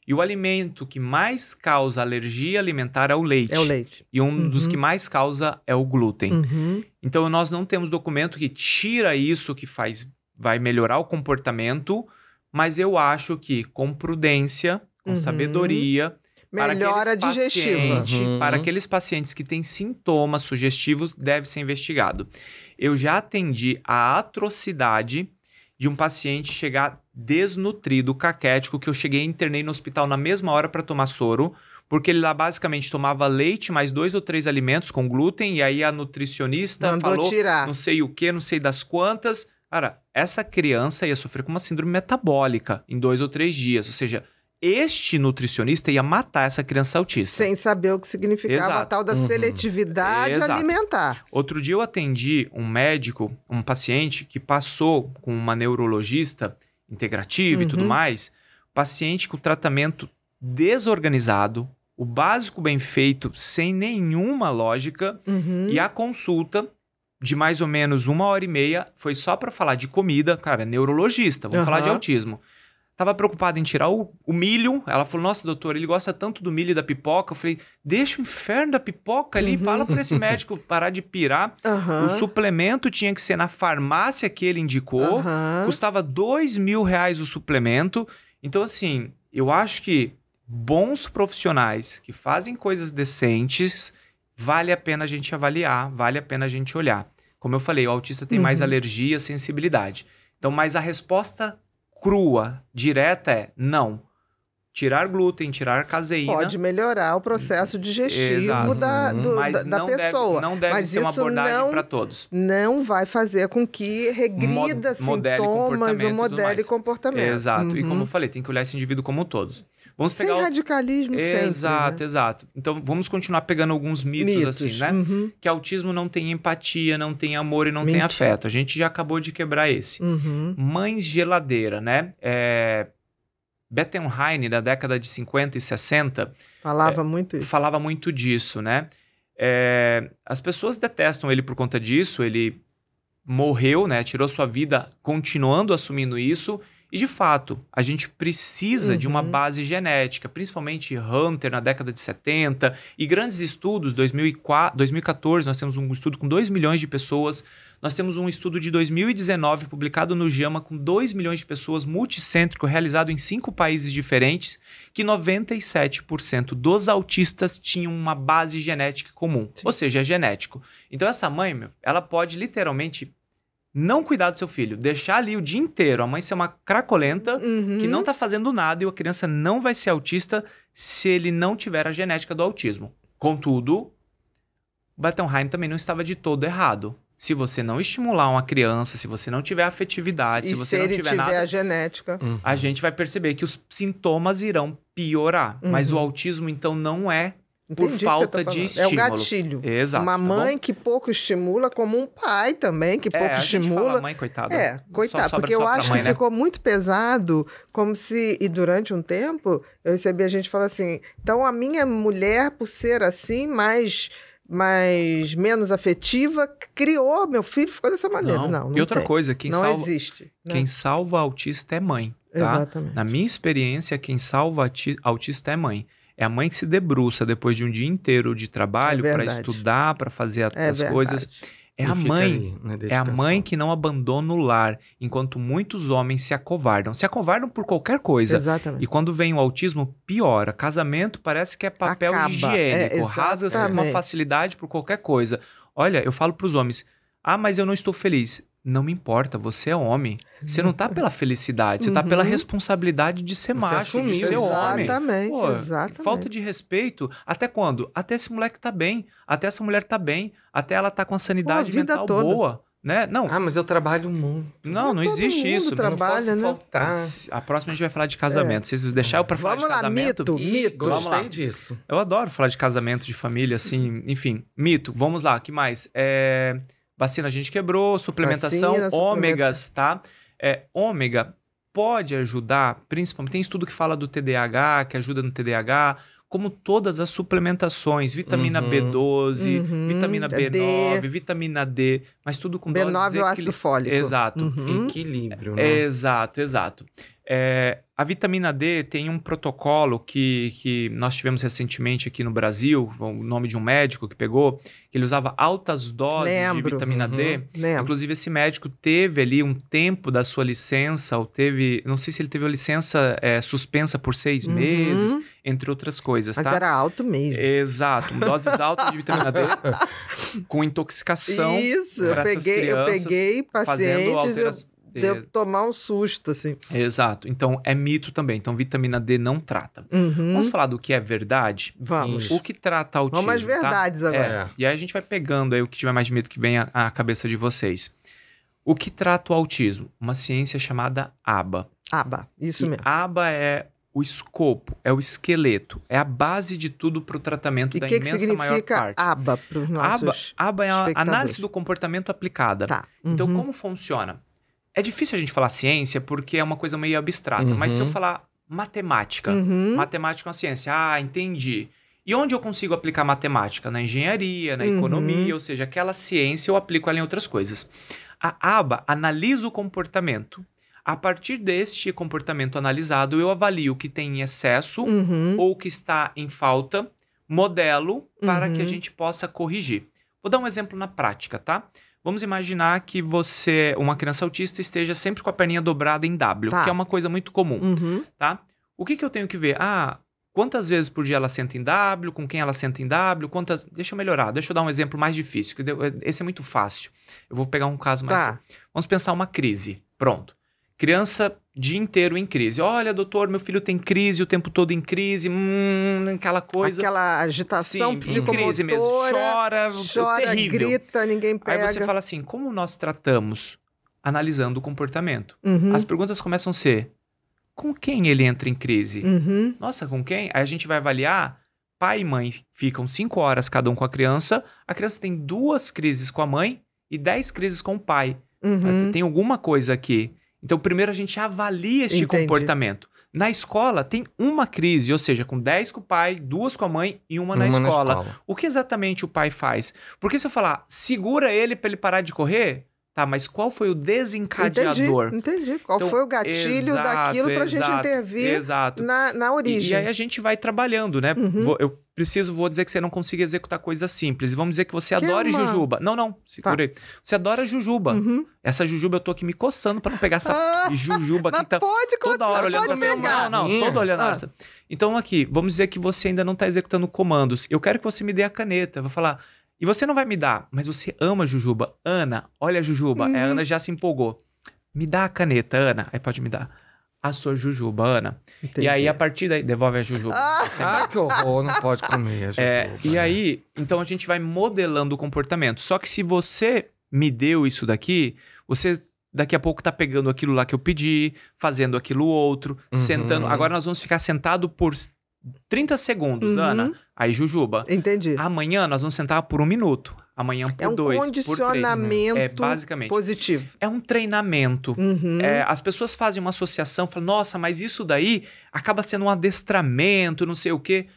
E o alimento que mais causa alergia alimentar é o leite. É o leite. E um uhum. dos que mais causa é o glúten. Uhum. Então nós não temos documento que tira isso, que faz, vai melhorar o comportamento, mas eu acho que com prudência, com uhum. sabedoria, melhora para digestiva. Uhum. para aqueles pacientes que têm sintomas sugestivos, deve ser investigado. Eu já atendi a atrocidade de um paciente chegar desnutrido, caquético, que eu cheguei e internei no hospital na mesma hora para tomar soro, porque ele lá basicamente tomava leite mais dois ou três alimentos com glúten, e aí a nutricionista Mandou falou tirar. não sei o que, não sei das quantas. Cara, essa criança ia sofrer com uma síndrome metabólica em dois ou três dias, ou seja, este nutricionista ia matar essa criança autista. Sem saber o que significava Exato. a tal da uhum. seletividade alimentar. Outro dia eu atendi um médico, um paciente, que passou com uma neurologista integrativa uhum. e tudo uhum. mais. Paciente com tratamento desorganizado, o básico bem feito, sem nenhuma lógica, uhum. e a consulta de mais ou menos uma hora e meia foi só para falar de comida, cara, é neurologista, vamos uhum. falar de autismo. Tava preocupada em tirar o, o, milho. Ela falou: Nossa, doutor, ele gosta tanto do milho e da pipoca. Eu falei: Deixa o inferno da pipoca ali. Uhum. Fala para esse médico parar de pirar. Uhum. O suplemento tinha que ser na farmácia que ele indicou. Uhum. Custava dois mil reais o suplemento. Então, assim, eu acho que bons profissionais que fazem coisas decentes, vale a pena a gente avaliar, vale a pena a gente olhar. Como eu falei, o autista tem mais uhum. alergia, sensibilidade. Então, mas a resposta crua, direta é não. Tirar glúten, tirar caseína. Pode melhorar o processo digestivo Exato. da, uhum. do, da, da pessoa. Deve, não deve Mas ser uma abordagem para todos. Não vai fazer com que regrida Mo sintomas ou modele comportamento. Exato. Uhum. E como eu falei, tem que olhar esse indivíduo como todos. Vamos sem pegar radicalismo o... sempre, Exato, né? exato. Então vamos continuar pegando alguns mitos, mitos assim, né? Uhum. Que autismo não tem empatia, não tem amor e não Mentira. tem afeto. A gente já acabou de quebrar esse. Uhum. Mães geladeira, né? É... Bettenheim, da década de 50 e 60... Falava é... muito isso. Falava muito disso, né? É... As pessoas detestam ele por conta disso, ele morreu, né? Tirou sua vida continuando assumindo isso e de fato, a gente precisa uhum. de uma uhum. base genética, principalmente Hunter na década de 70 e grandes estudos, 2004, 2014 nós temos um estudo com 2 milhões de pessoas, nós temos um estudo de 2019 publicado no JAMA com 2 milhões de pessoas multicêntrico realizado em cinco países diferentes, que 97% dos autistas tinham uma base genética comum, Sim. ou seja, é genético. Então essa mãe, meu, ela pode literalmente não cuidar do seu filho, deixar ali o dia inteiro, a mãe ser uma cracolenta uhum. que não tá fazendo nada e a criança não vai ser autista se ele não tiver a genética do autismo. Contudo, Battenheim também não estava de todo errado. Se você não estimular uma criança, se você não tiver afetividade, e se você se não tiver, tiver nada, a genética, uhum. a gente vai perceber que os sintomas irão piorar. Uhum. Mas o uhum. autismo então não é Entendi por tá falta tá de estímulo. É o gatilho. Exato. Uma tá mãe que pouco estimula, como um pai também que é, pouco estimula. Fala, mãe, coitada. É, coitada. Porque eu acho mãe, que né? ficou muito pesado, como se. E durante um tempo, eu recebi a gente falar assim: então a minha mulher, por ser assim, mais. Mas menos afetiva, criou, meu filho ficou dessa maneira. Não, não, não E outra tem. coisa, quem não salva, existe. Né? Quem salva autista é mãe. Tá? Exatamente. Na minha experiência, quem salva autista é mãe. É a mãe que se debruça depois de um dia inteiro de trabalho é para estudar, para fazer é as verdade. coisas. É e a mãe, ali, é a mãe que não abandona o lar, enquanto muitos homens se acovardam. Se acovardam por qualquer coisa. Exatamente. E quando vem o autismo, piora. Casamento parece que é papel Acaba. higiênico, é, rasga-se com uma facilidade por qualquer coisa. Olha, eu falo para os homens: "Ah, mas eu não estou feliz" não me importa, você é homem. Você não tá pela felicidade, você uhum. tá pela uhum. responsabilidade de ser você macho, assumiu, de ser exatamente, homem. Pô, exatamente. Falta de respeito. Até quando? Até esse moleque tá bem, até essa mulher tá bem, até ela tá com a sanidade Pô, a mental toda. boa. Né? Não. Ah, mas eu trabalho muito. Não, não, né? não existe isso. Trabalha, não posso né? faltar. A próxima a gente vai falar de casamento. É. Vocês deixar eu para falar Vamos de lá, casamento? Mito, mito. Gostei Vamos lá. disso. Eu adoro falar de casamento, de família, assim, enfim. Mito. Vamos lá, que mais? É... Vacina a gente quebrou, suplementação, Vacina, ômegas, suplementa. tá? É, ômega pode ajudar, principalmente, tem estudo que fala do TDAH, que ajuda no TDAH, como todas as suplementações, vitamina uhum. B12, uhum. vitamina B9, é D. vitamina D, mas tudo com B9 doses... B9 é o ácido fólico. Exato. Uhum. uhum. Equilíbrio, né? Exato, exato. É, a vitamina D tem um protocolo que, que nós tivemos recentemente aqui no Brasil, o nome de um médico que pegou, ele usava altas doses Lembro. de vitamina uhum. D. Lembro. Inclusive, esse médico teve ali um tempo da sua licença, ou teve. Não sei se ele teve a licença é, suspensa por seis uhum. meses, entre outras coisas, Mas tá? Mas era alto mesmo. Exato, doses altas de vitamina D com intoxicação. Isso, eu peguei, crianças, eu peguei pacientes. Fazendo Eu Deu tomar um susto, assim. Exato. Então, é mito também. Então, vitamina D não trata. Uhum. Vamos falar do que é verdade? Vamos. O que trata autismo, Vamos às tá? verdades tá? agora. É. E aí a gente vai pegando aí o que tiver mais de medo que venha à cabeça de vocês. O que trata o autismo? Uma ciência chamada ABA. ABA, isso e mesmo. ABA é o escopo, é o esqueleto, é a base de tudo para o tratamento e da que imensa que significa maior parte. ABA para os nossos ABA, ABA é a análise do comportamento aplicada. Tá. Então, uhum. Então, como funciona? É difícil a gente falar ciência porque é uma coisa meio abstrata, uhum. mas se eu uhum. falar matemática, uhum. matemática é uma ciência, ah, entendi. E onde eu consigo aplicar matemática? Na engenharia, na uhum. economia, ou seja, aquela ciência eu aplico ela em outras coisas. A aba analisa o comportamento. A partir deste comportamento analisado, eu avalio o que tem em excesso uhum. ou que está em falta, modelo para que a uhum. gente possa corrigir. Vou dar um exemplo na prática, tá? Vamos imaginar que você, uma criança autista, esteja sempre com a perninha dobrada em W, tá. que é uma coisa muito comum, uhum. tá? O que, que eu tenho que ver? Ah, quantas vezes por dia ela senta em W, com quem ela senta em W, quantas... Deixa eu melhorar, deixa eu dar um exemplo mais difícil, que esse é muito fácil. Eu vou pegar um caso mais... Tá. Vamos pensar uma crise, pronto. Criança dia inteiro em crise. Olha, doutor, meu filho tem crise o tempo todo em crise, hum, aquela coisa. Aquela agitação Sim, psicomotora. Em crise mesmo. Chora, chora terrível. grita, ninguém pega. Aí você fala assim, como nós tratamos analisando o comportamento? Uhum. As perguntas começam a ser, com quem ele entra em crise? Uhum. Nossa, com quem? Aí a gente vai avaliar pai e mãe ficam cinco horas cada um com a criança, a criança tem duas crises com a mãe e dez crises com o pai. Uhum. Tem alguma coisa aqui. Então, primeiro a gente avalia este Entendi. comportamento. Na escola tem uma crise, ou seja, com 10 com o pai, duas com a mãe e uma, uma na, escola. na escola. O que exatamente o pai faz? Porque se eu falar, segura ele para ele parar de correr, Tá, mas qual foi o desencadeador? Entendi, entendi. Qual então, foi o gatilho exato, daquilo para a gente intervir exato. Na, na origem? E, e aí a gente vai trabalhando, né? Uhum. Vou, eu preciso, vou dizer que você não consiga executar coisas simples. Vamos dizer que você que adora uma... jujuba. Não, não, segurei. Tá. Você adora jujuba. Uhum. Essa jujuba eu tô aqui me coçando para não pegar essa ah, jujuba aqui. Tá pode toda hora olhando pra pegar. Não, não, toda olhando. Ah. Essa. Então aqui, vamos dizer que você ainda não tá executando comandos. Eu quero que você me dê a caneta. Eu vou falar e você não vai me dar, mas você ama Jujuba. Ana, olha a Jujuba. Uhum. A Ana já se empolgou. Me dá a caneta, Ana. Aí pode me dar. A sua Jujuba, Ana. Entendi. E aí, a partir daí, devolve a Jujuba. Ah, é ah que horror, não pode comer a é, Jujuba. É, e né? aí, então a gente vai modelando o comportamento. Só que se você me deu isso daqui, você daqui a pouco tá pegando aquilo lá que eu pedi, fazendo aquilo outro, uhum. sentando. Agora nós vamos ficar sentado por 30 segundos, uhum. Ana. Aí, Jujuba. Entendi. Amanhã nós vamos sentar por um minuto. Amanhã é por é um dois, condicionamento por três. Né? É basicamente. positivo. É um treinamento. Uhum. É, as pessoas fazem uma associação, falam, nossa, mas isso daí acaba sendo um adestramento, não sei o quê.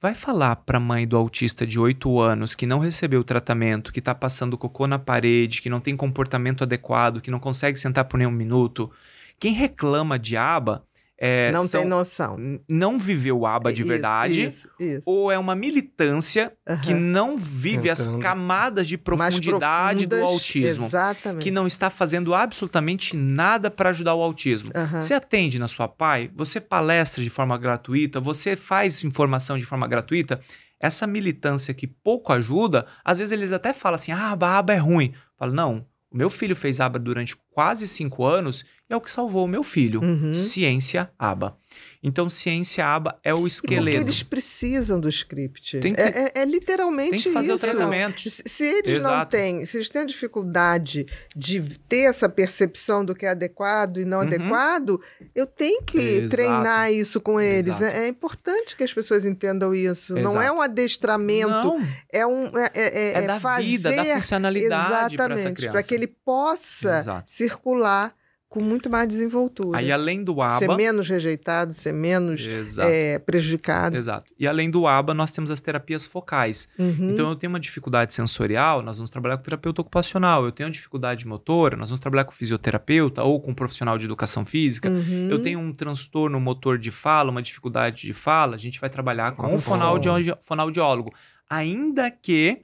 Vai falar para a mãe do autista de 8 anos que não recebeu tratamento, que está passando cocô na parede, que não tem comportamento adequado, que não consegue sentar por nenhum minuto. Quem reclama de aba é, não são, tem noção. Não viveu o ABA de verdade. Isso, isso. Ou é uma militância que não vive as camadas de profundidade do autismo. Exatamente. Que não está fazendo absolutamente nada para ajudar o autismo. Você atende na sua PAI, você palestra de forma gratuita, você faz informação de forma gratuita essa militância que pouco ajuda, às vezes eles até falam assim: ah, a aba é ruim. fala não, o meu filho fez aba durante quase cinco anos e é o que salvou o meu filho. Uhum. Ciência aba. Então, ciência aba é o esqueleto. Porque eles precisam do script. É, que, é, é, é, literalmente isso. Tem que fazer isso. o tratamento. Se, se eles Exato. não têm, se eles têm a dificuldade de ter essa percepção do que é adequado e não uhum. adequado, eu tenho que Exato. treinar isso com eles. É, é, importante que as pessoas entendam isso. Exato. Não é um adestramento, não. é um é, é, é da fazer vida, da funcionalidade para essa criança. Para que ele possa circular com muito mais desenvoltura. Aí, além do ABA. Ser menos rejeitado, ser menos Exato. É, prejudicado. Exato. E além do ABA, nós temos as terapias focais. Uhum. Então, eu tenho uma dificuldade sensorial, nós vamos trabalhar com terapeuta ocupacional. Eu tenho uma dificuldade motora, nós vamos trabalhar com fisioterapeuta ou com um profissional de educação física. Uhum. Eu tenho um transtorno motor de fala, uma dificuldade de fala, a gente vai trabalhar com o um fonoaudiólogo. Ainda que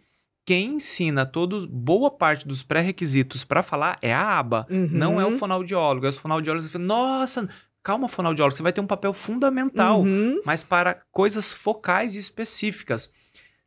quem ensina todos, boa parte dos pré-requisitos para falar é a aba, uhum. não é o uhum. fonoaudiólogo. É os fonoaudiólogos falam, nossa, calma, fonoaudiólogo, você vai ter um papel fundamental, uhum. mas para coisas focais e específicas.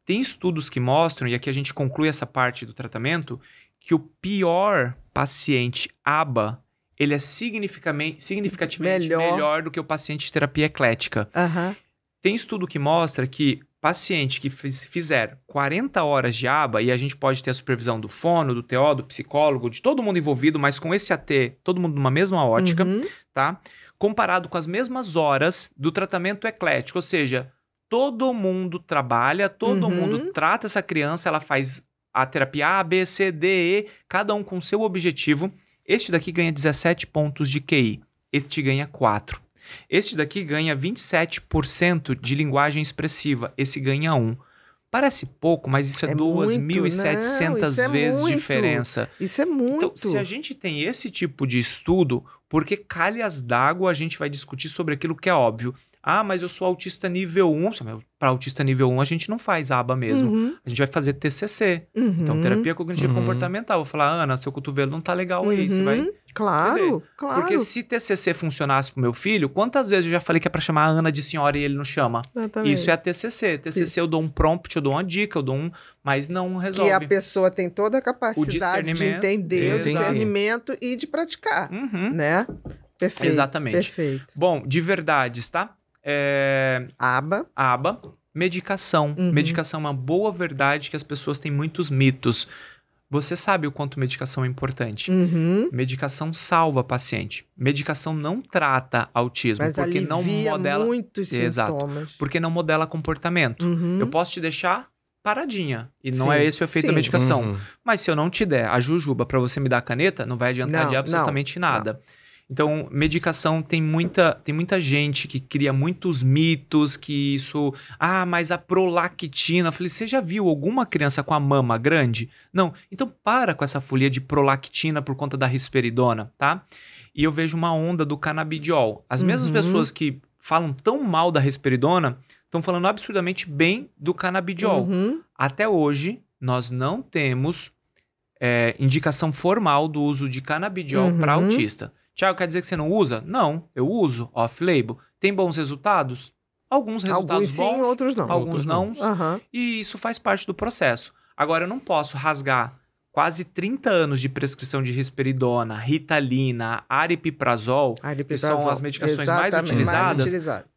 Tem estudos que mostram, e aqui a gente conclui essa parte do tratamento, que o pior paciente aba ele é significativamente, significativamente melhor. melhor. do que o paciente de terapia eclética. Uhum. Tem estudo que mostra que paciente que fizer 40 horas de aba, e a gente pode ter a supervisão do fono, do TO, do psicólogo, de todo mundo envolvido, mas com esse AT, todo mundo numa mesma ótica, uhum. tá? Comparado com as mesmas horas do tratamento eclético, ou seja, todo mundo trabalha, todo uhum. mundo trata essa criança, ela faz a terapia A, B, C, D, E, cada um com seu objetivo. Este daqui ganha 17 pontos de QI, este ganha 4. Este daqui ganha 27% de linguagem expressiva, esse ganha 1%. Parece pouco, mas isso é, é 2.700 né? é vezes muito. diferença. Isso é então, muito. Então, se a gente tem esse tipo de estudo, porque calhas d'água a gente vai discutir sobre aquilo que é óbvio. Ah, mas eu sou autista nível 1. Para autista nível 1, a gente não faz aba mesmo. Uhum. A gente vai fazer TCC. Então, uhum. Então, terapia cognitiva uhum. comportamental. vou falar, Ana, seu cotovelo não tá legal aí. Você vai. Uhum. Claro, entender. claro. Porque se TCC funcionasse pro meu filho, quantas vezes eu já falei que é pra chamar a Ana de senhora e ele não chama? Isso é a TCC. TCC Sim. eu dou um prompt, eu dou uma dica, eu dou um. Mas não resolve. E a pessoa tem toda a capacidade de entender, Exato. o discernimento e de praticar. Uhum. Né? Perfeito. Exatamente. Perfeito. Bom, de verdades, tá? É... Aba. Aba. Medicação. Uhum. Medicação é uma boa verdade que as pessoas têm muitos mitos. Você sabe o quanto medicação é importante. Uhum. Medicação salva paciente. Medicação não trata autismo, Mas porque não modela. Muitos Exato. Sintomas. Porque não modela comportamento. Uhum. Eu posso te deixar paradinha. E não é sim, é esse o efeito sim. da medicação. Uhum. Mas se eu não te der a jujuba para você me dar a caneta, não vai adiantar não, de absolutamente não, nada. Não. Então, medicação tem muita, tem muita gente que cria muitos mitos, que isso. Ah, mas a prolactina. Eu falei, você já viu alguma criança com a mama grande? Não. Então, para com essa folia de prolactina por conta da risperidona, tá? E eu vejo uma onda do canabidiol. As uhum. mesmas pessoas que falam tão mal da risperidona estão falando absurdamente bem do canabidiol. Uhum. Até hoje, nós não temos é, indicação formal do uso de canabidiol uhum. para autista. Tiago, quer dizer que você não usa? Não, eu uso off-label. Tem bons resultados? Alguns resultados alguns bons. Sim, outros não. Alguns outros não. Uhum. E isso faz parte do processo. Agora, eu não posso rasgar quase 30 anos de prescrição de risperidona, ritalina, aripiprazol, aripiprazol. que são as medicações mais utilizadas,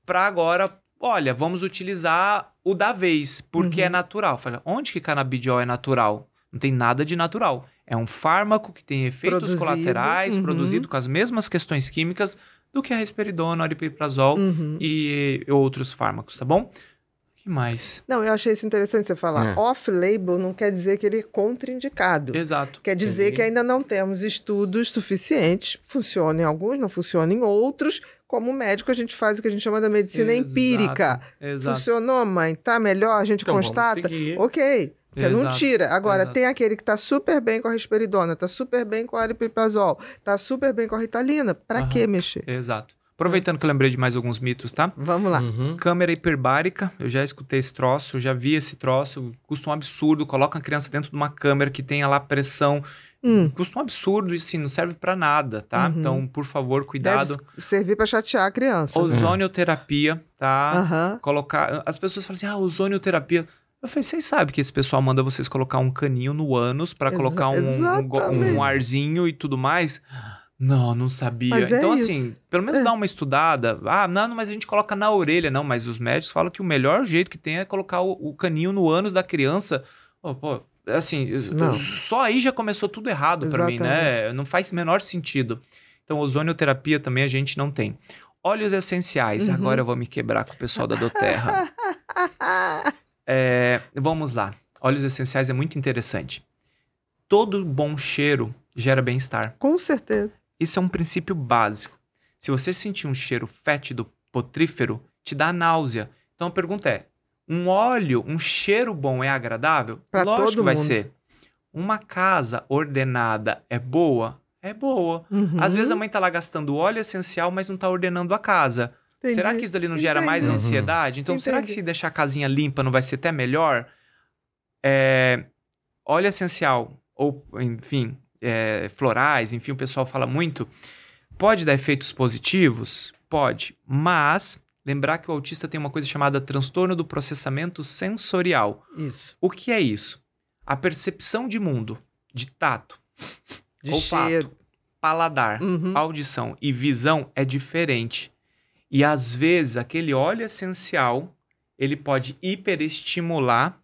para agora, olha, vamos utilizar o da vez, porque é uhum. é natural. Falei, onde que canabidiol é natural? Não tem nada de natural. É um fármaco que tem efeitos produzido, colaterais, uhum. produzido com as mesmas questões químicas do que a risperidona, o aripiprazol uhum. e outros fármacos, tá bom? que mais? Não, eu achei isso interessante você falar. É. Off-label não quer dizer que ele é contraindicado. Exato. Quer dizer Entendi. que ainda não temos estudos suficientes. Funciona em alguns, não funciona em outros. Como médico, a gente faz o que a gente chama da medicina Exato. empírica. Exato. Funcionou, mãe? Tá melhor? A gente então, constata? Ok. Você exato, não tira. Agora, exato. tem aquele que está super bem com a risperidona, está super bem com a aripiprazol, está super bem com a ritalina. Para uhum. que mexer? Exato. Aproveitando que eu lembrei de mais alguns mitos, tá? Vamos lá. Uhum. Câmera hiperbárica, eu já escutei esse troço, já vi esse troço, custa um absurdo, coloca a criança dentro de uma câmera que tenha lá pressão. Hum. Custa um absurdo e sim, não serve para nada, tá? Uhum. Então, por favor, cuidado. Deve servir para chatear a criança. Ozonioterapia, tá? Uhum. Colocar. As pessoas falam assim: ah, ozonioterapia. Eu falei, vocês sabem que esse pessoal manda vocês colocar um caninho no ânus para colocar um, um, um, arzinho e tudo mais? Não, não sabia. É então, assim, pelo menos é. dá uma estudada. Ah, não, mas a gente coloca na orelha. Não, mas os médicos falam que o melhor jeito que tem é colocar o, o caninho no ânus da criança. Oh, pô, assim, não. só aí já começou tudo errado para mim, né? Não faz menor sentido. Então, ozonioterapia também a gente não tem. Óleos essenciais. Uhum. Agora eu vou me quebrar com o pessoal da Doterra. É, vamos lá. Óleos essenciais é muito interessante. Todo bom cheiro gera bem-estar. Com certeza. Isso é um princípio básico. Se você sentir um cheiro fétido, potrífero, te dá náusea. Então a pergunta é: um óleo, um cheiro bom é agradável? Pra Lógico todo que vai mundo. ser. Uma casa ordenada é boa? É boa. Uhum. Às vezes a mãe tá lá gastando óleo essencial, mas não tá ordenando a casa. Entendi. Será que isso ali não gera Entendi. mais uhum. ansiedade? Então, Entendi. será que se deixar a casinha limpa não vai ser até melhor? É, óleo essencial, ou enfim, é, florais, enfim, o pessoal fala muito. Pode dar efeitos positivos? Pode, mas lembrar que o autista tem uma coisa chamada transtorno do processamento sensorial. Isso. O que é isso? A percepção de mundo, de tato, de olfato, cheiro. paladar, uhum. audição e visão é diferente. E às vezes aquele óleo essencial ele pode hiperestimular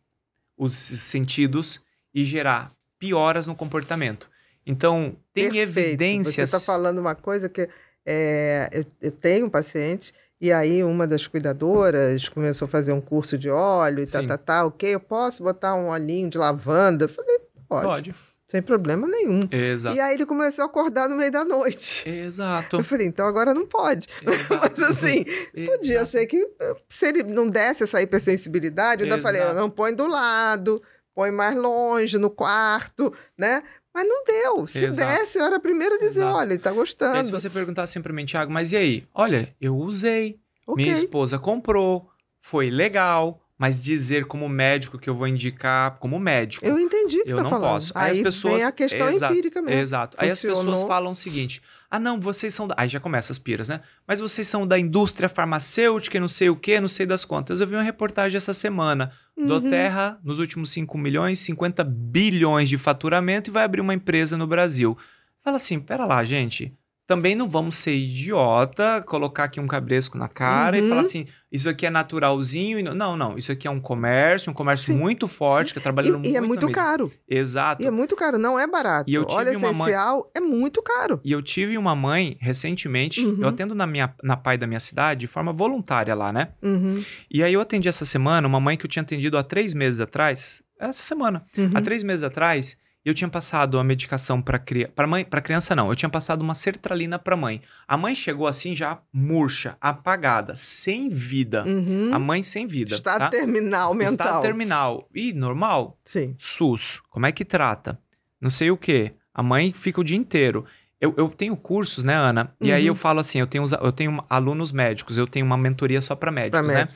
os sentidos e gerar pioras no comportamento. Então tem Perfeito. evidências. Você está falando uma coisa que é, eu, eu tenho um paciente e aí uma das cuidadoras começou a fazer um curso de óleo e tal, tá, tá, tá, ok, eu posso botar um olhinho de lavanda? Eu falei, pode. Pode. Sem problema nenhum. Exato. E aí ele começou a acordar no meio da noite. Exato. Eu falei, então agora não pode. Mas assim, Exato. podia ser que se ele não desse essa hipersensibilidade, eu Exato. falei, não põe do lado, põe mais longe, no quarto, né? Mas não deu. Se Exato. desse, eu era a primeira a dizer, Exato. olha, ele tá gostando. E se você perguntar simplesmente Thiago, mas e aí? Olha, eu usei, okay. minha esposa comprou, foi legal, mas dizer como médico que eu vou indicar como médico. Eu entendi que eu tá não falando. posso. Aí, aí as pessoas vem a questão é, empírica mesmo. É, exato. Funcionou. Aí as pessoas falam o seguinte: "Ah, não, vocês são da... aí já começa as piras, né? Mas vocês são da indústria farmacêutica, não sei o quê, não sei das contas". Eu vi uma reportagem essa semana uhum. do Terra, nos últimos 5 milhões, 50 bilhões de faturamento e vai abrir uma empresa no Brasil. Fala assim: "Pera lá, gente, também não vamos ser idiota, colocar aqui um cabresco na cara uhum. e falar uhum. assim, isso aqui é naturalzinho. Não, não, isso aqui é um comércio, um comércio Sim. muito forte, Sim. que é trabalhando e, muito. E é muito caro. Exato. E é muito caro, não é barato. E eu tive Olha, uma essencial mãe... é muito caro. E eu tive uma mãe, recentemente, uhum. eu atendo na, minha, na Pai da minha cidade, de forma voluntária lá, né? Uhum. E aí eu atendi essa semana uma mãe que eu tinha atendido há três meses atrás, essa semana, há uhum. três meses atrás, eu tinha passado a medicação para criança, para mãe, para criança não, eu tinha passado uma sertralina para mãe. A mãe chegou assim já murcha, apagada, sem vida. Uhum. A mãe sem vida. Está tá? terminal mental. Está terminal. E normal? Sim. SUS. Como é que trata? Não sei o quê. A mãe fica o dia inteiro. Eu, eu, tenho cursos, né, Ana? E uhum. aí eu uhum. falo assim, eu tenho, eu tenho alunos médicos, eu tenho uma mentoria só para médicos, pra né?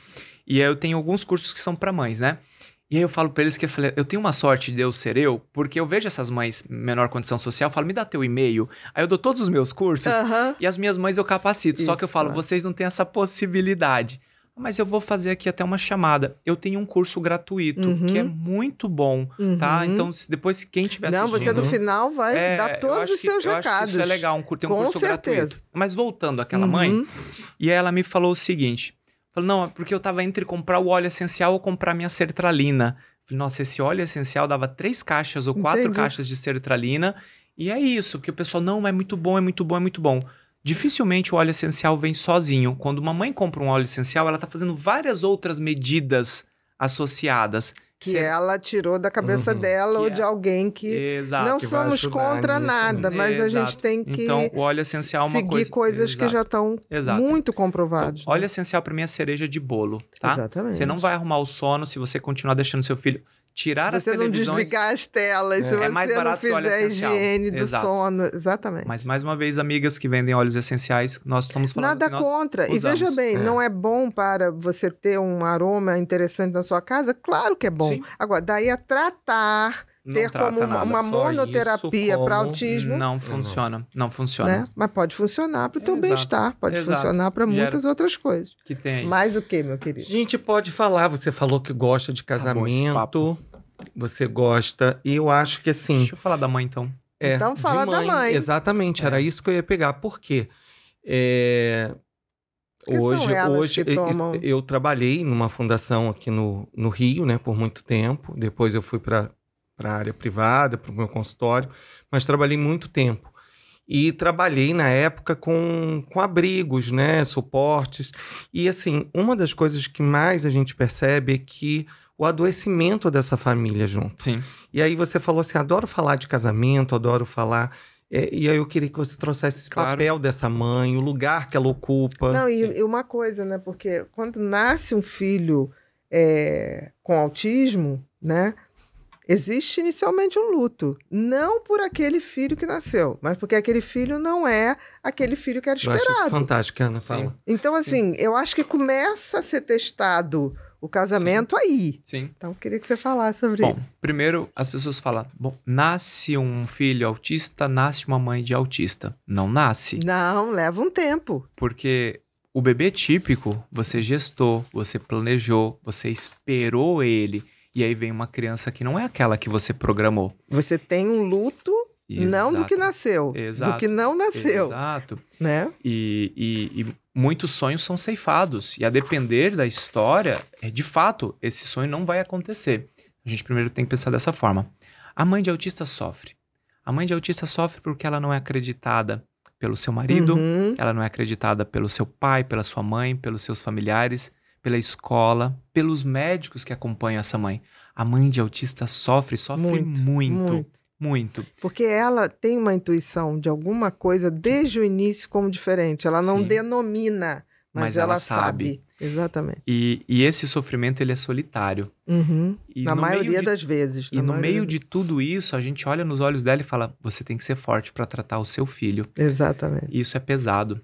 E aí eu tenho alguns cursos que são para mães, né? E aí eu falo para eles que eu, falei, eu tenho uma sorte de eu ser eu, porque eu vejo essas mães menor condição social, falo, me dá teu e-mail. Aí eu dou todos os meus cursos uhum. e as minhas mães eu capacito. Isso, só que eu falo, vocês não têm essa possibilidade. Mas eu vou fazer aqui até uma chamada. Eu tenho um curso gratuito, uhum. que é muito bom, tá? uhum. tá? Então, se, depois, quem tiver não, assistindo... Não, você no final vai é, dar todos os seus que, recados. isso é legal, um, tem um Com curso certeza. gratuito. Mas voltando àquela uhum. mãe, e ela me falou o seguinte Falei, não, é porque eu tava entre comprar o óleo essencial ou comprar minha sertralina. Falei, nossa, esse óleo essencial dava três caixas ou quatro Entendi. caixas de sertralina. E é isso, porque o pessoal, não, é muito bom, é muito bom, é muito bom. Dificilmente o óleo essencial vem sozinho. Quando uma mãe compra um óleo essencial, ela tá fazendo várias outras medidas associadas que Sim. ela tirou da cabeça uhum. dela ou é. de alguém que Exato, não que somos contra nisso, nada, né? mas Exato. a gente tem que então, o óleo essencial é uma seguir coisa... coisas Exato. que já estão muito comprovadas. Então, né? Óleo essencial para mim é cereja de bolo, tá? Exatamente. Você não vai arrumar o sono se você continuar deixando seu filho tirar se as televisões... você não desligar as telas, é. se você é mais barato não fizer a higiene do Exato. sono. Exatamente. Mas, mais uma vez, amigas que vendem óleos essenciais, nós estamos falando Nada contra. Usamos. E veja bem, é. não é bom para você ter um aroma interessante na sua casa? Claro que é bom. Sim. Agora, daí a tratar ter como uma, uma monoterapia para autismo. Não funciona. Não funciona. Né? Mas pode funcionar para o teu bem-estar, pode Exato. funcionar para muitas outras coisas. Que tem. Mais o que, meu querido? A gente pode falar. Você falou que gosta de tá casamento. Tá você gosta. E eu acho que assim. Deixa eu falar da mãe, então. É, então fala mãe, da mãe. Exatamente, é. era isso que eu ia pegar. Por quê? É... Hoje, hoje eu trabalhei numa fundação aqui no, no Rio, né, por muito tempo. Depois eu fui para para a área privada, para o meu consultório, mas trabalhei muito tempo. E trabalhei na época com, com abrigos, né, suportes. E assim, uma das coisas que mais a gente percebe é que o adoecimento dessa família junto. Sim. E aí você falou assim: adoro falar de casamento, adoro falar é, e aí eu queria que você trouxesse esse claro. papel dessa mãe, o lugar que ela ocupa. Não, e, e uma coisa, né? Porque quando nasce um filho é, com autismo, né? Existe inicialmente um luto, não por aquele filho que nasceu, mas porque aquele filho não é aquele filho que era esperado. Eu acho isso fantástico, Ana fala. Então, Sim. Então, assim, Sim. eu acho que começa a ser testado o casamento Sim. aí. Sim. Então, queria que você falasse sobre Bom, isso. Bom, primeiro, as pessoas falam, bom, nasce um filho autista, nasce uma mãe de autista. Não nasce. Não, leva um tempo. Porque o bebê típico, você gestou, você planejou, você esperou ele e aí vem uma criança que não é aquela que você programou. Você tem um luto Exato. não do que nasceu, Exato. do que não nasceu. Exato. Né? E, e, e, muitos sonhos são ceifados. E a depender da história, é, de fato, esse sonho não vai acontecer. A gente primeiro tem que pensar dessa forma. A mãe de autista sofre. A mãe de autista sofre porque ela não é acreditada pelo seu marido, uhum. ela não é acreditada pelo seu pai, pela sua mãe, pelos seus familiares pela escola, pelos médicos que acompanham essa mãe. A mãe de autista sofre, sofre muito, muito. muito. muito. Porque ela tem uma intuição de alguma coisa desde o início como diferente. Ela não Sim. denomina, mas, mas ela, ela, sabe. sabe. Exatamente. E, e, esse sofrimento ele é solitário. Uhum. na maioria de, das vezes. E no meio de tudo isso, a gente olha nos olhos dela e fala: você tem que ser forte para tratar o seu filho. Exatamente. Isso é pesado.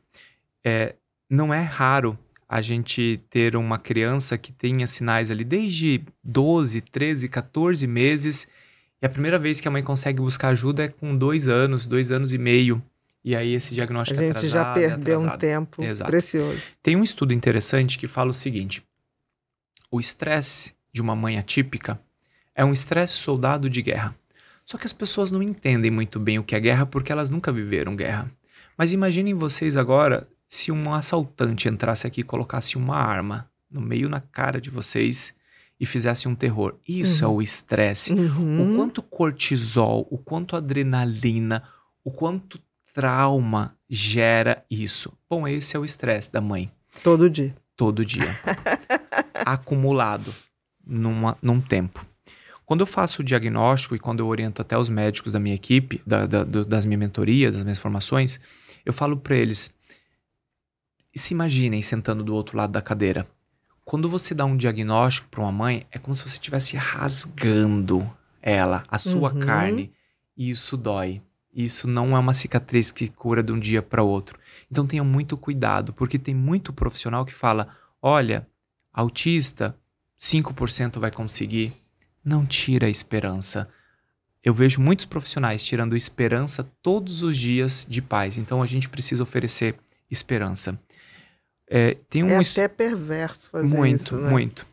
É, não é raro a gente ter uma criança que tenha sinais ali desde 12, 13, 14 meses. E a primeira vez que a mãe consegue buscar ajuda é com dois anos, dois anos e meio. E aí esse diagnóstico A gente atrasado, já perdeu atrasado. um tempo Exato. precioso. Tem um estudo interessante que fala o seguinte: o estresse de uma mãe atípica é um estresse soldado de guerra. Só que as pessoas não entendem muito bem o que é guerra porque elas nunca viveram guerra. Mas imaginem vocês agora se um assaltante entrasse aqui e colocasse uma arma no meio na cara de vocês e fizesse um terror. Isso é uhum. é o estresse. Uhum. O quanto cortisol, o quanto adrenalina, o quanto trauma gera isso. Bom, esse é o estresse da mãe. Todo dia. Todo dia. Acumulado numa, num tempo. Quando eu faço o diagnóstico e quando eu oriento até os médicos da minha equipe, da, da, do, das minhas mentorias, das minhas formações, eu falo para eles: e se imaginem sentando do outro lado da cadeira. Quando você dá um diagnóstico para uma mãe, é como se você estivesse rasgando ela, a sua uhum. carne, e isso dói. Isso não é uma cicatriz que cura de um dia para outro. Então tenha muito cuidado, porque tem muito profissional que fala: olha, autista, 5% vai conseguir. Não tira a esperança. Eu vejo muitos profissionais tirando esperança todos os dias de paz. Então a gente precisa oferecer esperança. É, tem um é até perverso fazer muito, isso. Muito, né? muito.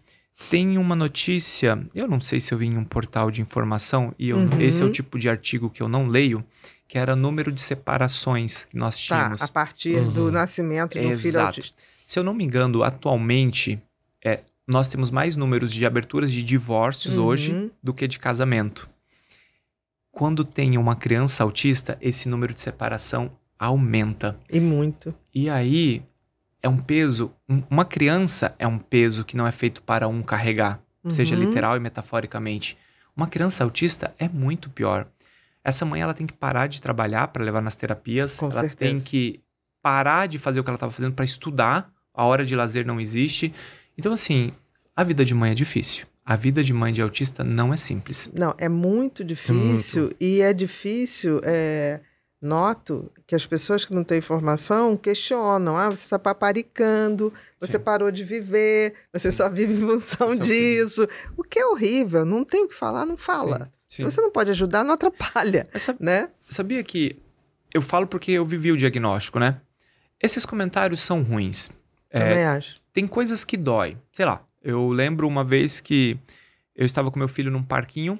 Tem uma notícia, eu não sei se eu vi em um portal de informação, e eu, uhum. esse é o tipo de artigo que eu não leio, que era número de separações que nós tá, tínhamos. Tá, a partir uhum. do nascimento do filho autista. Se eu não me engano, atualmente, é, nós temos mais números de aberturas de divórcios uhum. hoje do que de casamento. Quando tem uma criança autista, esse número de separação aumenta. E muito. E aí, é um peso. Um, uma criança é um peso que não é feito para um carregar, uhum. seja literal e metaforicamente. Uma criança autista é muito pior. Essa mãe ela tem que parar de trabalhar para levar nas terapias. Com ela certeza. tem que parar de fazer o que ela estava fazendo para estudar. A hora de lazer não existe. Então, assim, a vida de mãe é difícil. A vida de mãe de autista não é simples. Não, é muito é difícil muito. e é difícil, é, noto, que as pessoas que não têm formação questionam. Ah, você está paparicando, você Sim. parou de viver, você Sim. só vive em função é disso. O que é horrível, não tem o que falar, não fala. Se você não pode ajudar, não atrapalha, sab... né? Sabia que eu falo porque eu vivi o diagnóstico, né? Esses comentários são ruins. É, Também é, acho. Tem coisas que dói. Sei lá, eu lembro uma vez que eu estava com meu filho num parquinho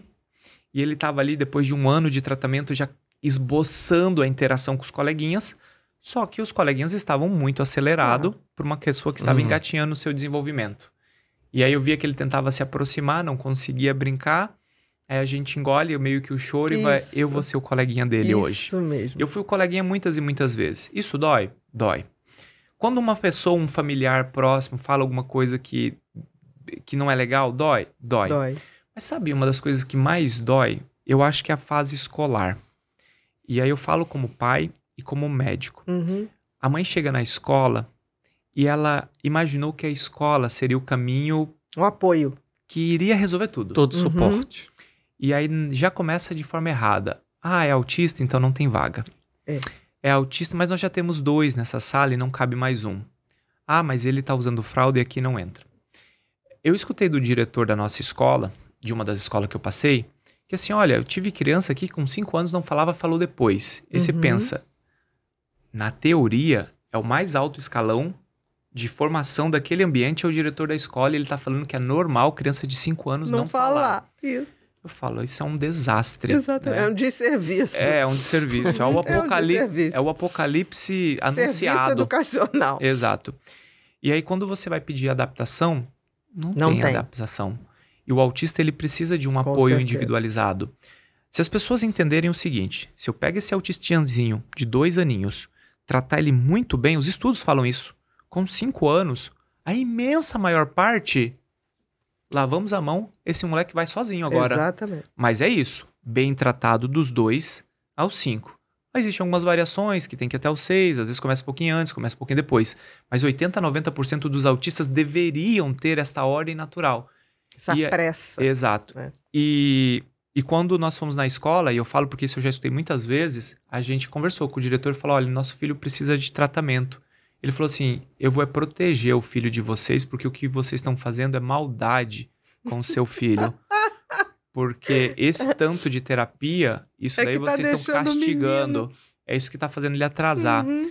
e ele estava ali depois de um ano de tratamento já esboçando a interação com os coleguinhas, só que os coleguinhas estavam muito acelerados ah. para uma pessoa que estava uhum. engatinhando o seu desenvolvimento. E aí eu via que ele tentava se aproximar, não conseguia brincar. Aí a gente engole meio que o choro Isso. e vai, eu vou ser o coleguinha dele Isso hoje. Isso mesmo. Eu fui o coleguinha muitas e muitas vezes. Isso dói? Dói. Quando uma pessoa, um familiar próximo, fala alguma coisa que, que não é legal, dói? Dói. Dói. Mas sabe uma das coisas que mais dói? Eu acho que é a fase escolar. E aí eu falo como pai e como médico. Uhum. A mãe chega na escola e ela imaginou que a escola seria o caminho. O apoio. Que iria resolver tudo. Todo uhum. suporte. E aí já começa de forma errada. Ah, é autista, então não tem vaga. É. é autista, mas nós já temos dois nessa sala e não cabe mais um. Ah, mas ele está usando fralda e aqui não entra. Eu escutei do diretor da nossa escola, de uma das escolas que eu passei, que assim, olha, eu tive criança aqui que com 5 anos não falava, falou depois. E uhum. você pensa, na teoria, é o mais alto escalão de formação daquele ambiente é o diretor da escola e ele tá falando que é normal criança de 5 anos não, não falar. Isso. Eu falo, isso é um desastre. Exatamente. Né? É um desserviço. É, é um desserviço. É o, apocali é um desserviço. É o apocalipse anunciado. Serviço educacional. Exato. E aí, quando você vai pedir adaptação, não, não tem, tem, adaptação. E o autista ele precisa de um Com apoio certeza. individualizado. Se as pessoas entenderem o seguinte, se eu pego esse autistianzinho de dois aninhos, tratar ele muito bem, os estudos falam isso, com cinco anos, a imensa maior parte, lavamos a mão, esse moleque vai sozinho agora. Exatamente. Mas é isso, bem tratado dos dois aos cinco. Existem algumas variações que tem que ir até os seis, às vezes começa um pouquinho antes, começa um pouquinho depois. Mas 80 a 90% dos autistas deveriam ter esta ordem natural. Essa e, é pressa. Exato. Né? E, e quando nós fomos na escola, e eu falo porque isso eu já estudei muitas vezes, a gente conversou com o diretor e falou: olha, nosso filho precisa de tratamento. Ele falou assim: eu vou é proteger o filho de vocês, porque o que vocês estão fazendo é maldade com o seu filho. porque esse tanto de terapia, isso é daí tá vocês estão castigando. É isso que está fazendo ele atrasar. Uhum.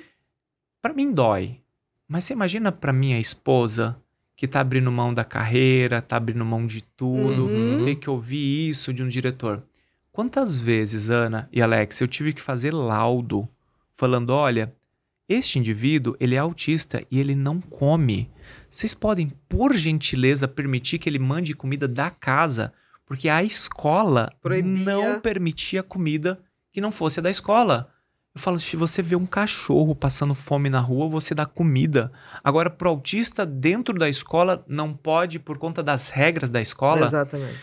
Para mim dói. Mas você imagina para minha esposa que tá abrindo mão da carreira, tá abrindo mão de tudo, uhum. que ouvir isso de um diretor. Quantas vezes, Ana e Alex, eu tive que fazer laudo falando, olha, este indivíduo, ele é autista e ele não come. Vocês podem, por gentileza, permitir que ele mande comida da casa, porque a escola Proibia. não permitia comida que não fosse a da escola. Eu falo, se você vê um cachorro passando fome na rua, você dá comida. Agora, pro autista dentro da escola não pode por conta das regras da escola. Exatamente.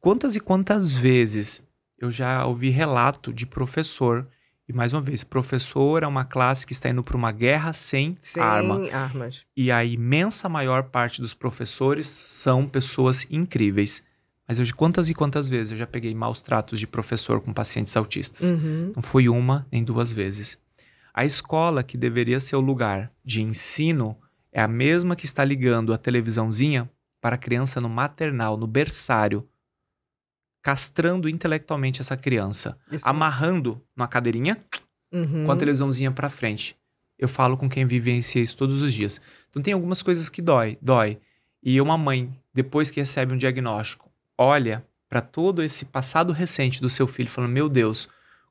Quantas e quantas vezes eu já ouvi relato de professor e mais uma vez, professor é uma classe que está indo para uma guerra sem, sem arma. armas. E a imensa maior parte dos professores são pessoas incríveis. Mas eu, quantas e quantas vezes eu já peguei maus tratos de professor com pacientes autistas? Uhum. Não foi uma nem duas vezes. A escola, que deveria ser o lugar de ensino, é a mesma que está ligando a televisãozinha para a criança no maternal, no berçário, castrando intelectualmente essa criança, Isso. amarrando numa cadeirinha uhum. com a televisãozinha para frente. Eu falo com quem vivencia isso todos os dias. Então tem algumas coisas que dói, dói. E uma mãe, depois que recebe um diagnóstico, olha para todo esse passado recente do seu filho, falando: meu Deus,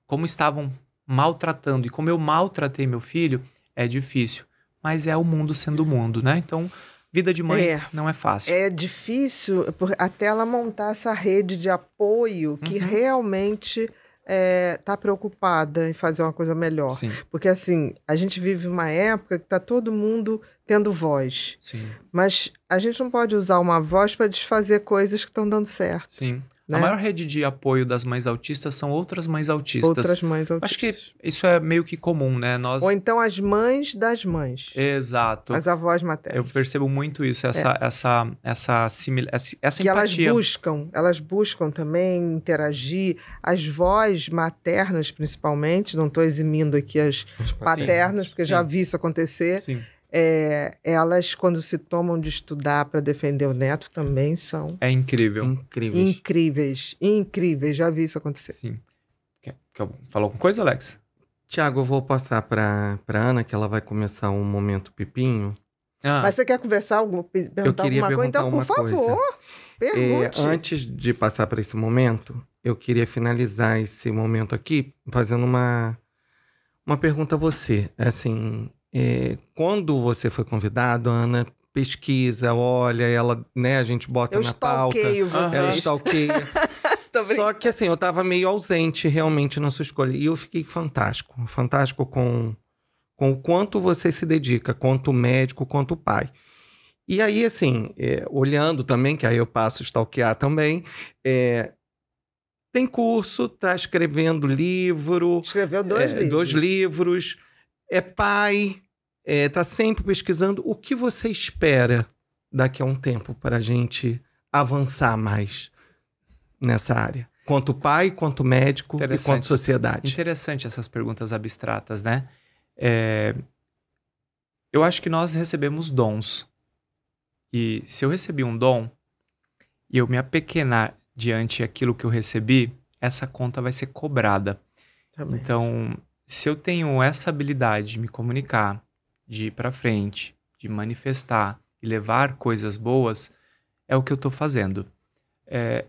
como estavam maltratando e como eu maltratei meu filho, é difícil. Mas é o mundo sendo o mundo, né? Então, vida de mãe é, não é fácil. É difícil até ela montar essa rede de apoio que uhum. realmente está é, tá preocupada em fazer uma coisa melhor. Sim. Porque, assim, a gente vive uma época que está todo mundo tendo voz. Sim. Mas a gente não pode usar uma voz para desfazer coisas que estão dando certo. Sim. Né? A maior rede de apoio das mães autistas são outras mães autistas. Outras mães autistas. Acho que isso é meio que comum, né? Nós... Ou então as mães das mães. Exato. As avós maternas. Eu percebo muito isso, essa, é. essa, essa, simil... essa, essa empatia. E elas buscam, elas buscam também interagir. As vós maternas, principalmente, não estou eximindo aqui as paternas, Sim. porque Sim. já vi isso acontecer. Sim é, elas, quando se tomam de estudar para defender o neto, também são. É incrível. Incríveis. Incríveis. Incríveis. Já vi isso acontecer. Sim. Quer, quer falar alguma coisa, Alex? Tiago, eu vou passar para Ana, que ela vai começar um momento pipinho. Ah. Mas você quer conversar alguma coisa? eu queria alguma perguntar coisa? Então, por favor, coisa. pergunte. É, antes de passar para esse momento, eu queria finalizar esse momento aqui fazendo uma, uma pergunta a você. É assim, é, quando você foi convidado, Ana, pesquisa, olha, ela, né, a gente bota eu na pauta. Vocês. Ela stalkeia. Só que assim, eu tava meio ausente realmente na sua escolha. E eu fiquei fantástico. Fantástico com, com o quanto você se dedica, quanto médico, quanto pai. E aí, assim, é, olhando também, que aí eu passo a stalkear também, é, tem curso, tá escrevendo livro. Escreveu dois é, livros. Dois livros é pai, está é, tá sempre pesquisando. O que você espera daqui a um tempo para a gente avançar mais nessa área? Quanto pai, quanto médico e quanto sociedade. Interessante essas perguntas abstratas, né? É... Eu acho que nós recebemos dons. E se eu recebi um dom e eu me apequenar diante aquilo que eu recebi, essa conta vai ser cobrada. Também. Então, se eu tenho essa habilidade de me comunicar, de ir para frente, de manifestar e levar coisas boas, é o que eu estou fazendo. É,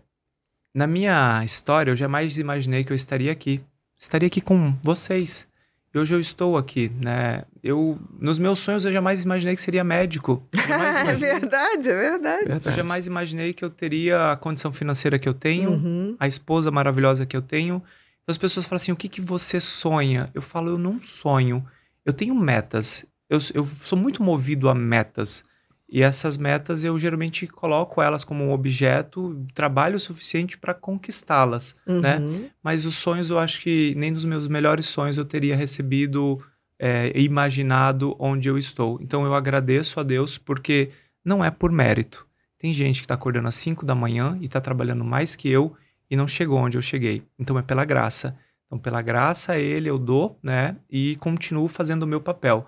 na minha história, eu jamais imaginei que eu estaria aqui. Estaria aqui com vocês. E hoje eu estou aqui, né? Eu, nos meus sonhos, eu jamais imaginei que seria médico. É, é verdade, é verdade. Eu jamais imaginei que eu teria a condição financeira que eu tenho, uhum. a esposa maravilhosa que eu tenho então as pessoas falam assim: o que, que você sonha? Eu falo: eu não sonho. Eu tenho metas. Eu, eu sou muito movido a metas. E essas metas eu geralmente coloco elas como um objeto, trabalho o suficiente para conquistá-las, né? uhum. né? Mas os sonhos, eu acho que nem nos meus melhores sonhos eu teria recebido, é, imaginado onde eu estou. Então eu agradeço a Deus porque não é por mérito. Tem gente que está acordando às 5 da manhã e está trabalhando mais que eu e não chegou onde eu cheguei. Então é pela graça. Então, pela graça a ele eu dou, né? E continuo fazendo o meu papel.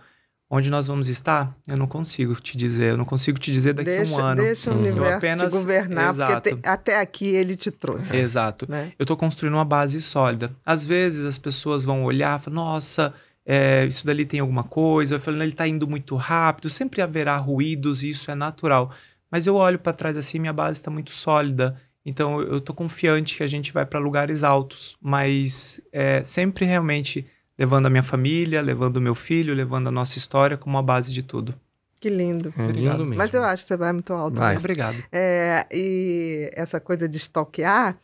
Onde nós vamos estar, eu não consigo te dizer, eu não consigo te dizer daqui a um ano. Deixa o uhum. universo eu apenas... te governar, Exato. porque te, até aqui ele te trouxe. Exato. Né? Eu estou construindo uma base sólida. Às vezes as pessoas vão olhar e falar, nossa, é, isso dali tem alguma coisa, eu falo, ele está indo muito rápido, sempre haverá ruídos e isso é natural. Mas eu olho para trás assim, minha base está muito sólida, então eu estou confiante que a gente vai para lugares altos, mas é, sempre realmente levando a minha família, levando o meu filho, levando a nossa história como a base de tudo. Que lindo. É, Obrigado. mesmo. Mas eu acho que você vai muito alto. Né? Vai. Né? Obrigado. É, e essa coisa de estoquear,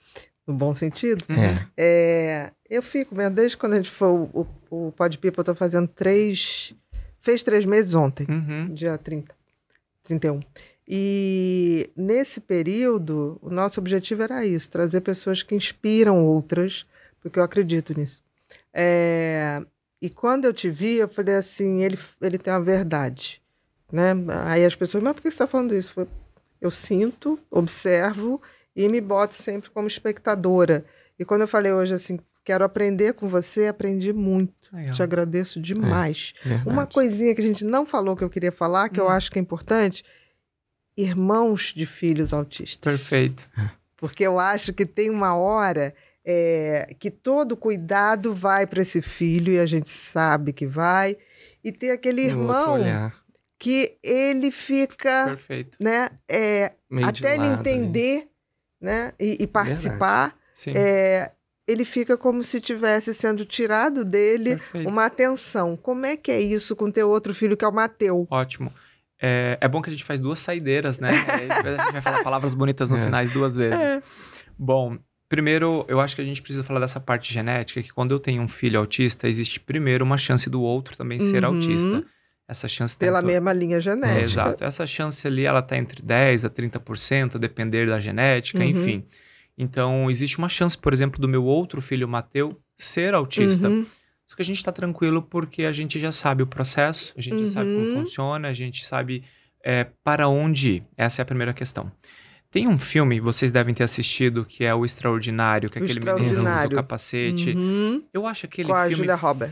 no bom sentido, é. é eu fico, desde quando a gente foi o, o, de Pod Pipa, eu tô fazendo três. Fez três meses ontem, uhum. dia 30, 31. E nesse período, o nosso objetivo era isso: trazer pessoas que inspiram outras, porque eu acredito nisso. É, e quando eu te vi, eu falei assim: ele, ele tem a verdade. Né? Aí as pessoas, mas por que você está falando isso? Eu sinto, observo e me boto sempre como espectadora. E quando eu falei hoje assim, quero aprender com você, aprendi muito. Legal. Te agradeço é, demais. É, Uma coisinha que a gente não falou que eu queria falar, que hum. eu acho que é importante, irmãos de filhos autistas. Perfeito. Porque eu acho que tem uma hora é, que todo cuidado vai para esse filho e a gente sabe que vai e tem aquele irmão que ele fica Perfeito. né é, até ele né? entender né, né e, e, participar é, ele fica como se tivesse sendo tirado dele Perfeito. uma atenção como é que é isso com teu outro filho que é o Mateu ótimo é, é bom que a gente faz duas saideiras, né? a gente vai falar palavras bonitas no é. final duas vezes. É. Bom, Primeiro, eu acho que a gente precisa falar dessa parte genética, que quando eu tenho um filho autista, existe primeiro uma chance do outro também uhum. ser autista. Essa chance Pela tanto... mesma linha genética. É, exato. Essa chance ali, ela tá entre 10% a 30%, a depender da genética, uhum. enfim. Então, existe uma chance, por exemplo, do meu outro filho, Mateu, ser autista. Uhum. Só que a gente está tranquilo porque a gente já sabe o processo, a gente uhum. já sabe como uhum. funciona, a gente sabe é, para onde ir. Essa é a primeira questão. Tem um filme, vocês devem ter assistido, que é O Extraordinário, que é o aquele menino usa o capacete. Uhum. Eu acho aquele Com filme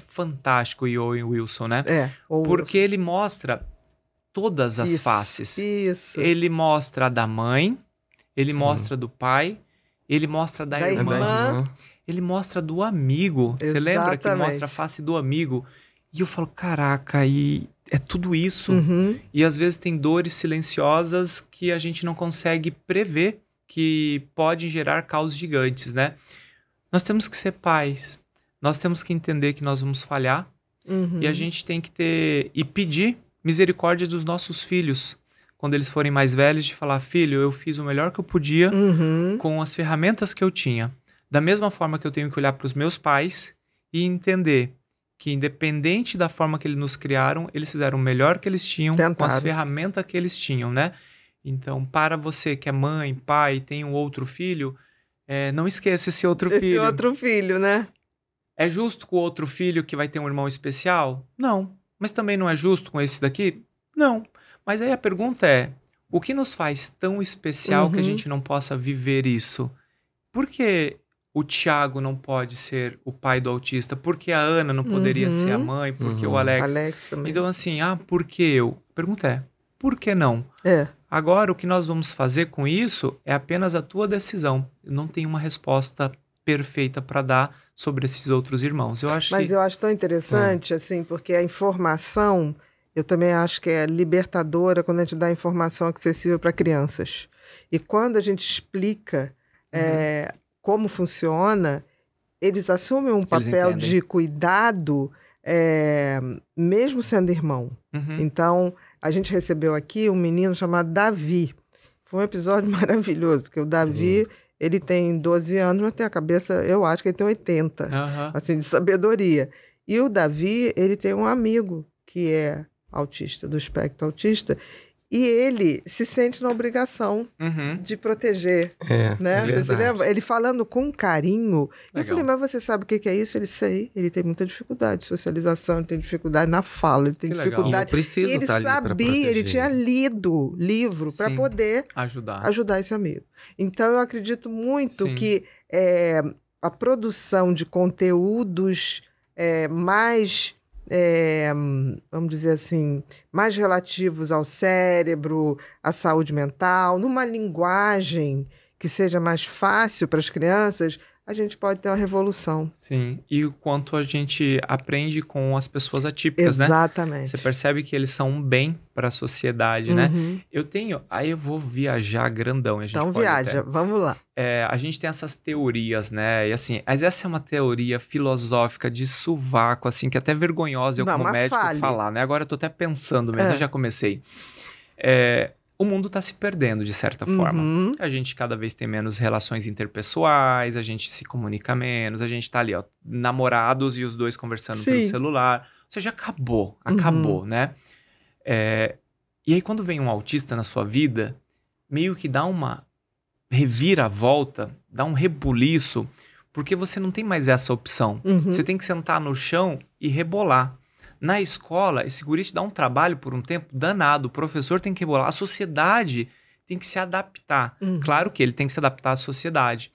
fantástico, e Owen Wilson, né? É. Porque Wilson. ele mostra todas as isso, faces. Isso. Ele mostra a da mãe, ele Sim. mostra do pai, ele mostra da, da irmã, irmã, Ele mostra do amigo. Você lembra que mostra a face do amigo? E eu falo, caraca, e é tudo isso. Uhum. E às vezes tem dores silenciosas que a gente não consegue prever que podem gerar caos gigantes, né? Nós temos que ser pais. Nós temos que entender que nós vamos falhar. Uhum. E a gente tem que ter e pedir misericórdia dos nossos filhos quando eles forem mais velhos, de falar: filho, eu fiz o melhor que eu podia uhum. com as ferramentas que eu tinha. Da mesma forma que eu tenho que olhar para os meus pais e entender que, independente da forma que eles nos criaram, eles fizeram o melhor que eles tinham Tentaram. com as ferramentas que eles tinham, né? Então, para você que é mãe, pai, tem um outro filho, é, não esqueça esse outro esse filho. Esse outro filho, né? É justo com o outro filho que vai ter um irmão especial? Não. Mas também não é justo com esse daqui? Não. Mas aí a pergunta é: o que nos faz tão especial uhum. que a uhum. gente não possa viver isso? Por que o Tiago não pode ser o pai do autista? Por que a Ana não poderia uhum. ser a uhum. mãe? Por que uhum. o Alex? Alex também. Então, assim, ah, por que eu? A pergunta é: por que não? É. Agora, o que nós vamos fazer com isso é apenas a tua decisão. Não tem uma resposta perfeita para dar sobre esses outros irmãos. Eu acho Mas que... eu acho tão interessante, é. assim, porque a informação eu também acho que é libertadora quando a gente dá informação acessível para crianças. E quando a gente explica uhum. é, como funciona, eles assumem um papel de cuidado, é, mesmo sendo irmão. Uhum. Então, a gente recebeu aqui um menino chamado Davi. Foi um episódio maravilhoso, que o Davi. Uhum. Ele tem 12 anos, mas tem a cabeça, eu acho que ele tem 80, assim, de sabedoria. E o Davi, ele tem um amigo que é autista, do espectro autista, e ele se sente na obrigação uhum. de proteger. É, né? É ele falando com carinho. Legal. Eu falei, mas você sabe o que é isso? Ele sei, ele tem muita dificuldade de socialização, ele tem dificuldade na fala, ele tem que dificuldade. E, e ele tá sabia, ele tinha lido livro para poder ajudar. ajudar esse amigo. Então eu acredito muito Sim. que é, a produção de conteúdos eh, mais é, vamos dizer assim, mais relativos ao cérebro, à saúde mental, numa linguagem que seja mais fácil para as crianças a gente pode ter uma revolução. Sim, e o quanto a gente aprende com as pessoas atípicas, Exatamente. né? Exatamente. Você percebe que eles são um bem para a sociedade, né? uhum. né? Eu tenho, aí eu vou viajar grandão. então viaja, até... vamos lá. É, a gente tem essas teorias, né? E assim, mas essa é uma teoria filosófica de sovaco, assim, que é até vergonhosa eu Não, como médico falha. falar, né? Agora eu tô até pensando mesmo, é. eu já comecei. É, o mundo está se perdendo de certa uhum. forma. A gente cada vez tem menos relações interpessoais, a gente se comunica menos, a gente está ali, ó, namorados e os dois conversando Sim. pelo celular. Ou seja, acabou, acabou, uhum. né? É, e aí, quando vem um autista na sua vida, meio que dá uma reviravolta, dá um rebuliço, porque você não tem mais essa opção. Uhum. Você tem que sentar no chão e rebolar. Na escola, esse guri te dá um trabalho por um tempo danado. O professor tem que rebolar, a sociedade tem que se adaptar. Uhum. Claro que ele tem que se adaptar à sociedade.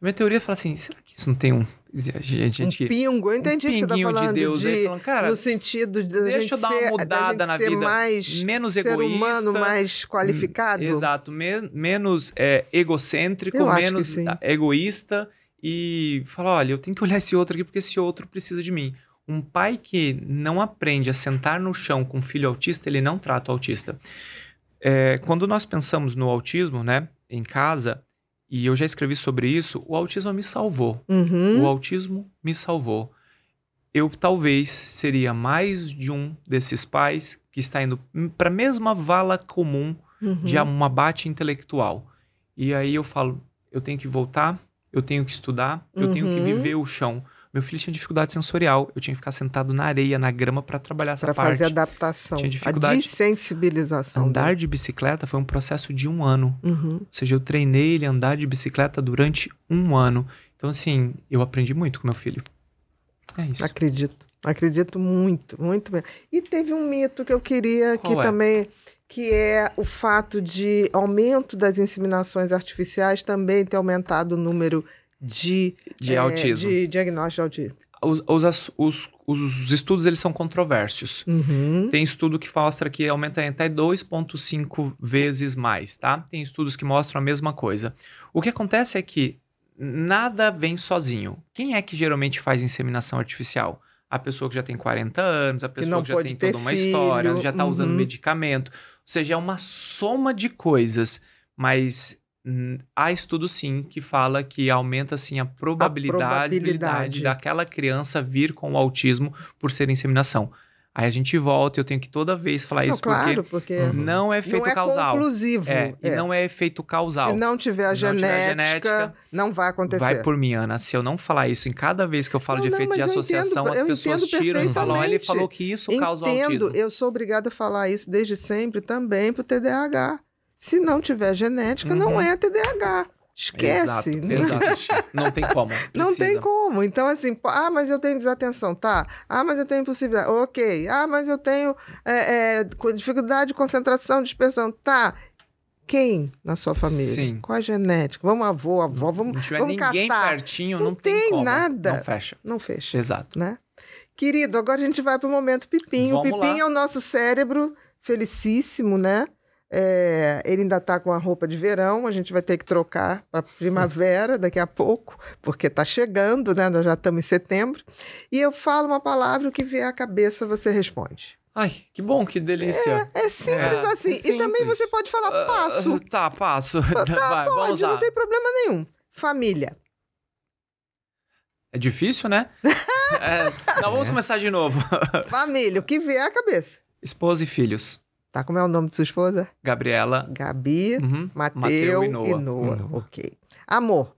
Minha teoria fala assim: será que isso não tem um. Gente, um pingo, eu entendi um que você tá falando de Deus. De, falando, cara, no sentido de deixa eu dar uma mudada na vida. Mais menos ser egoísta. humano mais hum, qualificado. exato. Me, menos é, egocêntrico, menos é, egoísta. E falar: olha, eu tenho que olhar esse outro aqui porque esse outro precisa de mim. Um pai que não aprende a sentar no chão com um filho autista, ele não trata o autista. É, quando nós pensamos no autismo, né, em casa, e eu já escrevi sobre isso, o autismo me salvou. Uhum. O autismo me salvou. Eu talvez seria mais de um desses pais que está indo para a mesma vala comum uhum. de um abate intelectual. E aí eu falo, eu tenho que voltar, eu tenho que estudar, uhum. eu tenho que uhum. viver o chão. Meu filho tinha dificuldade sensorial. Eu tinha que ficar sentado na areia, na grama, para trabalhar essa pra parte. Para fazer adaptação. Tinha dificuldade. A desensibilização. Andar dele. de bicicleta foi um processo de um ano. Uhum. Ou seja, eu treinei ele a andar de bicicleta durante um ano. Então, assim, eu aprendi muito com meu filho. É isso. Acredito. Acredito muito, muito mesmo. E teve um mito que eu queria Qual que é? também que é o fato de aumento das inseminações artificiais também ter aumentado o número de, de é, autismo. De diagnóstico de autismo. Os, os, os, os estudos eles são controversos. Uhum. Tem estudo que mostra que aumenta até 2,5 vezes mais, tá? Tem estudos que mostram a mesma coisa. O que acontece é que nada vem sozinho. Quem é que geralmente faz inseminação artificial? A pessoa que já tem 40 anos, a pessoa que, que já tem toda uma filho. história, já está uhum. usando medicamento. Ou seja, é uma soma de coisas. Mas Hum, há estudo sim que fala que aumenta assim a probabilidade, a probabilidade. daquela criança vir com o autismo por ser inseminação. Aí a gente volta, eu tenho que toda vez falar não, isso claro, porque, porque uhum. não é efeito não é Conclusivo, é, é. E não é efeito causal. Se não tiver a, não genética, tiver a genética, não vai acontecer. Vai por mim, Ana. Se eu não falar isso em cada vez que eu falo não, de efeito de associação, entendo, as pessoas tiram e falam, ele falou que isso entendo, causa autismo. Eu sou obrigada a falar isso desde sempre também para o TDAH. Se não tiver genética, uhum. não é TDAH. Esquece. Exato, né? exato. não tem como. Precisa. Não tem como. Então, assim, ah, mas eu tenho desatenção, tá? Ah, mas eu tenho impossibilidade ok. Ah, mas eu tenho é, é, dificuldade de concentração, dispersão, tá? Quem na sua família? Sim. Qual a genética? Vamos avô, avó, vamos Não tiver vamos ninguém catar. pertinho, não, não tem, tem como. nada. Não fecha. Não fecha. Exato. Né? Querido, agora a gente vai para o momento pipinho. o pipinho é o nosso cérebro felicíssimo, né? É, ele ainda está com a roupa de verão, a gente vai ter que trocar para primavera daqui a pouco, porque está chegando, né? Nós já estamos em setembro. E eu falo uma palavra, o que vier à cabeça você responde. Ai, que bom, que delícia. É, é simples é, é assim. Simples. E também você pode falar ah, passo. Uh, tá, passo. Tá, tá vai, pode, vamos lá. não tem problema nenhum. Família. É difícil, né? É, não, vamos começar de novo. Família, o que vier à cabeça. Esposa e filhos. Tá? Como é o nome de sua esposa? Gabriela. Gabi, uhum. Mateu, Mateu e Noa. E uhum. Ok. Amor.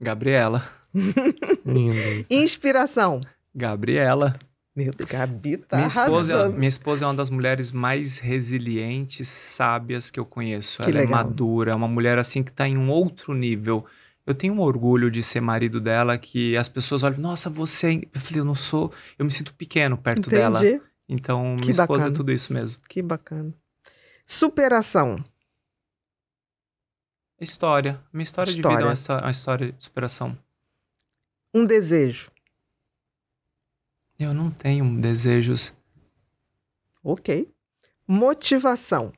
Gabriela. Lindo. Inspiração. Gabriela. Meu Deus, Gabi tá minha esposa, é, minha esposa é uma das mulheres mais resilientes, sábias que eu conheço. Que Ela é legal. é madura, é uma mulher assim que tá em um outro nível. Eu tenho um orgulho de ser marido dela, que as pessoas olham, nossa, você. É eu falei, eu não sou. Eu me sinto pequeno perto Entendi. dela. Então, minha esposa é bacana. é tudo isso mesmo. Que bacana. Superação. História. Minha história, história. de vida é uma, uma história de superação. Um desejo. Eu não tenho desejos. Ok. Motivação.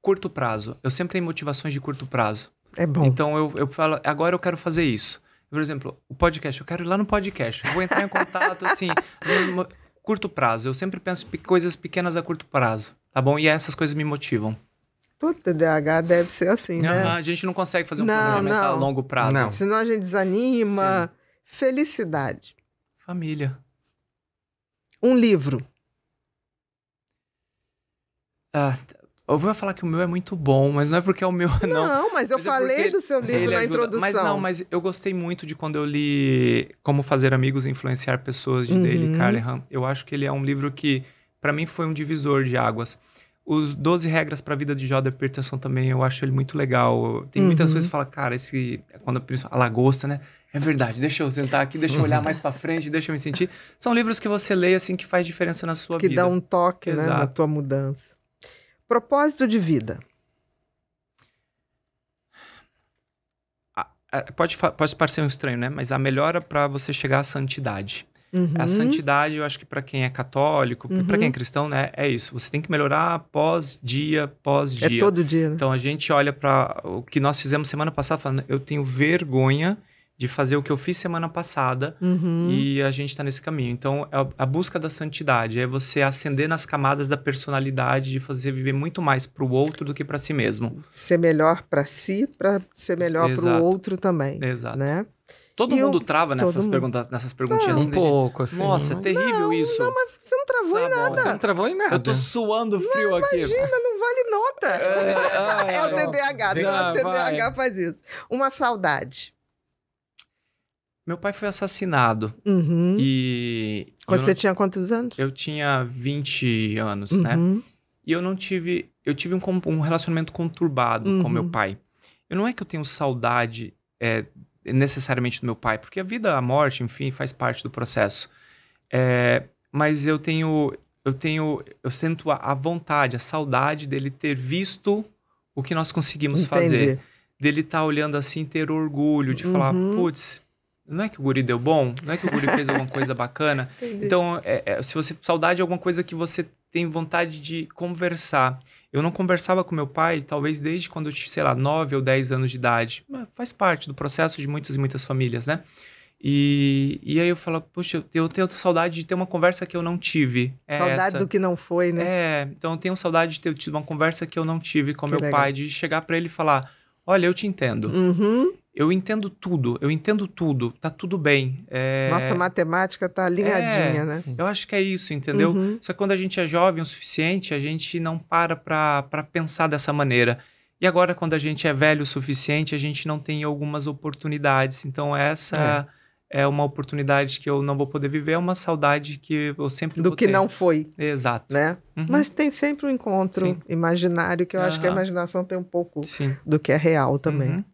Curto prazo. Eu sempre tenho motivações de curto prazo. É bom. Então eu, eu falo, agora eu quero fazer isso. Por exemplo, o podcast, eu quero ir lá no podcast, eu vou entrar em contato, assim, no curto prazo. Eu sempre penso em coisas pequenas a curto prazo, tá bom? E é essas coisas me motivam. Puta, DH deve ser assim, né? Uhum, a gente não consegue fazer um não, planejamento né, tá, não. a longo prazo. Não. Senão a gente desanima. Sim. Felicidade. Família. Um livro. Ah, eu vou falar que o meu é muito bom, mas não é porque é o meu, não. Não, mas eu mas é falei é do seu livro na ajuda. introdução. Mas não, mas eu gostei muito de quando eu li Como Fazer Amigos e Influenciar Pessoas, de uhum. Dale Carnehan. Eu acho que ele é um livro que, para mim, foi um divisor de águas. Os Doze Regras para a Vida de Jordan Peterson também, eu acho ele muito legal. Tem uhum. muitas coisas que fala, cara, esse. Quando a lagosta, né? É verdade, deixa eu sentar aqui, deixa eu olhar uhum. mais para frente, deixa eu me sentir. São livros que você lê, assim, que faz diferença na sua que vida. Que dá um toque, Exato. né, na tua mudança. Propósito de vida. Pode, pode parecer um estranho, né? Mas a melhora para você chegar à santidade. Uhum. A santidade, eu acho que para quem é católico, uhum. para quem é cristão, né, é isso. Você tem que melhorar pós dia, pós é dia. É todo dia. Né? Então a gente olha para o que nós fizemos semana passada, falando, eu tenho vergonha de fazer o que eu fiz semana passada uhum. e a gente está nesse caminho. Então, é a, a busca da santidade é você ascender nas camadas da personalidade, de fazer viver muito mais para o outro do que para si mesmo. Ser melhor para si, para ser melhor para o outro também. Exato. Né? Todo e mundo eu, trava nessas, mundo... Pergunta, nessas perguntinhas. Não, assim, um pouco, assim. Nossa, é terrível não, isso. Não, mas você não travou tá em nada. Bom, você não travou em nada. Eu tô suando frio não, aqui. Imagina, não vale nota. É, é, é o TDAH, não, o TDAH faz isso. Uma saudade. Meu pai foi assassinado. Uhum. E. Você não... tinha quantos anos? Eu tinha 20 anos, né? uhum. né? E eu não tive. Eu tive um, um relacionamento conturbado uhum. com meu uhum. pai. Eu não é que eu tenho saudade é, necessariamente do meu pai, porque a vida, a morte, enfim, faz parte do processo. É, mas eu tenho. Eu tenho. Eu sinto a, a, vontade, a saudade dele ter visto o que nós conseguimos Entendi. fazer. Dele estar tá olhando assim, ter orgulho, de falar, uhum. putz não é que o guri deu bom? Não é que o guri fez alguma coisa bacana? Então, é, é, se você saudade é alguma coisa que você tem vontade de conversar. Eu não conversava com meu pai, talvez desde quando eu tinha sei lá, 9 ou 10 anos de idade. Faz parte do processo de muitas e muitas famílias, né? E, e aí eu falo, poxa, eu tenho saudade de ter uma conversa que eu não tive. É saudade essa. do que não foi, né? É, então eu tenho saudade de ter tido uma conversa que eu não tive com que meu legal. pai, de chegar para ele e falar, olha, eu te entendo. Uhum eu entendo tudo, eu entendo tudo, tá tudo bem. É... Nossa matemática tá alinhadinha, é, né? Eu acho que é isso, entendeu? Uhum. Só que quando a gente é jovem o suficiente, a gente não para para pensar dessa maneira. E agora, quando a gente é velho o suficiente, a gente não tem algumas oportunidades. Então, essa. É é uma oportunidade que eu não vou poder viver, é uma saudade que eu sempre Do que ter. não foi. Exato. Né? Uhum. Mas tem sempre um encontro Sim. imaginário, que eu uhum. acho que a imaginação tem um pouco Sim. do que é real também. Uhum.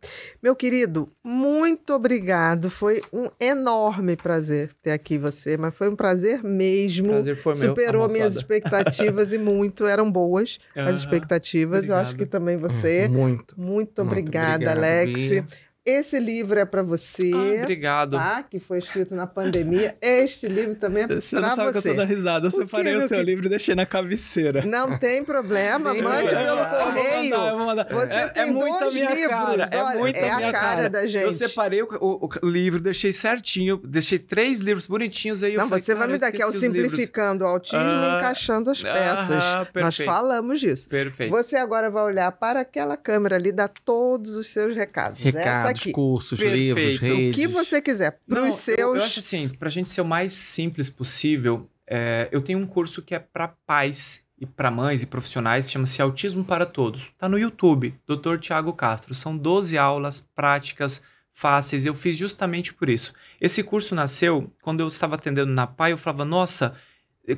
Meu querido, muito obrigado. Foi um enorme prazer ter aqui você, mas foi um prazer mesmo. Prazer foi meu, Superou minhas expectativas e muito. Eram boas as expectativas. Obrigado. Eu acho que também você. Hum, muito. Muito, muito obrigada, obrigado, Alex. Bia. Esse livro é para você. Ah, obrigado. Tá? Que foi escrito na pandemia. Este livro também é para você. Você não sabe você. que eu tô dando risada. Eu Por separei que, o teu que... livro e deixei na cabeceira. Não tem problema. Mande pelo correio. Eu vou mandar, eu vou mandar. Você é, é tem é muito dois minha livros. Cara. É muito é a minha cara. cara da gente. Eu separei o, o, o, livro, deixei certinho. Deixei três livros bonitinhos. Aí eu não, falei, você vai me dar que é o simplificando o autismo ah, e encaixando as peças. Ah, Nós falamos disso. Perfeito. Você agora vai olhar para aquela câmera ali, dar todos os seus recados. Recados aqui. cursos, Perfeito. livros, redes. O que você quiser. Para os seus. Eu, eu acho assim, para a gente ser o mais simples possível, é, eu tenho um curso que é para pais e para mães e profissionais, chama-se Autismo para Todos. Tá no YouTube, Dr. Tiago Castro. São 12 aulas práticas fáceis. Eu fiz justamente por isso. Esse curso nasceu quando eu estava atendendo na PAI, eu falava: "Nossa,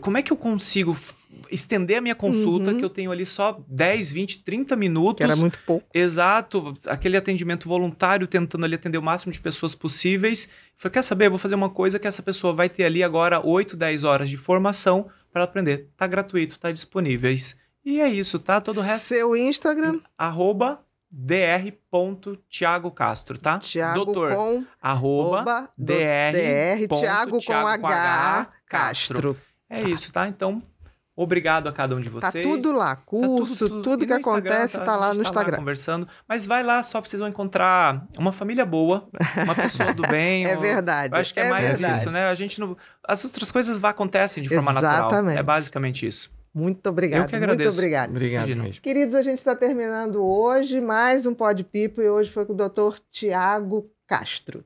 como é que eu consigo estender a minha consulta, uhum. que eu tenho ali só 10, 20, 30 minutos. Que era muito pouco. Exato, aquele atendimento voluntário, tentando ali atender o máximo de pessoas possíveis. falei, quer saber, eu vou fazer uma coisa que essa pessoa vai ter ali agora 8, 10 horas de formação para aprender. Tá gratuito, tá disponível. E é isso, tá? Todo o resto... Seu Instagram? Arroba dr.tiago Castro, tá? Tiago Doutor, com... Arroba dr. dr com, H, Castro. Castro. É isso, tá? Então, Obrigado a cada um de tá vocês. Tá tudo lá, curso, tá tudo, tudo, tudo que Instagram, acontece tá, tá lá no tá Instagram. Lá conversando, mas vai lá, só vocês vão encontrar uma família boa, uma pessoa do bem. é verdade. Eu acho que é, é mais verdade. isso, né? A gente não... as outras coisas acontecem de forma Exatamente. natural. É basicamente isso. Muito obrigado. Eu que agradeço. Muito obrigado. Obrigado mesmo. Queridos, a gente está terminando hoje mais um Pod Pipo e hoje foi com o Dr. Tiago Castro.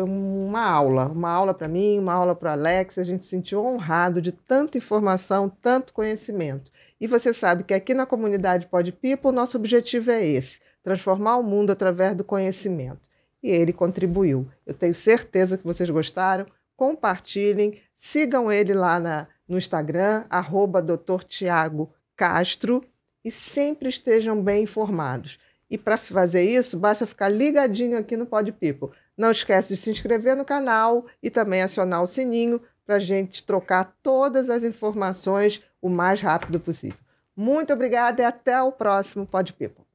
Foi uma aula, uma aula para mim, uma aula para o Alex. A gente se sentiu honrado de tanta informação, tanto conhecimento. E você sabe que aqui na comunidade Pipo, o nosso objetivo é esse: transformar o mundo através do conhecimento. E ele contribuiu. Eu tenho certeza que vocês gostaram. Compartilhem, sigam ele lá na, no Instagram, arroba Dr. Tiago Castro, e sempre estejam bem informados. E para fazer isso, basta ficar ligadinho aqui no Pod People. Não esquece de se inscrever no canal e também acionar o sininho para a gente trocar todas as informações o mais rápido possível. Muito obrigada e até o próximo Pod People.